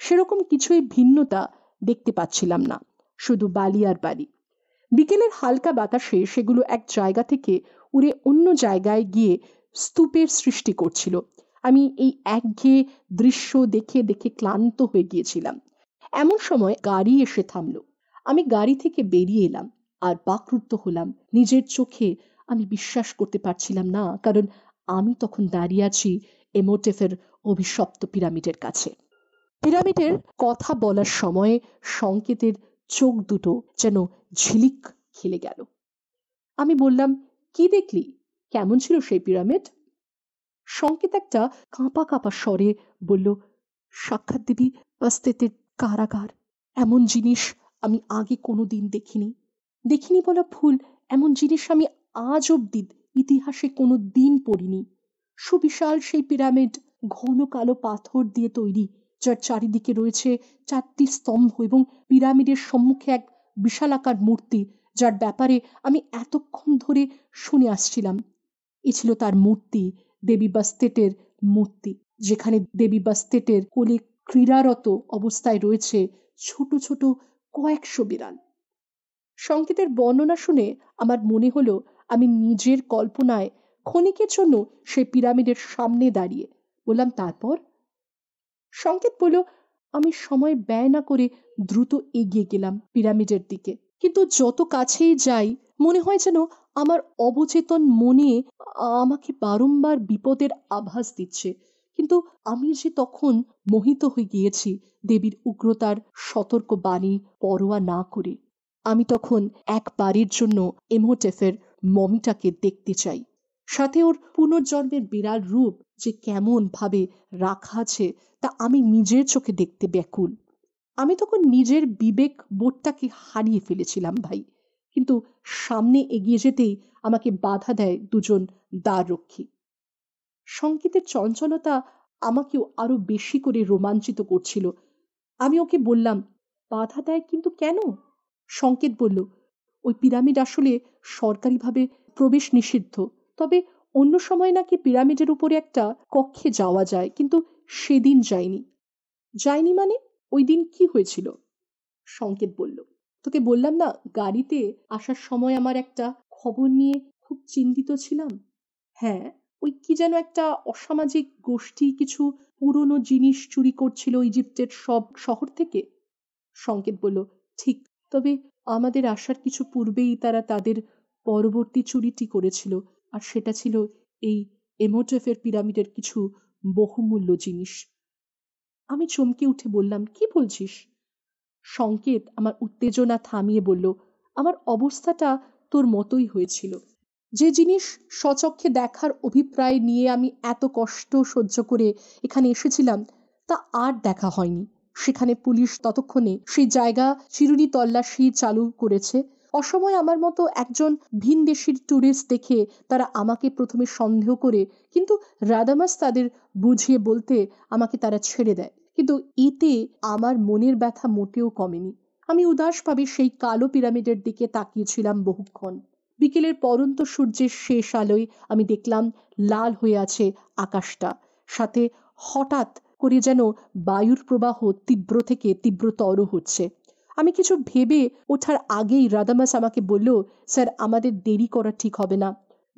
সেরকম কিছুই ভিন্নতা দেখতে পাচ্ছিলাম না শুধু বালি আর বালি বিকেলের হালকা বাতাসে সেগুলো এক জায়গা থেকে উড়ে অন্য জায়গায় গিয়ে স্তূপের সৃষ্টি করছিল আমি এই একঘে দৃশ্য দেখে দেখে ক্লান্ত হয়ে গিয়েছিলাম এমন সময় গাড়ি এসে থামল আমি গাড়ি থেকে বেরিয়ে এলাম আর বাকরুদ্ধ হলাম নিজের চোখে আমি বিশ্বাস করতে পারছিলাম না কারণ আমি তখন দাঁড়িয়ে আছি এমোটেফের অভিশপ্ত পিরামিডের কাছে পিরামিডের কথা বলার সময়ে সংকেতের চোখ দুটো যেন ঝিলিক খেলে গেল আমি বললাম কি দেখলি কেমন ছিল সেই পিরামিড সংকেত একটা কাঁপা কাঁপা স্বরে বলল সাক্ষাৎ দেবী অস্তেতের কারাগার এমন জিনিস আমি আগে কোনো দিন দেখিনি দেখিনি বলা ভুল এমন জিনিস আমি আজ অব্দি ইতিহাসে কোনো দিন পড়িনি সুবিশাল সেই পিরামিড ঘন কালো পাথর দিয়ে তৈরি যার চারিদিকে রয়েছে চারটি স্তম্ভ এবং পিরামিডের সম্মুখে এক বিশালাকার মূর্তি যার ব্যাপারে আমি এতক্ষণ ধরে শুনে আসছিলাম এ ছিল তার মূর্তি দেবী বাস্তেটের মূর্তি যেখানে দেবী বাস্তেটের কোলে ক্রীড়ারত অবস্থায় রয়েছে ছোট ছোট কয়েকশো বিড়াল সংকেতের বর্ণনা শুনে আমার মনে হলো আমি নিজের কল্পনায় ক্ষণিকের জন্য সেই পিরামিডের সামনে দাঁড়িয়ে বললাম তারপর সংকেত বলল আমি সময় ব্যয় না করে দ্রুত এগিয়ে গেলাম পিরামিডের দিকে কিন্তু যত কাছেই যাই মনে হয় যেন আমার অবচেতন মনে আমাকে বারংবার বিপদের আভাস দিচ্ছে কিন্তু আমি যে তখন মোহিত হয়ে গিয়েছি দেবীর উগ্রতার সতর্ক বাণী পরোয়া না করে আমি তখন এক বাড়ির জন্য এমোটেফের মমিটাকে দেখতে চাই সাথে ওর পুনর্জন্মের বিরাট রূপ যে কেমন ভাবে রাখা আছে তা আমি নিজের চোখে দেখতে ব্যাকুল আমি তখন নিজের বিবেক বোধটাকে হারিয়ে ফেলেছিলাম ভাই কিন্তু সামনে এগিয়ে যেতেই আমাকে বাধা দেয় দুজন রক্ষী সংকেতের চঞ্চলতা আমাকেও আরো বেশি করে রোমাঞ্চিত করছিল আমি ওকে বললাম বাধা দেয় কিন্তু কেন সংকেত বলল ওই পিরামিড আসলে সরকারিভাবে প্রবেশ নিষিদ্ধ তবে অন্য সময় নাকি পিরামিডের উপরে একটা কক্ষে যাওয়া যায় কিন্তু সেদিন যায়নি যায়নি মানে ওই দিন কি হয়েছিল সংকেত বলল তোকে বললাম না গাড়িতে আসার সময় আমার একটা খবর নিয়ে খুব চিন্তিত ছিলাম হ্যাঁ ওই কি যেন একটা অসামাজিক গোষ্ঠী কিছু পুরনো জিনিস চুরি করছিল ইজিপ্টের সব শহর থেকে সংকেত বলল ঠিক তবে আমাদের আসার কিছু পূর্বেই তারা তাদের পরবর্তী চুরিটি করেছিল আর সেটা ছিল এই এমোটেফের পিরামিডের কিছু বহুমূল্য জিনিস আমি চমকে উঠে বললাম কি বলছিস সংকেত আমার উত্তেজনা থামিয়ে বলল আমার অবস্থাটা তোর মতোই হয়েছিল যে জিনিস সচক্ষে দেখার অভিপ্রায় নিয়ে আমি এত কষ্ট সহ্য করে এখানে এসেছিলাম তা আর দেখা হয়নি সেখানে পুলিশ ততক্ষণে সেই জায়গা চিরুনি তল্লাশি চালু করেছে অসময় আমার মতো একজন ভিনদেশীর ট্যুরিস্ট দেখে তারা আমাকে প্রথমে সন্দেহ করে কিন্তু রাদামাস তাদের বুঝিয়ে বলতে আমাকে তারা ছেড়ে দেয় কিন্তু এতে আমার মনের ব্যথা মোটেও কমেনি আমি উদাসভাবে সেই কালো পিরামিডের দিকে তাকিয়েছিলাম বহুক্ষণ বিকেলের পরন্ত সূর্যের শেষ আলোয় আমি দেখলাম লাল হয়ে আছে আকাশটা সাথে হঠাৎ করে যেন বায়ুর প্রবাহ তীব্র থেকে তীব্রতর হচ্ছে আমি কিছু ভেবে ওঠার আগেই রাদামাস আমাকে বলল স্যার আমাদের দেরি করা ঠিক হবে না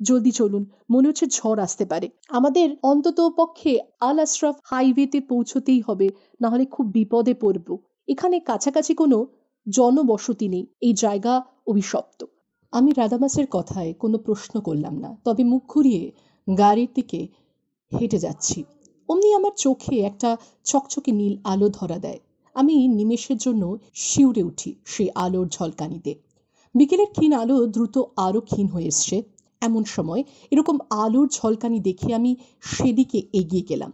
জলদি চলুন মনে হচ্ছে ঝড় আসতে পারে আমাদের অন্তত পক্ষে আল আশরাফ হাইওয়েতে পৌঁছতেই হবে নাহলে খুব বিপদে পড়ব এখানে কাছাকাছি কোনো জনবসতি নেই এই জায়গা অভিশপ্ত আমি রাদামাসের কথায় কোনো প্রশ্ন করলাম না তবে মুখ ঘুরিয়ে গাড়ির দিকে হেঁটে যাচ্ছি অমনি আমার চোখে একটা চকচকে নীল আলো ধরা দেয় আমি নিমেষের জন্য শিউরে উঠি সেই আলোর ঝলকানিতে বিকেলের ক্ষীণ আলো দ্রুত আরও ক্ষীণ হয়ে এসছে এমন সময় এরকম আলোর ঝলকানি দেখে আমি সেদিকে এগিয়ে গেলাম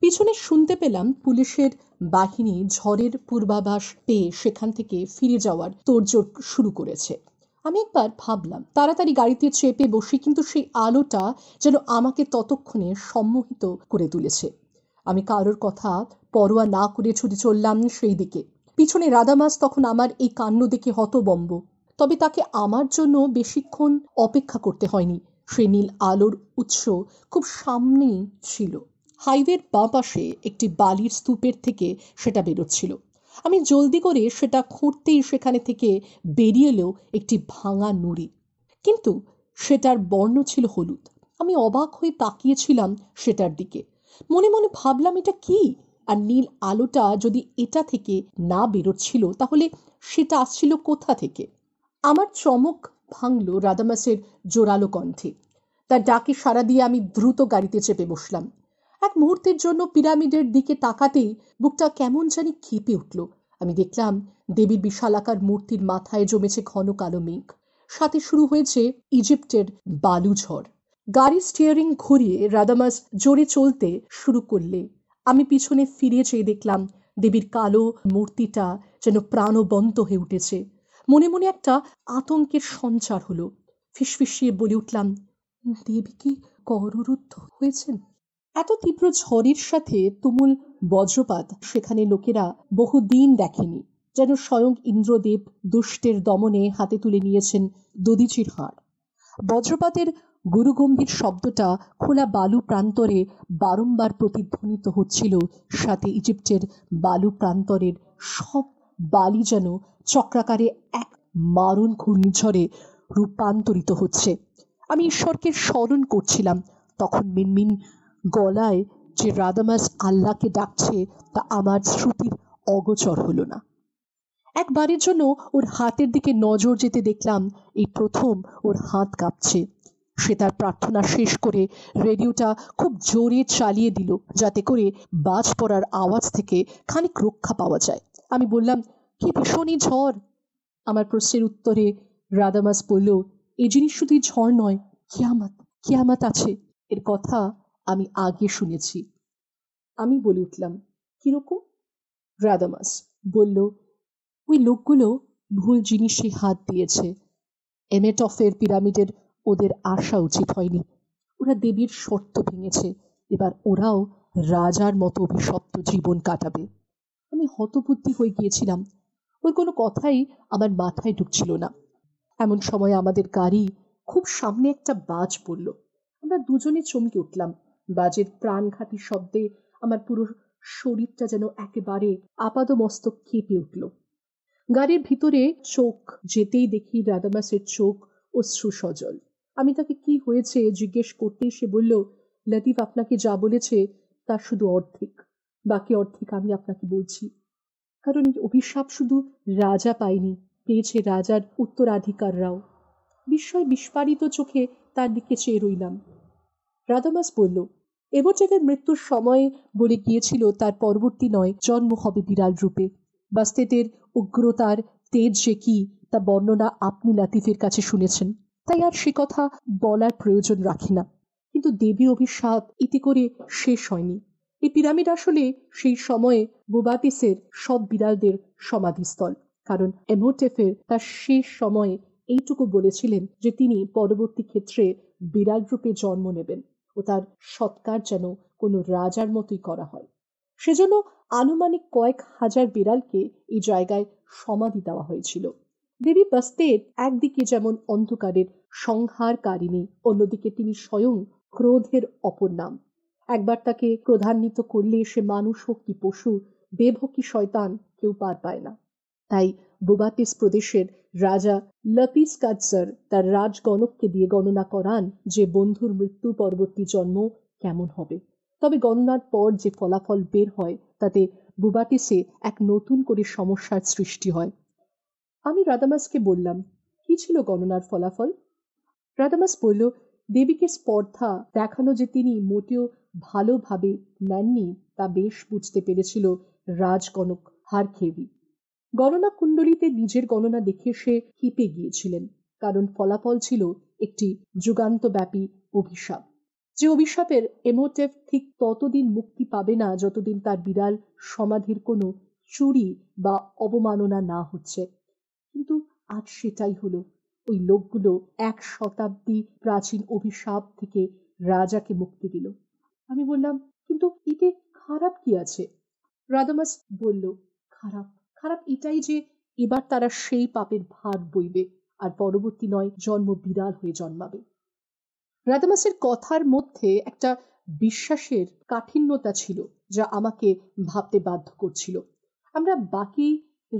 পিছনে শুনতে পেলাম পুলিশের বাহিনী ঝড়ের পূর্বাভাস পেয়ে সেখান থেকে ফিরে যাওয়ার তোড়জোড় শুরু করেছে আমি একবার ভাবলাম তাড়াতাড়ি গাড়িতে চেপে বসি কিন্তু সেই আলোটা যেন আমাকে ততক্ষণে সম্মোহিত করে তুলেছে আমি কারোর কথা পরোয়া না করে ছুটে চললাম সেই দিকে পিছনে রাদামাস তখন আমার এই কান্ন দেখে হতবম্ব তবে তাকে আমার জন্য বেশিক্ষণ অপেক্ষা করতে হয়নি সে নীল আলোর উৎস খুব সামনেই ছিল হাইওয়ের বাঁ পাশে একটি বালির স্তূপের থেকে সেটা বেরোচ্ছিল আমি জলদি করে সেটা খুঁড়তেই সেখানে থেকে বেরিয়ে এলেও একটি ভাঙা নুড়ি কিন্তু সেটার বর্ণ ছিল হলুদ আমি অবাক হয়ে তাকিয়েছিলাম সেটার দিকে মনে মনে ভাবলাম এটা কী আর নীল আলোটা যদি এটা থেকে না বেরোচ্ছিল তাহলে সেটা আসছিল কোথা থেকে আমার চমক ভাঙল রাদামাসের জোরালো কণ্ঠে তার ডাকে সাড়া দিয়ে আমি দ্রুত গাড়িতে চেপে বসলাম এক মুহূর্তের জন্য পিরামিডের দিকে তাকাতেই বুকটা কেমন জানি খেপে উঠল আমি দেখলাম দেবীর বিশালাকার মূর্তির মাথায় জমেছে ঘন কালো মেঘ সাথে শুরু হয়েছে ইজিপ্টের বালু ঝড় গাড়ি স্টিয়ারিং ঘুরিয়ে রাদামাস জোরে চলতে শুরু করলে আমি পিছনে ফিরে চেয়ে দেখলাম দেবীর কালো মূর্তিটা যেন প্রাণবন্ত হয়ে উঠেছে মনে মনে একটা আতঙ্কের সঞ্চার হলো ফিসফিসিয়ে বলে উঠলাম দেবী কি করুদ্ধ হয়েছেন এত তীব্র ঝড়ের সাথে তুমুল বজ্রপাত সেখানে লোকেরা বহুদিন দেখেনি যেন স্বয়ং ইন্দ্রদেব দুষ্টের দমনে হাতে তুলে নিয়েছেন দদিচির হাড় বজ্রপাতের গুরুগম্ভীর শব্দটা খোলা বালু প্রান্তরে বারংবার প্রতিধ্বনিত হচ্ছিল সাথে ইজিপ্টের বালু প্রান্তরের সব বালি যেন চক্রাকারে এক মারণ ঘূর্ণিঝড়ে রূপান্তরিত হচ্ছে আমি ঈশ্বরকে স্মরণ করছিলাম তখন মিনমিন গলায় যে রাদামাস আল্লাহকে ডাকছে তা আমার শ্রুতির অগোচর হলো না একবারের জন্য ওর হাতের দিকে নজর যেতে দেখলাম এই প্রথম ওর হাত কাঁপছে সে তার প্রার্থনা শেষ করে রেডিওটা খুব জোরে চালিয়ে দিল যাতে করে বাজ পড়ার আওয়াজ থেকে খানিক রক্ষা পাওয়া যায় আমি বললাম কি ভীষণই ঝড় আমার প্রশ্নের উত্তরে রাদামাস বলল এই জিনিস শুধুই ঝড় নয় কিয়ামাত কিয়ামাত আছে এর কথা আমি আগে শুনেছি আমি বলে উঠলাম কিরকম রাদামাস বলল ওই লোকগুলো ভুল জিনিসে হাত দিয়েছে এমেটফের পিরামিডের ওদের আসা উচিত হয়নি ওরা দেবীর শর্ত ভেঙেছে এবার ওরাও রাজার মতো অভিশপ্ত জীবন কাটাবে আমি হতবুদ্ধি হয়ে গিয়েছিলাম ওর কোনো কথাই আমার মাথায় ঢুকছিল না এমন সময় আমাদের গাড়ি খুব সামনে একটা বাজ পড়ল আমরা দুজনে চমকে উঠলাম বাজের প্রাণঘাতী শব্দে আমার পুরো শরীরটা যেন একেবারে আপাদমস্তক কেঁপে উঠল গাড়ির ভিতরে চোখ যেতেই দেখি রাদামাসের চোখ অশ্রু সজল আমি তাকে কি হয়েছে জিজ্ঞেস করতেই সে বলল লতিফ আপনাকে যা বলেছে তা শুধু অর্ধেক বাকি অর্ধেক আমি আপনাকে বলছি কারণ এই অভিশাপ শুধু রাজা পায়নি পেয়েছে রাজার উত্তরাধিকাররাও বিস্ময় বিস্ফারিত চোখে তার দিকে চেয়ে রইলাম রাদামাস বলল এবছরের মৃত্যুর সময়ে বলে গিয়েছিল তার পরবর্তী নয় জন্ম হবে বিড়াল রূপে বাস্তেদের উগ্রতার তেজ যে কি তা বর্ণনা আপনি লাতিফের কাছে শুনেছেন তাই আর সে কথা বলার প্রয়োজন রাখি না কিন্তু দেবীর অভিশাপ ইতি করে শেষ হয়নি এই পিরামিড আসলে সেই সময়ে বোবাতিসের সব বিড়ালদের সমাধিস্থল কারণ এমোটেফের তার শেষ সময়ে এইটুকু বলেছিলেন যে তিনি পরবর্তী ক্ষেত্রে বিড়াল রূপে জন্ম নেবেন ও তার সৎকার যেন কোনো রাজার মতোই করা হয় সেজন্য আনুমানিক কয়েক হাজার বিড়ালকে এই জায়গায় সমাধি দেওয়া হয়েছিল দেবী বাস্তের একদিকে যেমন অন্ধকারের সংহারকারিণী অন্যদিকে তিনি স্বয়ং ক্রোধের অপর নাম একবার তাকে ক্রোধান্বিত করলে সে মানুষ হোক কি পশু দেব হোক কি শয়তান কেউ পার পায় না তাই বুবাতিস প্রদেশের রাজা লপিস কাজসার তার রাজগণককে দিয়ে গণনা করান যে বন্ধুর মৃত্যু পরবর্তী জন্ম কেমন হবে তবে গণনার পর যে ফলাফল বের হয় তাতে বুবাতিসে এক নতুন করে সমস্যার সৃষ্টি হয় আমি রাদামাসকে বললাম কি ছিল গণনার ফলাফল রাদামাস বলল দেবীকে স্পর্ধা দেখানো যে তিনি মোটেও ভালোভাবে নেননি তা বেশ বুঝতে পেরেছিল রাজগণক খেয়েবি গণনা কুণ্ডলিতে নিজের গণনা দেখে সে হিপে গিয়েছিলেন কারণ ফলাফল ছিল একটি যুগান্তব্যাপী অভিশাপ যে অভিশাপের এমোটেভ ঠিক ততদিন মুক্তি পাবে না যতদিন তার বিড়াল সমাধির কোনো চুরি বা অবমাননা না হচ্ছে কিন্তু আজ সেটাই হলো ওই লোকগুলো এক শতাব্দী প্রাচীন অভিশাপ থেকে রাজাকে মুক্তি দিল আমি বললাম কিন্তু এতে খারাপ কি আছে রাদামাস বলল খারাপ খারাপ এটাই যে এবার তারা সেই পাপের ভার বইবে আর পরবর্তী নয় জন্ম বিড়াল হয়ে জন্মাবে রাদামাসের কথার মধ্যে একটা বিশ্বাসের কাঠিন্যতা ছিল যা আমাকে ভাবতে বাধ্য করছিল আমরা বাকি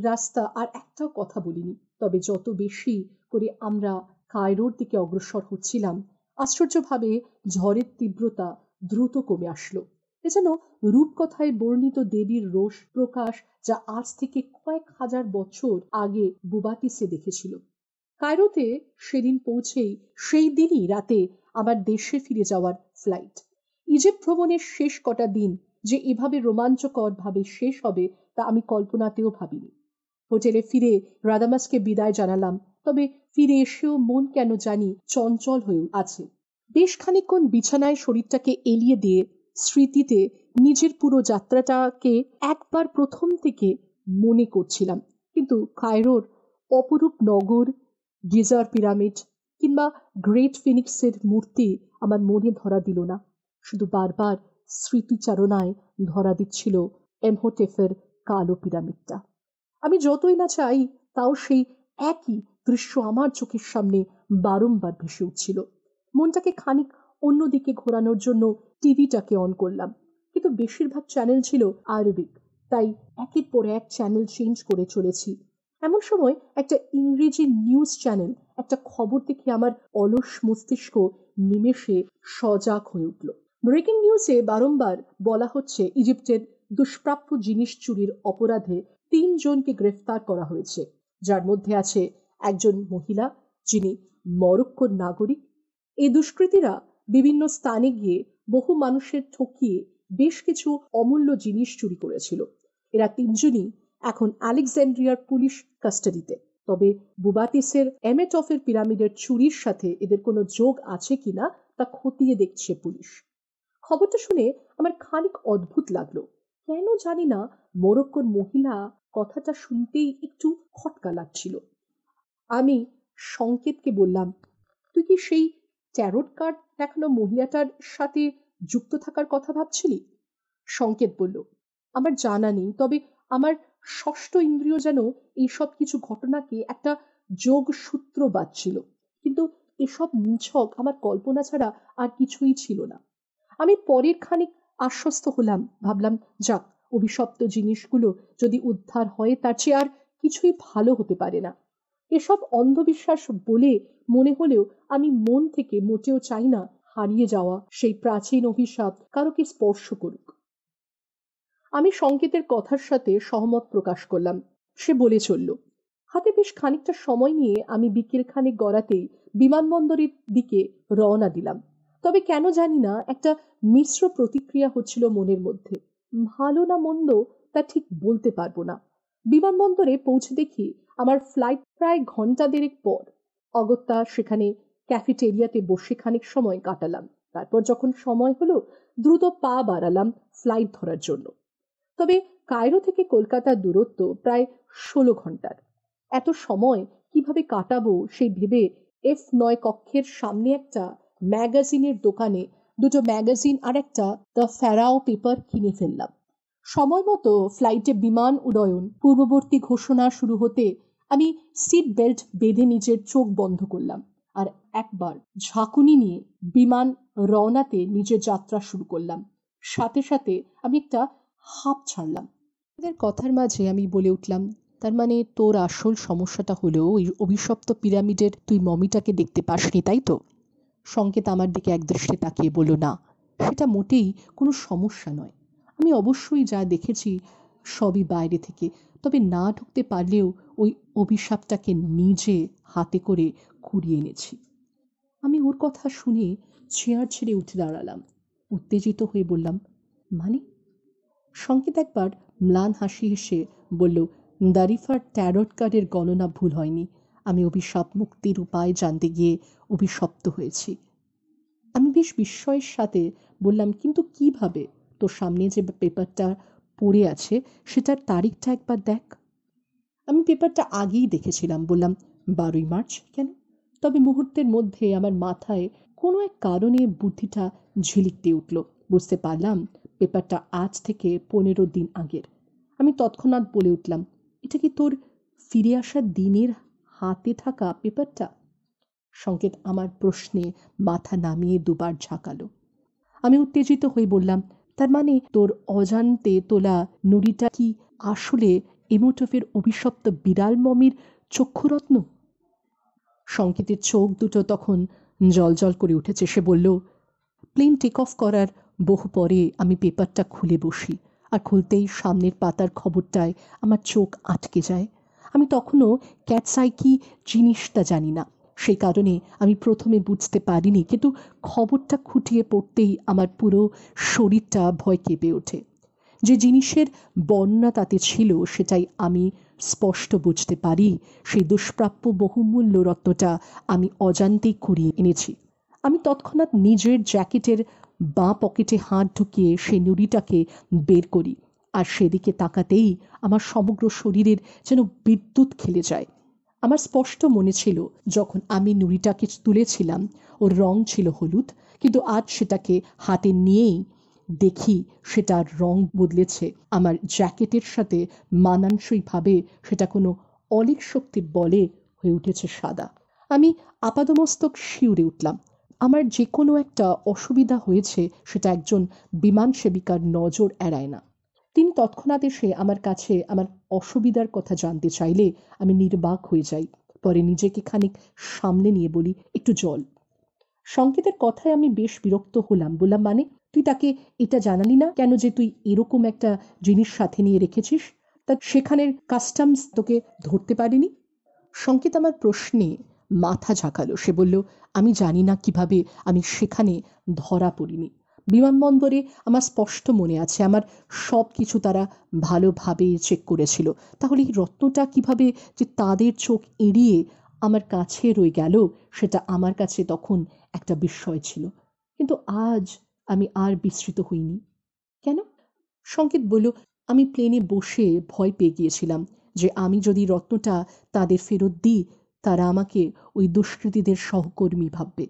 রাস্তা আর একটাও কথা বলিনি তবে যত বেশি করে আমরা কায়রোর দিকে অগ্রসর হচ্ছিলাম আশ্চর্যভাবে ঝড়ের তীব্রতা দ্রুত কমে আসলো এ যেন রূপকথায় বর্ণিত দেবীর রোষ প্রকাশ যা আজ থেকে কয়েক হাজার বছর আগে বুবাতিসে দেখেছিল কায়রোতে সেদিন পৌঁছেই সেই দিনই রাতে আমার দেশে ফিরে যাওয়ার ফ্লাইট ইজিপ্ট ভ্রমণের শেষ কটা দিন যে এভাবে রোমাঞ্চকরভাবে শেষ হবে তা আমি কল্পনাতেও ভাবিনি হোটেলে ফিরে রাদামাসকে বিদায় জানালাম তবে ফিরে এসেও মন কেন জানি চঞ্চল হয়ে আছে বেশ খানিক্ষণ বিছানায় শরীরটাকে এলিয়ে দিয়ে স্মৃতিতে নিজের পুরো যাত্রাটাকে একবার প্রথম থেকে মনে করছিলাম কিন্তু কায়রোর অপরূপ নগর গিজার পিরামিড কিংবা গ্রেট ফিনিক্সের মূর্তি আমার মনে ধরা দিল না শুধু বারবার স্মৃতিচারণায় ধরা দিচ্ছিল এমহোটেফের কালো পিরামিডটা আমি যতই না চাই তাও সেই একই দৃশ্য আমার চোখের সামনে বারংবার ভেসে উঠছিল মনটাকে খানিক অন্যদিকে ঘোরানোর জন্য টিভিটাকে অন করলাম কিন্তু বেশিরভাগ চ্যানেল ছিল আরবিক তাই একের পর এক চ্যানেল চেঞ্জ করে চলেছি এমন সময় একটা ইংরেজি নিউজ চ্যানেল একটা খবর দেখে আমার অলস মস্তিষ্ক নিমেষে সজাগ হয়ে উঠল ব্রেকিং নিউজে বারংবার বলা হচ্ছে ইজিপ্টের দুষ্প্রাপ্য জিনিস চুরির অপরাধে তিনজনকে গ্রেফতার করা হয়েছে যার মধ্যে আছে একজন মহিলা যিনি মরক্কোর নাগরিক এই দুষ্কৃতীরা বিভিন্ন স্থানে গিয়ে বহু মানুষের ঠকিয়ে বেশ কিছু অমূল্য জিনিস চুরি করেছিল এরা তিনজনই এখন আলেকজান্ড্রিয়ার পুলিশ কাস্টাডিতে তবে বুবাতিসের এমেটফের পিরামিডের চুরির সাথে এদের কোনো যোগ আছে কিনা তা খতিয়ে দেখছে পুলিশ খবরটা শুনে আমার খানিক অদ্ভুত লাগলো কেন জানি না মরক্কোর মহিলা কথাটা শুনতেই একটু খটকা লাগছিল আমি সংকেতকে বললাম তুই কি সেই ট্যারোট কার্ড দেখানো মহিলাটার সাথে যুক্ত থাকার কথা ভাবছিলি সংকেত বলল আমার জানা নেই তবে আমার ষষ্ঠ ইন্দ্রিয় যেন এইসব কিছু ঘটনাকে একটা যোগ সূত্র বাঁচছিল কিন্তু এসব নিছক আমার কল্পনা ছাড়া আর কিছুই ছিল না আমি পরের খানিক আশ্বস্ত হলাম ভাবলাম যাক অভিশপ্ত জিনিসগুলো যদি উদ্ধার হয় তার চেয়ে আর কিছুই ভালো হতে পারে না এসব অন্ধবিশ্বাস বলে মনে হলেও আমি মন থেকে মোটেও চাই না হারিয়ে যাওয়া সেই প্রাচীন অভিশাপ কারোকে স্পর্শ করুক আমি সংকেতের কথার সাথে সহমত প্রকাশ করলাম সে বলে চলল হাতে বেশ খানিকটা সময় নিয়ে আমি বিকেলখানে খানিক গড়াতেই বিমানবন্দরের দিকে রওনা দিলাম তবে কেন জানি না একটা মিশ্র প্রতিক্রিয়া হচ্ছিল মনের মধ্যে ভালো না মন্দ তা ঠিক বলতে পারবো না বিমানবন্দরে পৌঁছে দেখি আমার ফ্লাইট প্রায় ঘন্টা দেড়েক পর অগত্যা সেখানে ক্যাফেটেরিয়াতে বসে খানিক সময় কাটালাম তারপর যখন সময় হলো দ্রুত পা বাড়ালাম ফ্লাইট ধরার জন্য তবে কায়রো থেকে কলকাতার দূরত্ব প্রায় ষোলো ঘন্টার এত সময় কিভাবে কাটাবো সেই ভেবে এফ নয় কক্ষের সামনে একটা ম্যাগাজিনের দোকানে দুটো ম্যাগাজিন আর একটা দ্য ফ্যারাও পেপার কিনে ফেললাম সময় মতো ফ্লাইটে বিমান উডয়ন পূর্ববর্তী ঘোষণা শুরু হতে আমি সিট বেল্ট বেঁধে নিজের চোখ বন্ধ করলাম আর একবার ঝাঁকুনি নিয়ে বিমান রওনাতে নিজের যাত্রা শুরু করলাম সাথে সাথে আমি একটা হাঁপ ছাড়লাম তাদের কথার মাঝে আমি বলে উঠলাম তার মানে তোর আসল সমস্যাটা হলেও ওই অভিশপ্ত পিরামিডের তুই মমিটাকে দেখতে পাসনি তাই তো সংকেত আমার দিকে একদৃষ্টে তাকিয়ে বলল না সেটা মোটেই কোনো সমস্যা নয় আমি অবশ্যই যা দেখেছি সবই বাইরে থেকে তবে না ঢুকতে পারলেও ওই অভিশাপটাকে নিজে হাতে করে কুড়িয়ে এনেছি আমি ওর কথা শুনে চেয়ার ছেড়ে উঠে দাঁড়ালাম উত্তেজিত হয়ে বললাম মানে সংকেত একবার ম্লান হাসি হেসে বলল দারিফার ট্যারট কার্ডের গণনা ভুল হয়নি আমি অভিশাপ মুক্তির উপায় জানতে গিয়ে অভিশপ্ত হয়েছি আমি বেশ বিস্ময়ের সাথে বললাম কিন্তু কিভাবে তোর সামনে যে পেপারটা পড়ে আছে সেটার তারিখটা একবার দেখ আমি পেপারটা আগেই দেখেছিলাম বললাম বারোই মার্চ কেন তবে মুহূর্তের মধ্যে আমার মাথায় কোনো এক কারণে বুদ্ধিটা ঝিলিক দিয়ে উঠল বুঝতে পারলাম পেপারটা আজ থেকে পনেরো দিন আগের আমি তৎক্ষণাৎ বলে উঠলাম এটা কি তোর ফিরে আসার দিনের হাতে থাকা পেপারটা সংকেত আমার প্রশ্নে মাথা নামিয়ে দুবার ঝাঁকালো আমি উত্তেজিত হয়ে বললাম তার মানে তোর অজান্তে তোলা নুড়িটা কি আসলে এমোটফের অভিশপ্ত বিড়াল মমির চক্ষুরত্ন সংকেতের চোখ দুটো তখন জলজল করে উঠেছে সে বলল প্লেন টেক অফ করার বহু পরে আমি পেপারটা খুলে বসি আর খুলতেই সামনের পাতার খবরটায় আমার চোখ আটকে যায় আমি তখনও ক্যাটসাই কি জিনিসটা জানি না সেই কারণে আমি প্রথমে বুঝতে পারিনি কিন্তু খবরটা খুঁটিয়ে পড়তেই আমার পুরো শরীরটা ভয় কেঁপে ওঠে যে জিনিসের বন্যা তাতে ছিল সেটাই আমি স্পষ্ট বুঝতে পারি সেই দুষ্প্রাপ্য বহুমূল্য রত্নটা আমি অজান্তেই কুড়িয়ে এনেছি আমি তৎক্ষণাৎ নিজের জ্যাকেটের বাঁ পকেটে হাত ঢুকিয়ে সেই নুড়িটাকে বের করি আর সেদিকে তাকাতেই আমার সমগ্র শরীরের যেন বিদ্যুৎ খেলে যায় আমার স্পষ্ট মনে ছিল যখন আমি নুড়িটাকে তুলেছিলাম ওর রং ছিল হলুদ কিন্তু আজ সেটাকে হাতে নিয়েই দেখি সেটার রং বদলেছে আমার জ্যাকেটের সাথে মানানসইভাবে সেটা কোনো অলিক শক্তির বলে হয়ে উঠেছে সাদা আমি আপাদমস্তক শিউরে উঠলাম আমার যে কোনো একটা অসুবিধা হয়েছে সেটা একজন বিমান সেবিকার নজর এড়ায় না তিনি তৎক্ষণাৎ এসে আমার কাছে আমার অসুবিধার কথা জানতে চাইলে আমি নির্বাক হয়ে যাই পরে নিজেকে খানিক সামনে নিয়ে বলি একটু জল সংকেতের কথায় আমি বেশ বিরক্ত হলাম বললাম মানে তুই তাকে এটা জানালি না কেন যে তুই এরকম একটা জিনিস সাথে নিয়ে রেখেছিস তা সেখানের কাস্টমস তোকে ধরতে পারেনি সংকেত আমার প্রশ্নে মাথা ঝাঁকালো সে বলল আমি জানি না কিভাবে আমি সেখানে ধরা পড়িনি বিমানবন্দরে আমার স্পষ্ট মনে আছে আমার সব কিছু তারা ভালোভাবে চেক করেছিল তাহলে এই রত্নটা কিভাবে যে তাদের চোখ এড়িয়ে আমার কাছে রয়ে গেল সেটা আমার কাছে তখন একটা বিস্ময় ছিল কিন্তু আজ আমি আর বিস্মৃত হইনি কেন সংকেত বলল আমি প্লেনে বসে ভয় পেয়ে গিয়েছিলাম যে আমি যদি রত্নটা তাদের ফেরত দিই তারা আমাকে ওই দুষ্কৃতীদের সহকর্মী ভাববে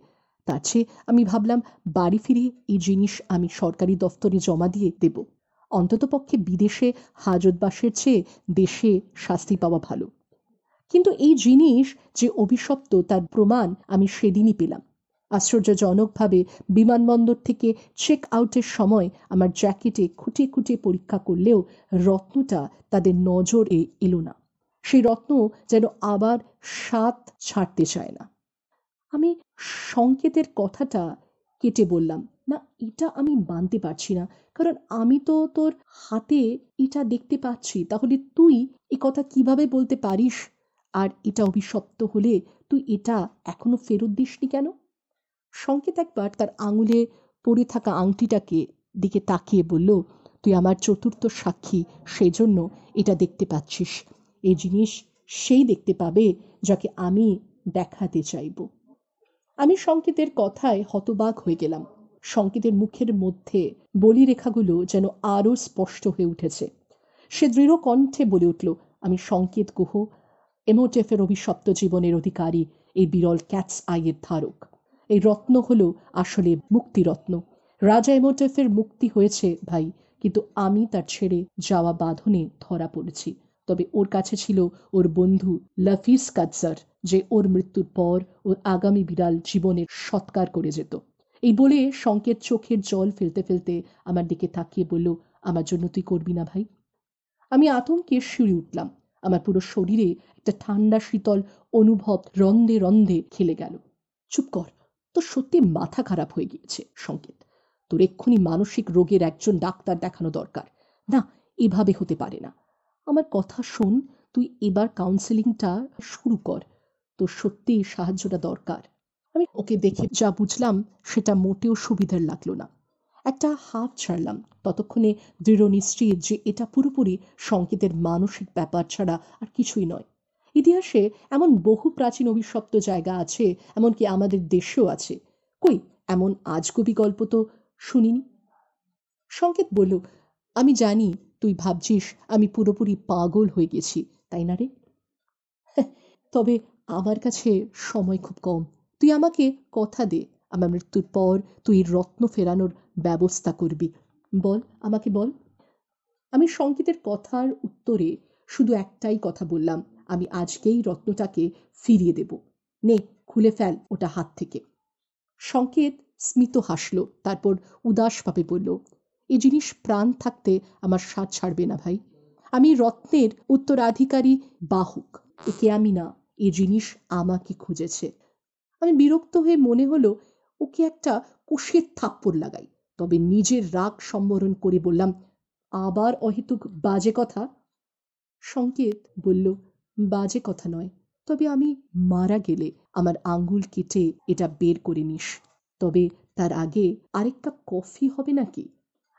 তার চেয়ে আমি ভাবলাম বাড়ি ফিরে এই জিনিস আমি সরকারি দফতরে জমা দিয়ে দেব অন্ততপক্ষে বিদেশে হাজতবাসের চেয়ে দেশে শাস্তি পাওয়া ভালো কিন্তু এই জিনিস যে অভিশপ্ত তার প্রমাণ আমি সেদিনই পেলাম আশ্চর্যজনকভাবে বিমানবন্দর থেকে চেক আউটের সময় আমার জ্যাকেটে খুঁটে খুঁটে পরীক্ষা করলেও রত্নটা তাদের নজরে এলো না সেই রত্ন যেন আবার স্বাদ ছাড়তে চায় না আমি সংকেতের কথাটা কেটে বললাম না এটা আমি মানতে পারছি না কারণ আমি তো তোর হাতে এটা দেখতে পাচ্ছি তাহলে তুই এ কথা কিভাবে বলতে পারিস আর এটা অভিশপ্ত হলে তুই এটা এখনো ফেরত দিসনি কেন সংকেত একবার তার আঙুলে পড়ে থাকা আংটিটাকে দিকে তাকিয়ে বলল তুই আমার চতুর্থ সাক্ষী সেজন্য এটা দেখতে পাচ্ছিস এই জিনিস সেই দেখতে পাবে যাকে আমি দেখাতে চাইবো আমি সংকেতের কথায় হতবাক হয়ে গেলাম সংকেতের মুখের মধ্যে বলিরেখাগুলো যেন আরও স্পষ্ট হয়ে উঠেছে সে দৃঢ় কণ্ঠে বলে উঠল আমি সংকেত গুহ এমোটেফের অভিশপ্ত জীবনের অধিকারী এই বিরল ক্যাটস আইয়ের ধারক এই রত্ন হল আসলে মুক্তিরত্ন রাজা এমোটেফের মুক্তি হয়েছে ভাই কিন্তু আমি তার ছেড়ে যাওয়া বাঁধনে ধরা পড়েছি তবে ওর কাছে ছিল ওর বন্ধু লাফিস কাৎসার যে ওর মৃত্যুর পর ওর আগামী বিড়াল জীবনের সৎকার করে যেত এই বলে সংকেত চোখের জল ফেলতে ফেলতে আমার দিকে তাকিয়ে বলল আমার জন্য তুই করবি না ভাই আমি আতঙ্কে শিউরে উঠলাম আমার পুরো শরীরে একটা ঠান্ডা শীতল অনুভব রন্ধে রন্ধে খেলে গেল চুপ কর তোর সত্যি মাথা খারাপ হয়ে গিয়েছে সংকেত তোর এক্ষুনি মানসিক রোগের একজন ডাক্তার দেখানো দরকার না এভাবে হতে পারে না আমার কথা শোন তুই এবার কাউন্সেলিংটা শুরু কর তো সত্যি সাহায্যটা দরকার আমি ওকে দেখে যা বুঝলাম সেটা মোটেও সুবিধার লাগলো না একটা হাফ ছাড়লাম ততক্ষণে দৃঢ় নিশ্চিত যে এটা পুরোপুরি সংকেতের মানসিক ব্যাপার ছাড়া আর কিছুই নয় ইতিহাসে এমন বহু প্রাচীন অভিশপ্ত জায়গা আছে এমনকি আমাদের দেশেও আছে কই এমন আজগবি গল্প তো শুনিনি সংকেত বলল আমি জানি তুই ভাবছিস আমি পুরোপুরি পাগল হয়ে গেছি তাই না রে হ্যাঁ, তবে আমার কাছে সময় খুব কম তুই আমাকে কথা দে আমার মৃত্যুর পর তুই রত্ন ফেরানোর ব্যবস্থা করবি বল আমাকে বল আমি সংকেতের কথার উত্তরে শুধু একটাই কথা বললাম আমি আজকেই রত্নটাকে ফিরিয়ে দেব নে খুলে ফেল ওটা হাত থেকে সংকেত স্মিত হাসল তারপর উদাসভাবে বলল এ জিনিস প্রাণ থাকতে আমার স্বাদ ছাড়বে না ভাই আমি রত্নের উত্তরাধিকারী বাহুক একে আমি না এ জিনিস আমাকে খুঁজেছে আমি বিরক্ত হয়ে মনে হলো ওকে একটা কুশের থাপ্পড় লাগাই তবে নিজের রাগ সম্বরণ করে বললাম আবার অহেতুক বাজে কথা সংকেত বলল বাজে কথা নয় তবে আমি মারা গেলে আমার আঙ্গুল কেটে এটা বের করে নিস তবে তার আগে আরেক কাপ কফি হবে নাকি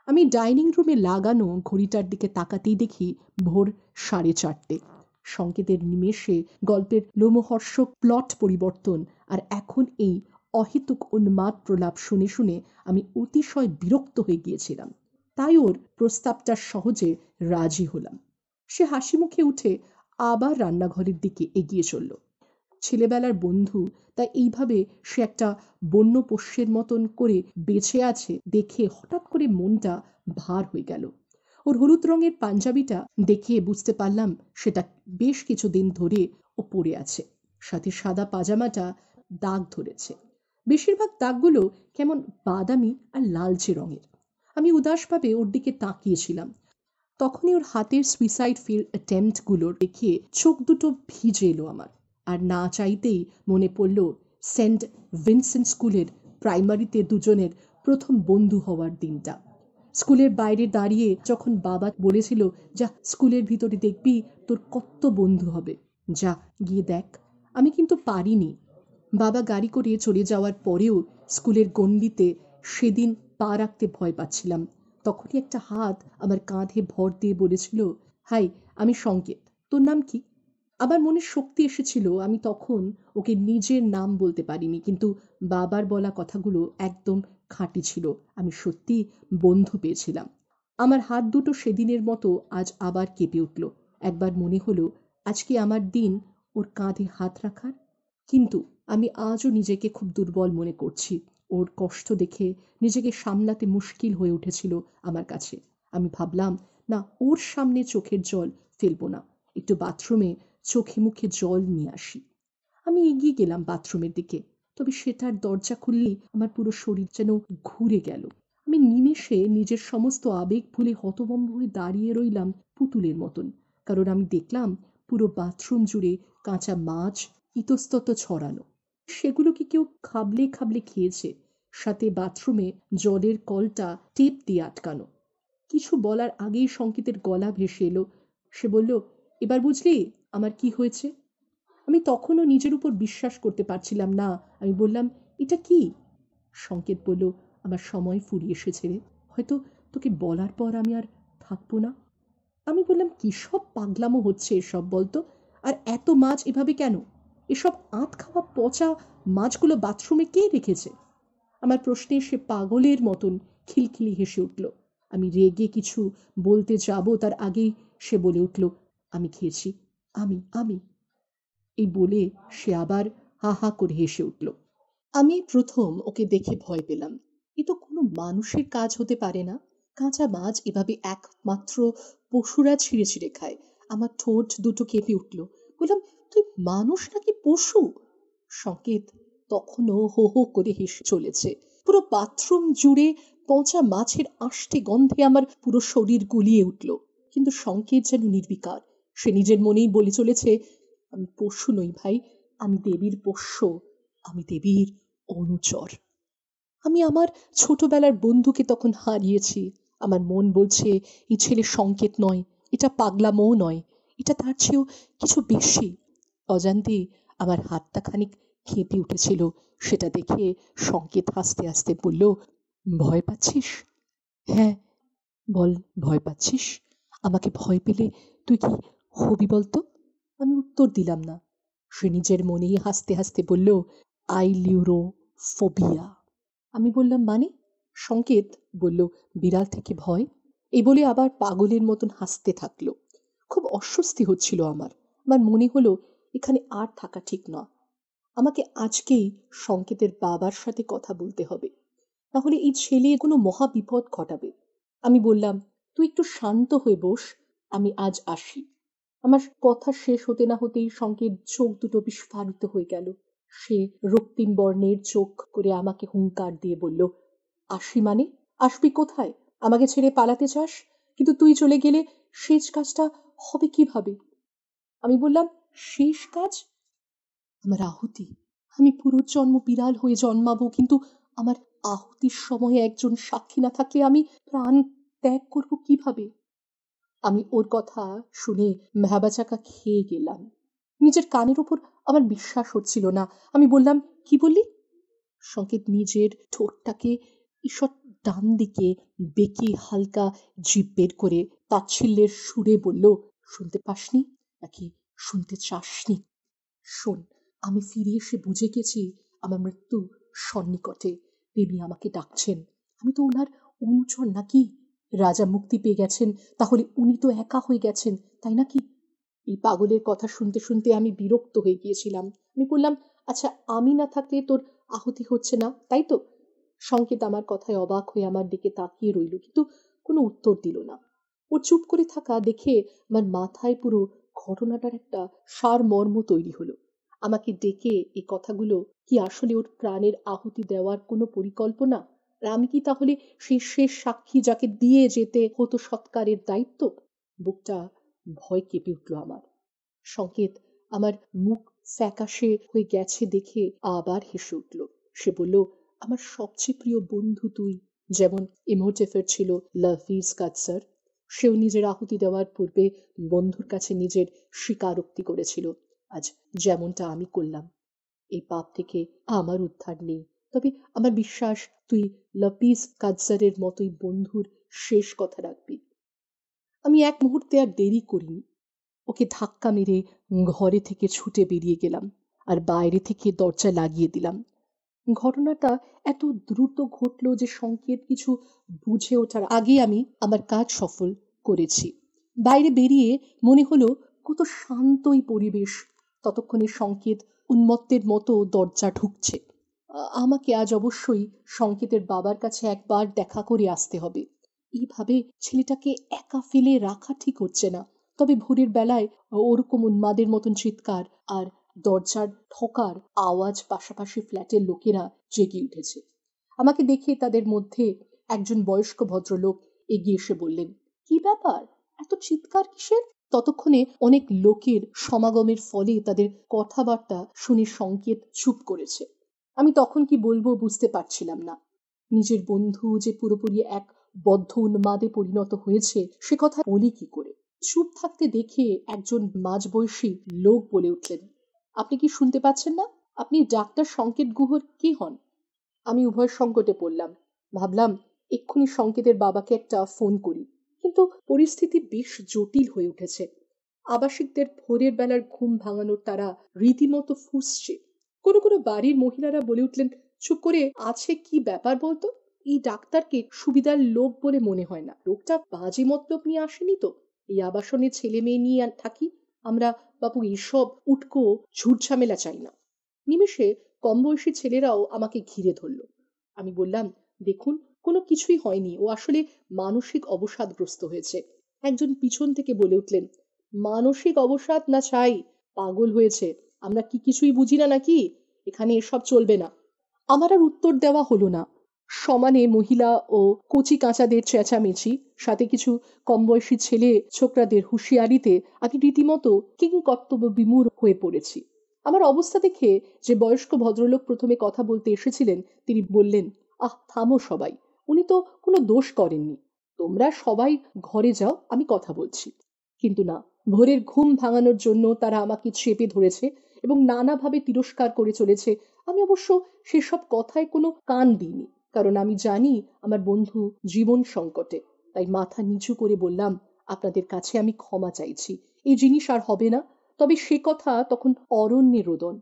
আমি ডাইনিং রুমে লাগানো ঘড়িটার দিকে তাকাতেই দেখি ভোর সাড়ে চারটে সংকেতের নিমেষে গল্পের লোমহর্ষক প্লট পরিবর্তন আর এখন এই অহেতুক উন্মাদ প্রলাপ শুনে শুনে আমি অতিশয় বিরক্ত হয়ে গিয়েছিলাম তাই ওর প্রস্তাবটা সহজে রাজি হলাম সে হাসি মুখে উঠে আবার রান্নাঘরের দিকে এগিয়ে চলল ছেলেবেলার বন্ধু তাই এইভাবে সে একটা বন্য পোষ্যের মতন করে বেঁচে আছে দেখে হঠাৎ করে মনটা ভার হয়ে গেল ওর হলুদ রঙের পাঞ্জাবিটা দেখিয়ে বুঝতে পারলাম সেটা বেশ কিছুদিন ধরে ও পড়ে আছে সাথে সাদা পাজামাটা দাগ ধরেছে বেশিরভাগ দাগগুলো কেমন বাদামি আর লালচে রঙের আমি উদাসভাবে ওর দিকে তাকিয়েছিলাম তখনই ওর হাতের সুইসাইড ফিল অ্যাটেম্পগুলো দেখে চোখ দুটো ভিজে এলো আমার আর না চাইতেই মনে পড়ল সেন্ট ভিনসেন্ট স্কুলের প্রাইমারিতে দুজনের প্রথম বন্ধু হওয়ার দিনটা স্কুলের বাইরে দাঁড়িয়ে যখন বাবা বলেছিল যা স্কুলের ভিতরে দেখবি তোর কত বন্ধু হবে যা গিয়ে দেখ আমি কিন্তু পারিনি বাবা গাড়ি করে চলে যাওয়ার পরেও স্কুলের গণ্ডিতে সেদিন পা রাখতে ভয় পাচ্ছিলাম তখনই একটা হাত আমার কাঁধে ভর দিয়ে বলেছিল হাই আমি সংকেত তোর নাম কি আমার মনে শক্তি এসেছিল আমি তখন ওকে নিজের নাম বলতে পারিনি কিন্তু বাবার বলা কথাগুলো একদম খাঁটি ছিল আমি সত্যি বন্ধু পেয়েছিলাম আমার হাত দুটো সেদিনের মতো আজ আবার কেঁপে উঠল একবার মনে হলো আজকে আমার দিন ওর কাঁধে হাত রাখার কিন্তু আমি আজও নিজেকে খুব দুর্বল মনে করছি ওর কষ্ট দেখে নিজেকে সামলাতে মুশকিল হয়ে উঠেছিল আমার কাছে আমি ভাবলাম না ওর সামনে চোখের জল ফেলবো না একটু বাথরুমে চোখে মুখে জল নিয়ে আসি আমি এগিয়ে গেলাম বাথরুমের দিকে তবে সে তার দরজা খুললে আমার পুরো শরীর যেন ঘুরে গেল আমি নিমেষে নিজের সমস্ত আবেগ ভুলে হতবম্ব হয়ে দাঁড়িয়ে রইলাম পুতুলের মতন কারণ আমি দেখলাম পুরো বাথরুম জুড়ে কাঁচা মাছ ইতস্তত ছড়ানো সেগুলো কি কেউ খাবলে খাবলে খেয়েছে সাথে বাথরুমে জলের কলটা টেপ দিয়ে আটকানো কিছু বলার আগেই সংকেতের গলা ভেসে এলো সে বলল এবার বুঝলি আমার কি হয়েছে আমি তখনও নিজের উপর বিশ্বাস করতে পারছিলাম না আমি বললাম এটা কি সংকেত বলল আমার সময় ফুরিয়ে এসেছে রে হয়তো তোকে বলার পর আমি আর থাকবো না আমি বললাম কী সব পাগলামো হচ্ছে এসব বলতো আর এত মাছ এভাবে কেন এসব আঁত খাওয়া পচা মাছগুলো বাথরুমে কে রেখেছে আমার প্রশ্নে সে পাগলের মতন খিলখিলি হেসে উঠল আমি রেগে কিছু বলতে যাব তার আগেই সে বলে উঠল আমি খেয়েছি আমি আমি এই বলে সে আবার হা হা করে হেসে উঠল আমি প্রথম ওকে দেখে ভয় পেলাম এ তো কোনো মানুষের কাজ হতে পারে না কাঁচা মাছ এভাবে একমাত্র পশুরা ছিঁড়ে ছিঁড়ে খায় আমার ঠোঁট দুটো কেঁপে উঠল বললাম তুই মানুষ নাকি পশু সংকেত তখনও হো হো করে হেসে চলেছে পুরো বাথরুম জুড়ে পচা মাছের আষ্টে গন্ধে আমার পুরো শরীর গুলিয়ে উঠল কিন্তু সংকেত যেন নির্বিকার সে নিজের মনেই বলে চলেছে আমি পশু নই ভাই আমি দেবীর পোষ্য আমি দেবীর অনুচর আমি আমার ছোটবেলার বন্ধুকে তখন হারিয়েছি আমার মন বলছে এ ছেলে সংকেত নয় এটা মৌ নয় এটা তার চেয়েও কিছু বেশি অজান্তে আমার হাতটা খানিক কেঁপে উঠেছিল সেটা দেখে সংকেত হাসতে হাসতে বলল ভয় পাচ্ছিস হ্যাঁ বল ভয় পাচ্ছিস আমাকে ভয় পেলে তুই কি হবি বলতো আমি উত্তর দিলাম না সে নিজের মনেই হাসতে হাসতে বলল আই লিউরো ফোবিয়া আমি বললাম মানে সংকেত বলল বিড়াল থেকে ভয় এই বলে আবার পাগলের মতন হাসতে থাকলো খুব অস্বস্তি হচ্ছিল আমার আমার মনে হলো এখানে আর থাকা ঠিক না আমাকে আজকেই সংকেতের বাবার সাথে কথা বলতে হবে তাহলে এই ছেলে কোনো মহা বিপদ ঘটাবে আমি বললাম তুই একটু শান্ত হয়ে বস আমি আজ আসি আমার কথা শেষ হতে না হতেই শঙ্কের চোখ দুটো বিস্ফারিত হয়ে গেল সে রক্তিম বর্ণের চোখ করে আমাকে হুঙ্কার দিয়ে বলল আসি মানে আসবি কোথায় আমাকে ছেড়ে পালাতে চাস কিন্তু তুই চলে গেলে শেষ কাজটা হবে কিভাবে আমি বললাম শেষ কাজ আমার আহুতি আমি পুরো জন্ম বিড়াল হয়ে জন্মাবো কিন্তু আমার আহুতির সময়ে একজন সাক্ষী না থাকলে আমি প্রাণ ত্যাগ করব কিভাবে আমি ওর কথা শুনে মেহাবাচাকা খেয়ে গেলাম নিজের কানের উপর আমার বিশ্বাস হচ্ছিল না আমি বললাম কি বললি সংকেত নিজের ঠোঁটটাকে ঈশ্বর ডান দিকে বেঁকে হালকা জিপ বের করে তাচ্ছিল্যের সুরে বলল শুনতে পাসনি নাকি শুনতে চাসনি শোন আমি ফিরে এসে বুঝে গেছি আমার মৃত্যু সন্নিকটে প্রেমী আমাকে ডাকছেন আমি তো ওনার অনুচর নাকি রাজা মুক্তি পেয়ে গেছেন তাহলে উনি তো একা হয়ে গেছেন তাই না কি এই পাগলের কথা শুনতে শুনতে আমি বিরক্ত হয়ে গিয়েছিলাম আমি বললাম আচ্ছা আমি না থাকলে তোর আহতি হচ্ছে না তাই তো সংকেত আমার কথায় অবাক হয়ে আমার দিকে তাকিয়ে রইল কিন্তু কোনো উত্তর দিল না ওর চুপ করে থাকা দেখে আমার মাথায় পুরো ঘটনাটার একটা সারমর্ম তৈরি হলো আমাকে ডেকে এই কথাগুলো কি আসলে ওর প্রাণের আহুতি দেওয়ার কোনো পরিকল্পনা আমি কি তাহলে সেই শেষ সাক্ষী যাকে দিয়ে যেতে হতো সৎকারের দায়িত্ব বুকটা ভয় কেঁপে উঠল আমার সংকেত আমার মুখ ফ্যাকাশে হয়ে গেছে দেখে আবার হেসে উঠল সে বলল আমার সবচেয়ে প্রিয় বন্ধু তুই যেমন ইমোটেফের ছিল লাফিজ কাৎসার সেও নিজের আহুতি দেওয়ার পূর্বে বন্ধুর কাছে নিজের স্বীকারোক্তি করেছিল আজ যেমনটা আমি করলাম এই পাপ থেকে আমার উদ্ধার নেই তবে আমার বিশ্বাস তুই লপিস কাজসারের মতোই বন্ধুর শেষ কথা রাখবি আমি এক মুহূর্তে আর দেরি করিনি ওকে ধাক্কা মেরে ঘরে থেকে ছুটে বেরিয়ে গেলাম আর বাইরে থেকে দরজা লাগিয়ে দিলাম ঘটনাটা এত দ্রুত ঘটল যে সংকেত কিছু বুঝে ওঠার আগে আমি আমার কাজ সফল করেছি বাইরে বেরিয়ে মনে হলো কত শান্তই পরিবেশ ততক্ষণে সংকেত উন্মত্তের মতো দরজা ঢুকছে আমাকে আজ অবশ্যই সংকেতের বাবার কাছে একবার দেখা করে আসতে হবে এইভাবে ছেলেটাকে একা ফেলে রাখা ঠিক হচ্ছে না তবে ভোরের বেলায় ওরকম উন্মাদের মতন চিৎকার আর দরজার ঠকার আওয়াজ পাশাপাশি ফ্ল্যাটের লোকেরা জেগে উঠেছে আমাকে দেখে তাদের মধ্যে একজন বয়স্ক ভদ্রলোক এগিয়ে এসে বললেন কি ব্যাপার এত চিৎকার কিসের ততক্ষণে অনেক লোকের সমাগমের ফলে তাদের কথাবার্তা শুনে সংকেত চুপ করেছে আমি তখন কি বলবো বুঝতে পারছিলাম না নিজের বন্ধু যে পুরোপুরি এক বদ্ধ উন্মাদে পরিণত হয়েছে সে কথা বলি কি করে চুপ থাকতে দেখে একজন মাঝবয়সী লোক বলে উঠলেন আপনি কি শুনতে পাচ্ছেন না আপনি ডাক্তার সংকেত গুহর কি হন আমি উভয় সংকটে পড়লাম ভাবলাম এক্ষুনি সংকেতের বাবাকে একটা ফোন করি কিন্তু পরিস্থিতি বেশ জটিল হয়ে উঠেছে আবাসিকদের ভোরের বেলার ঘুম ভাঙানোর তারা রীতিমতো ফুসছে কোনো কোনো বাড়ির মহিলারা বলে উঠলেন চুপ করে আছে কি ব্যাপার বলতো এই ডাক্তারকে সুবিধার লোক বলে মনে হয় না লোকটা বাজে মতলব নিয়ে আসেনি তো এই আবাসনে ছেলে মেয়ে নিয়ে থাকি আমরা বাপু এইসব উটকো ঝুটঝামেলা চাই না নিমেষে কম বয়সী ছেলেরাও আমাকে ঘিরে ধরল আমি বললাম দেখুন কোনো কিছুই হয়নি ও আসলে মানসিক অবসাদগ্রস্ত হয়েছে একজন পিছন থেকে বলে উঠলেন মানসিক অবসাদ না চাই পাগল হয়েছে আমরা কি কিছুই বুঝি না নাকি এখানে এসব চলবে না আমার আর উত্তর দেওয়া হলো না সমানে মহিলা ও কচি কাঁচাদের চেঁচামেচি সাথে কিছু বয়সী ছেলে ছোকরাদের হুঁশিয়ারিতে আমি রীতিমতো কিং কর্তব্য বিমূর হয়ে পড়েছি আমার অবস্থা দেখে যে বয়স্ক ভদ্রলোক প্রথমে কথা বলতে এসেছিলেন তিনি বললেন আহ থামো সবাই উনি তো কোনো দোষ করেননি তোমরা সবাই ঘরে যাও আমি কথা বলছি কিন্তু না ভোরের ঘুম ভাঙানোর জন্য তারা আমাকে চেপে ধরেছে এবং নানাভাবে তিরস্কার করে চলেছে আমি অবশ্য সেসব কথায় কোনো কান দিইনি কারণ আমি জানি আমার বন্ধু জীবন সংকটে তাই মাথা নিচু করে বললাম আপনাদের কাছে আমি ক্ষমা চাইছি এই জিনিস আর হবে না তবে সে কথা তখন অরণ্যে রোদন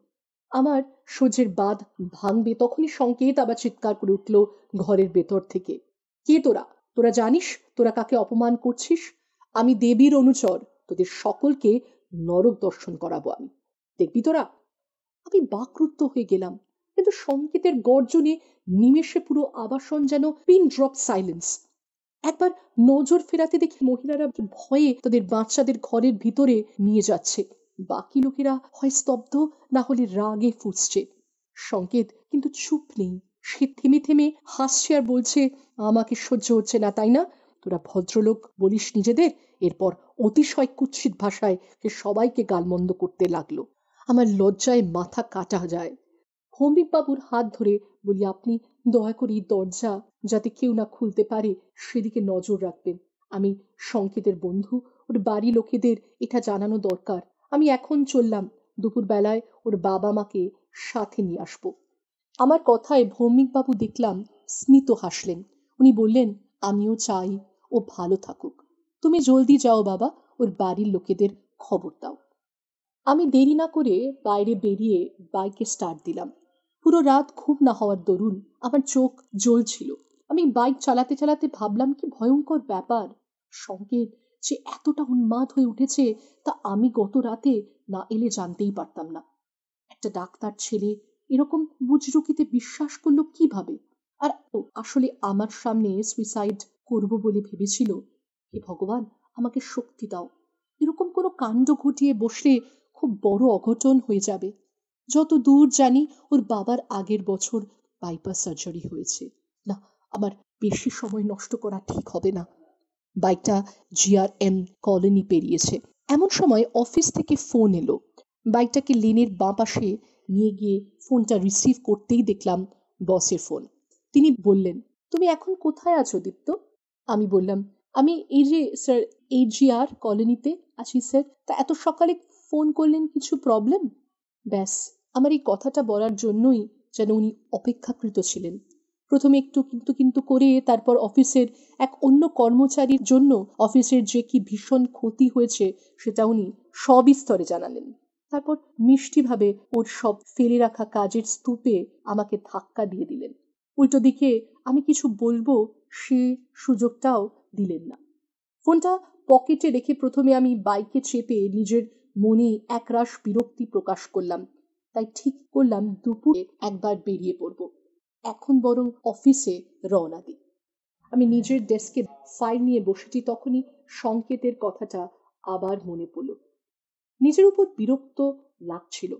আমার সোজের বাঁধ ভাঙবে তখনই সংকেত আবার চিৎকার করে উঠল ঘরের ভেতর থেকে কে তোরা তোরা জানিস তোরা কাকে অপমান করছিস আমি দেবীর অনুচর তোদের সকলকে নরক দর্শন করাবো আমি দেখবি তোরা আমি বাকরুদ্ধ হয়ে গেলাম কিন্তু সংকেতের গর্জনে নিমেষে পুরো আবাসন যেন পিন ড্রপ সাইলেন্স একবার নজর ফেরাতে দেখি মহিলারা ভয়ে তাদের বাচ্চাদের ঘরের ভিতরে নিয়ে যাচ্ছে বাকি লোকেরা হয় স্তব্ধ না হলে রাগে ফুসছে সংকেত কিন্তু চুপ নেই সে থেমে থেমে হাসছে আর বলছে আমাকে সহ্য হচ্ছে না তাই না তোরা ভদ্রলোক বলিস নিজেদের এরপর অতিশয় কুৎসিত ভাষায় সে সবাইকে গালমন্দ করতে লাগলো আমার লজ্জায় মাথা কাটা যায় বাবুর হাত ধরে বলি আপনি দয়া করে দরজা যাতে কেউ না খুলতে পারে সেদিকে নজর রাখবেন আমি সংকেতের বন্ধু ওর বাড়ি লোকেদের এটা জানানো দরকার আমি এখন চললাম দুপুরবেলায় ওর বাবা মাকে সাথে নিয়ে আসব আমার কথায় ভৌমিকবাবু দেখলাম স্মিত হাসলেন উনি বললেন আমিও চাই ও ভালো থাকুক তুমি জলদি যাও বাবা ওর বাড়ির লোকেদের খবর দাও আমি দেরি না করে বাইরে বেরিয়ে বাইকে স্টার্ট দিলাম পুরো রাত খুব না হওয়ার দরুন আমার চোখ জ্বলছিল আমি বাইক চালাতে চালাতে ভাবলাম কি ভয়ঙ্কর ব্যাপার সংকেত যে এতটা উন্মাদ হয়ে উঠেছে তা আমি গত রাতে না এলে জানতেই পারতাম না একটা ডাক্তার ছেলে এরকম বুজরুকিতে বিশ্বাস করলো কিভাবে আর আসলে আমার সামনে সুইসাইড করব বলে ভেবেছিল হে ভগবান আমাকে শক্তি দাও এরকম কোনো কাণ্ড ঘটিয়ে বসলে খুব বড় অঘটন হয়ে যাবে যত দূর জানি ওর বাবার আগের বছর বাইপাস সার্জারি হয়েছে না আমার বেশি সময় নষ্ট করা ঠিক হবে না বাইকটা জিআর এম কলোনি পেরিয়েছে এমন সময় অফিস থেকে ফোন এলো বাইকটাকে লেনের বাঁ পাশে নিয়ে গিয়ে ফোনটা রিসিভ করতেই দেখলাম বসের ফোন তিনি বললেন তুমি এখন কোথায় আছো দীপ্ত আমি বললাম আমি এই যে স্যার এই জিআর কলোনিতে আছি স্যার তা এত সকালে ফোন করলেন কিছু প্রবলেম ব্যাস আমার এই কথাটা বলার জন্যই যেন উনি অপেক্ষাকৃত ছিলেন প্রথমে একটু কিন্তু কিন্তু করে তারপর অফিসের এক অন্য কর্মচারীর জন্য অফিসের যে কি ভীষণ ক্ষতি হয়েছে সেটা উনি সবিস্তরে জানালেন তারপর মিষ্টিভাবে ওর সব ফেলে রাখা কাজের স্তূপে আমাকে ধাক্কা দিয়ে দিলেন উল্টো দিকে আমি কিছু বলবো সে সুযোগটাও দিলেন না ফোনটা পকেটে রেখে প্রথমে আমি বাইকে চেপে নিজের মনে একরাশ বিরক্তি প্রকাশ করলাম তাই ঠিক করলাম দুপুরে একবার বেরিয়ে পড়ব এখন বরং অফিসে রওনা দিই আমি নিজের ডেস্কে ফাইল নিয়ে বসেছি তখনই সংকেতের কথাটা আবার মনে পড়ল নিজের উপর বিরক্ত লাগছিল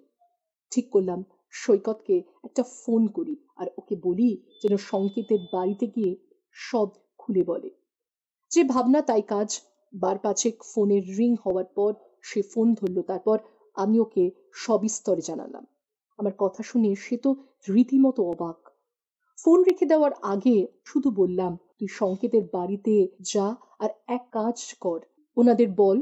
ঠিক করলাম সৈকতকে একটা ফোন করি আর ওকে বলি যেন সংকেতের বাড়িতে গিয়ে সব খুলে বলে যে ভাবনা তাই কাজ বার পাঁচেক ফোনের রিং হওয়ার পর সে ফোন ধরল তারপর আমি ওকে সবিস্তরে জানালাম আমার কথা শুনে সে তো রীতিমতো অবাক ফোন রেখে দেওয়ার আগে শুধু বললাম তুই সংকেতের বাড়িতে যা আর এক কাজ কর ওনাদের বল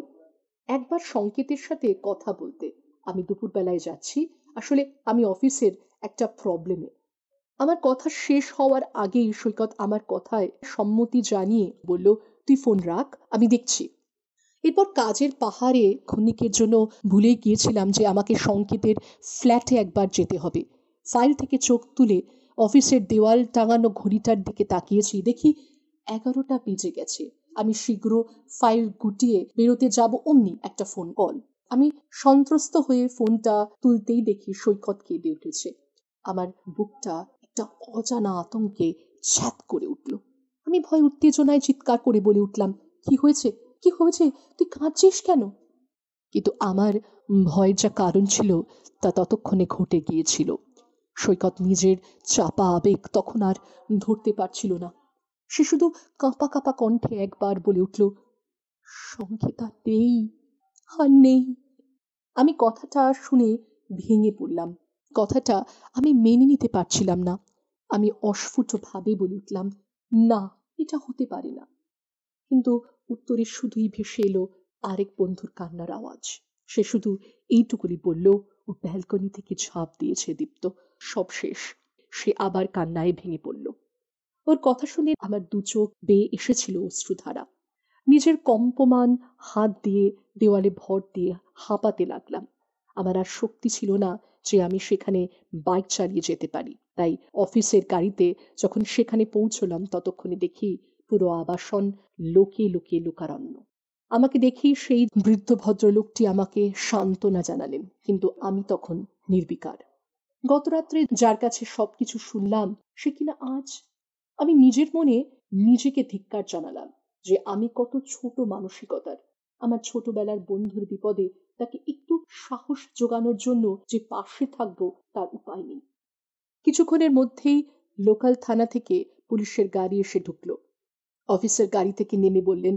একবার সংকেতের সাথে কথা বলতে আমি দুপুরবেলায় যাচ্ছি আসলে আমি অফিসের একটা প্রবলেমে আমার কথা শেষ হওয়ার আগেই সৈকত আমার কথায় সম্মতি জানিয়ে বলল তুই ফোন রাখ আমি দেখছি এরপর কাজের পাহাড়ে ক্ষণিকের জন্য ভুলে গিয়েছিলাম যে আমাকে সংকেতের ফ্ল্যাটে একবার যেতে হবে ফাইল থেকে চোখ তুলে অফিসের দেওয়াল টাঙানো ঘড়িটার দিকে তাকিয়েছি দেখি এগারোটা বেজে গেছে আমি শীঘ্র ফাইল গুটিয়ে বেরোতে যাব অমনি একটা ফোন কল আমি সন্ত্রস্ত হয়ে ফোনটা তুলতেই দেখি সৈকত কেঁদে উঠেছে আমার বুকটা একটা অজানা আতঙ্কে ছ্যাত করে উঠল আমি ভয় উত্তেজনায় চিৎকার করে বলে উঠলাম কি হয়েছে কি হয়েছে তুই কাঁদছিস কেন কিন্তু আমার ভয়ের যা কারণ ছিল তা ততক্ষণে ঘটে গিয়েছিল সৈকত নিজের চাপা আবেগ তখন আর ধরতে পারছিল না সে শুধু কাঁপা কাঁপা কণ্ঠে একবার বলে উঠল সংকেতা নেই আর নেই আমি কথাটা শুনে ভেঙে পড়লাম কথাটা আমি মেনে নিতে পারছিলাম না আমি অস্ফুটভাবে বলে উঠলাম না এটা হতে পারে না কিন্তু উত্তরে শুধুই ভেসে এলো আরেক বন্ধুর কান্নার আওয়াজ সে শুধু এইটুকুনি বলল ও ব্যালকনি থেকে ঝাঁপ দিয়েছে দীপ্ত সব শেষ সে আবার কান্নায় ভেঙে পড়ল ওর কথা শুনে আমার দু চোখ বেয়ে এসেছিল অশ্রুধারা নিজের কম্পমান হাত দিয়ে দেওয়ালে ভর দিয়ে হাঁপাতে লাগলাম আমার আর শক্তি ছিল না যে আমি সেখানে বাইক চালিয়ে যেতে পারি তাই অফিসের গাড়িতে যখন সেখানে পৌঁছলাম ততক্ষণে দেখি পুরো আবাসন লোকে লোকে লোকারণ্য আমাকে দেখেই সেই বৃদ্ধ ভদ্রলোকটি আমাকে সান্ত্বনা জানালেন কিন্তু আমি তখন নির্বিকার গতরাত্রে যার কাছে সবকিছু শুনলাম সে কিনা আজ আমি নিজের মনে নিজেকে ধিক্কার জানালাম যে আমি কত ছোট মানসিকতার আমার ছোটবেলার বন্ধুর বিপদে তাকে একটু সাহস যোগানোর জন্য যে পাশে থাকব তার উপায় নেই কিছুক্ষণের মধ্যেই লোকাল থানা থেকে পুলিশের গাড়ি এসে ঢুকলো অফিসার গাড়ি থেকে নেমে বললেন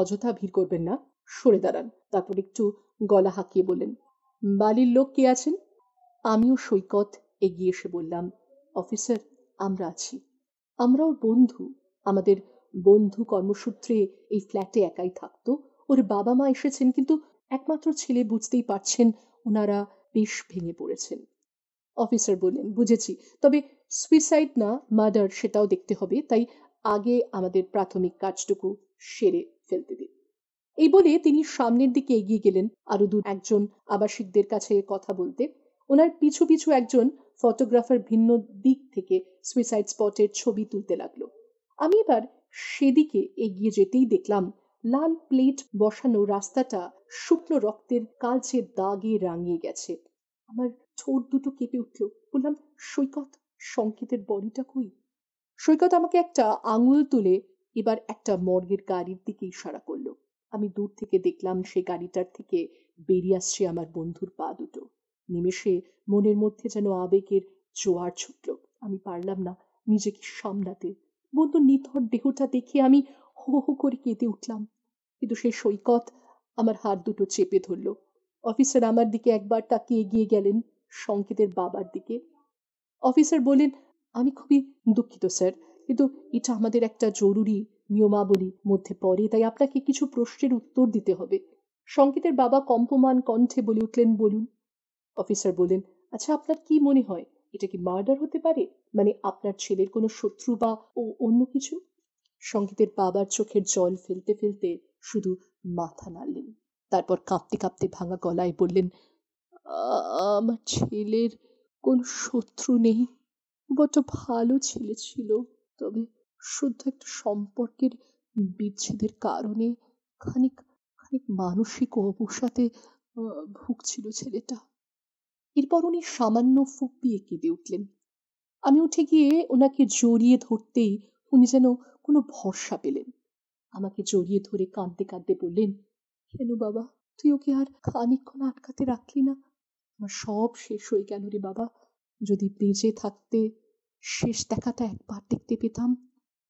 অযথা ভিড় করবেন না সরে দাঁড়ান তারপর একটু গলা হাঁকিয়ে বললেন বালির লোক কে আছেন আমিও সৈকত এগিয়ে এসে বললাম অফিসার আমরা আছি আমরা ওর বন্ধু আমাদের বন্ধু কর্মসূত্রে এই ফ্ল্যাটে একাই থাকতো ওর বাবা মা এসেছেন কিন্তু একমাত্র ছেলে বুঝতেই পারছেন ওনারা বেশ ভেঙে পড়েছেন অফিসার বললেন বুঝেছি তবে সুইসাইড না মার্ডার সেটাও দেখতে হবে তাই আগে আমাদের প্রাথমিক কাজটুকু সেরে ফেলতে দিন এই বলে তিনি সামনের দিকে এগিয়ে গেলেন আরো দু একজন আবাসিকদের কাছে কথা বলতে ওনার পিছু পিছু একজন ফটোগ্রাফার ভিন্ন দিক থেকে সুইসাইড স্পটের ছবি তুলতে লাগলো আমি এবার সেদিকে এগিয়ে যেতেই দেখলাম লাল প্লেট বসানো রাস্তাটা শুকনো রক্তের কালচে দাগে রাঙিয়ে গেছে আমার ঠোঁট দুটো কেঁপে উঠল বললাম সৈকত সংকেতের বডিটা কই সৈকত আমাকে একটা আঙুল তুলে এবার একটা মর্গের গাড়ির দিকে ইশারা করলো আমি দূর থেকে দেখলাম সে গাড়িটার থেকে বেরিয়ে আসছে আমার বন্ধুর পা দুটো নিমেষে মনের মধ্যে যেন আবেগের জোয়ার ছুটল আমি পারলাম না নিজেকে সামলাতে বন্ধুর নিথর দেহটা দেখে আমি হো হো করে কেঁদে উঠলাম কিন্তু সেই সৈকত আমার হাত দুটো চেপে ধরল অফিসার আমার দিকে একবার তাকিয়ে এগিয়ে গেলেন সংকেতের বাবার দিকে অফিসার বলেন আমি খুবই দুঃখিত স্যার কিন্তু এটা আমাদের একটা জরুরি নিয়মাবলী মধ্যে পড়ে তাই আপনাকে কিছু প্রশ্নের উত্তর দিতে হবে সংকেতের বাবা কম্পমান কণ্ঠে বলে উঠলেন বলুন অফিসার বললেন আচ্ছা আপনার কি মনে হয় এটা কি মার্ডার হতে পারে মানে আপনার ছেলের কোনো শত্রু বা ও অন্য কিছু সংকেতের বাবার চোখের জল ফেলতে ফেলতে শুধু মাথা নাড়লেন তারপর কাঁপতে কাঁপতে ভাঙা গলায় বললেন আমার ছেলের কোন শত্রু নেই বড্ড ভালো ছেলে ছিল তবে শুদ্ধ একটা সম্পর্কের বিচ্ছেদের কারণে খানিক খানিক মানসিক অবসাতে ভুগছিল ছেলেটা এরপর উনি সামান্য ফুপিয়ে কেঁদে উঠলেন আমি উঠে গিয়ে ওনাকে জড়িয়ে ধরতেই উনি যেন কোনো ভরসা পেলেন আমাকে জড়িয়ে ধরে কাঁদতে কাঁদতে বললেন কেন বাবা তুই ওকে আর খানিক্ষণ আটকাতে রাখলি না আমার সব শেষ হয়ে গেল রে বাবা যদি বেঁচে থাকতে শেষ দেখাটা একবার দেখতে পেতাম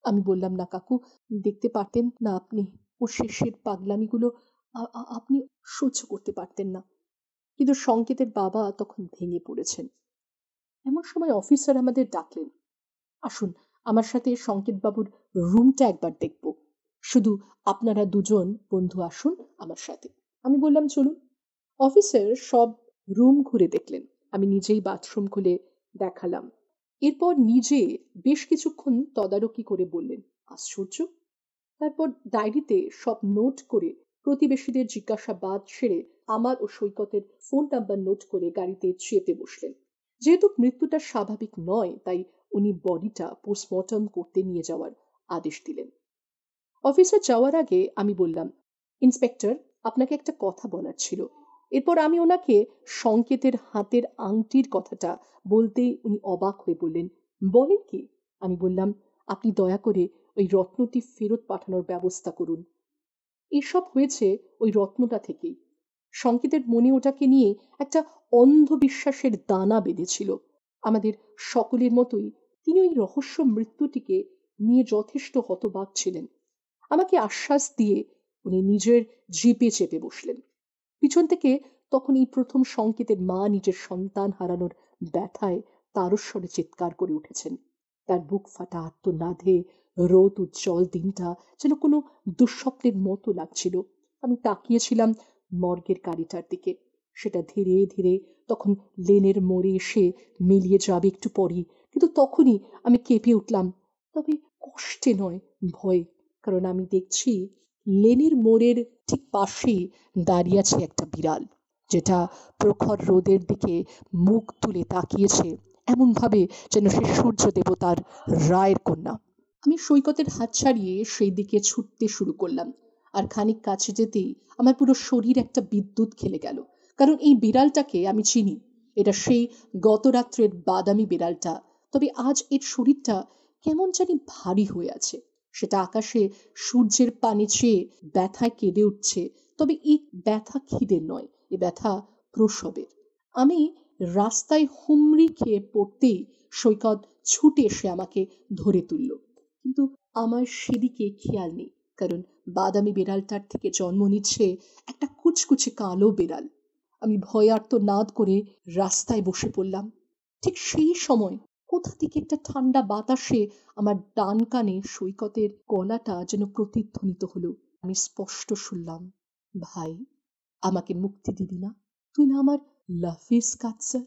আমি বললাম না কাকু দেখতে পারতেন না আপনি ও শেষের পাগলামিগুলো আপনি সহ্য করতে পারতেন না কিন্তু সংকেতের বাবা তখন ভেঙে পড়েছেন এমন সময় অফিসার আমাদের ডাকলেন আসুন আমার সাথে বাবুর রুমটা একবার দেখব শুধু আপনারা দুজন বন্ধু আসুন আমার সাথে আমি বললাম চলুন অফিসার সব রুম ঘুরে দেখলেন আমি নিজেই বাথরুম খুলে দেখালাম এরপর নিজে বেশ কিছুক্ষণ তদারকি করে বললেন আশ্চর্য তারপর ডায়েরিতে সব নোট করে প্রতিবেশীদের জিজ্ঞাসাবাদ ছেড়ে আমার ও সৈকতের ফোন নাম্বার নোট করে গাড়িতে চেপে বসলেন যেহেতু মৃত্যুটা স্বাভাবিক নয় তাই উনি বডিটা পোস্টমর্টম করতে নিয়ে যাওয়ার আদেশ দিলেন অফিসে যাওয়ার আগে আমি বললাম ইন্সপেক্টর আপনাকে একটা কথা বলার ছিল এরপর আমি ওনাকে সংকেতের হাতের আংটির কথাটা বলতেই উনি অবাক হয়ে বললেন বলেন কি আমি বললাম আপনি দয়া করে ওই রত্নটি ফেরত পাঠানোর ব্যবস্থা করুন এসব হয়েছে ওই রত্নটা থেকেই সংকেতের মনে ওটাকে নিয়ে একটা অন্ধবিশ্বাসের দানা বেঁধেছিল আমাদের সকলের মতোই তিনি ওই রহস্য মৃত্যুটিকে নিয়ে যথেষ্ট হতবাক ছিলেন আমাকে আশ্বাস দিয়ে উনি নিজের জিপে চেপে বসলেন পিছন থেকে তখন এই প্রথম সংকেতের মা নিজের সন্তান হারানোর ব্যথায় তারস্বরে চিৎকার করে উঠেছেন তার বুক ফাটা আত্মনাধে রোদ উজ্জ্বল দিনটা যেন কোনো দুঃস্বপ্নের মতো লাগছিল আমি তাকিয়েছিলাম মর্গের গাড়িটার দিকে সেটা ধীরে ধীরে তখন লেনের মোড়ে এসে মিলিয়ে যাবে একটু পরই কিন্তু তখনই আমি কেঁপে উঠলাম তবে কষ্টে নয় ভয়ে কারণ আমি দেখছি লেনের মোড়ের ঠিক পাশেই দাঁড়িয়ে আছে একটা বিড়াল যেটা প্রখর রোদের দিকে মুখ তুলে তাকিয়েছে এমনভাবে যেন সে সূর্য দেবতার রায়ের কন্যা আমি সৈকতের হাত ছাড়িয়ে সেই দিকে ছুটতে শুরু করলাম আর খানিক কাছে যেতেই আমার পুরো শরীর একটা বিদ্যুৎ খেলে গেল কারণ এই বিড়ালটাকে আমি চিনি এটা সেই গত রাত্রের বাদামি বিড়ালটা তবে আজ এর শরীরটা কেমন জানি ভারী হয়ে আছে সেটা আকাশে সূর্যের পানি চেয়ে ব্যথায় কেঁদে উঠছে তবে এই ব্যথা খিদের নয় এ ব্যথা প্রসবের আমি রাস্তায় হুমড়ি খেয়ে পড়তেই সৈকত ছুটে এসে আমাকে ধরে তুলল কিন্তু আমার সেদিকে খেয়াল নেই কারণ বাদামি বেড়ালটার থেকে জন্ম নিচ্ছে একটা কুচকুচে কালো বেড়াল আমি ভয়ার্ত নাদ করে রাস্তায় বসে পড়লাম ঠিক সেই সময় কোথা থেকে একটা ঠান্ডা বাতাসে আমার ডান কানে সৈকতের গলাটা যেন প্রতিধ্বনিত হলো আমি স্পষ্ট শুনলাম ভাই আমাকে মুক্তি দিবি না তুই না আমার লাফিস কাজ স্যার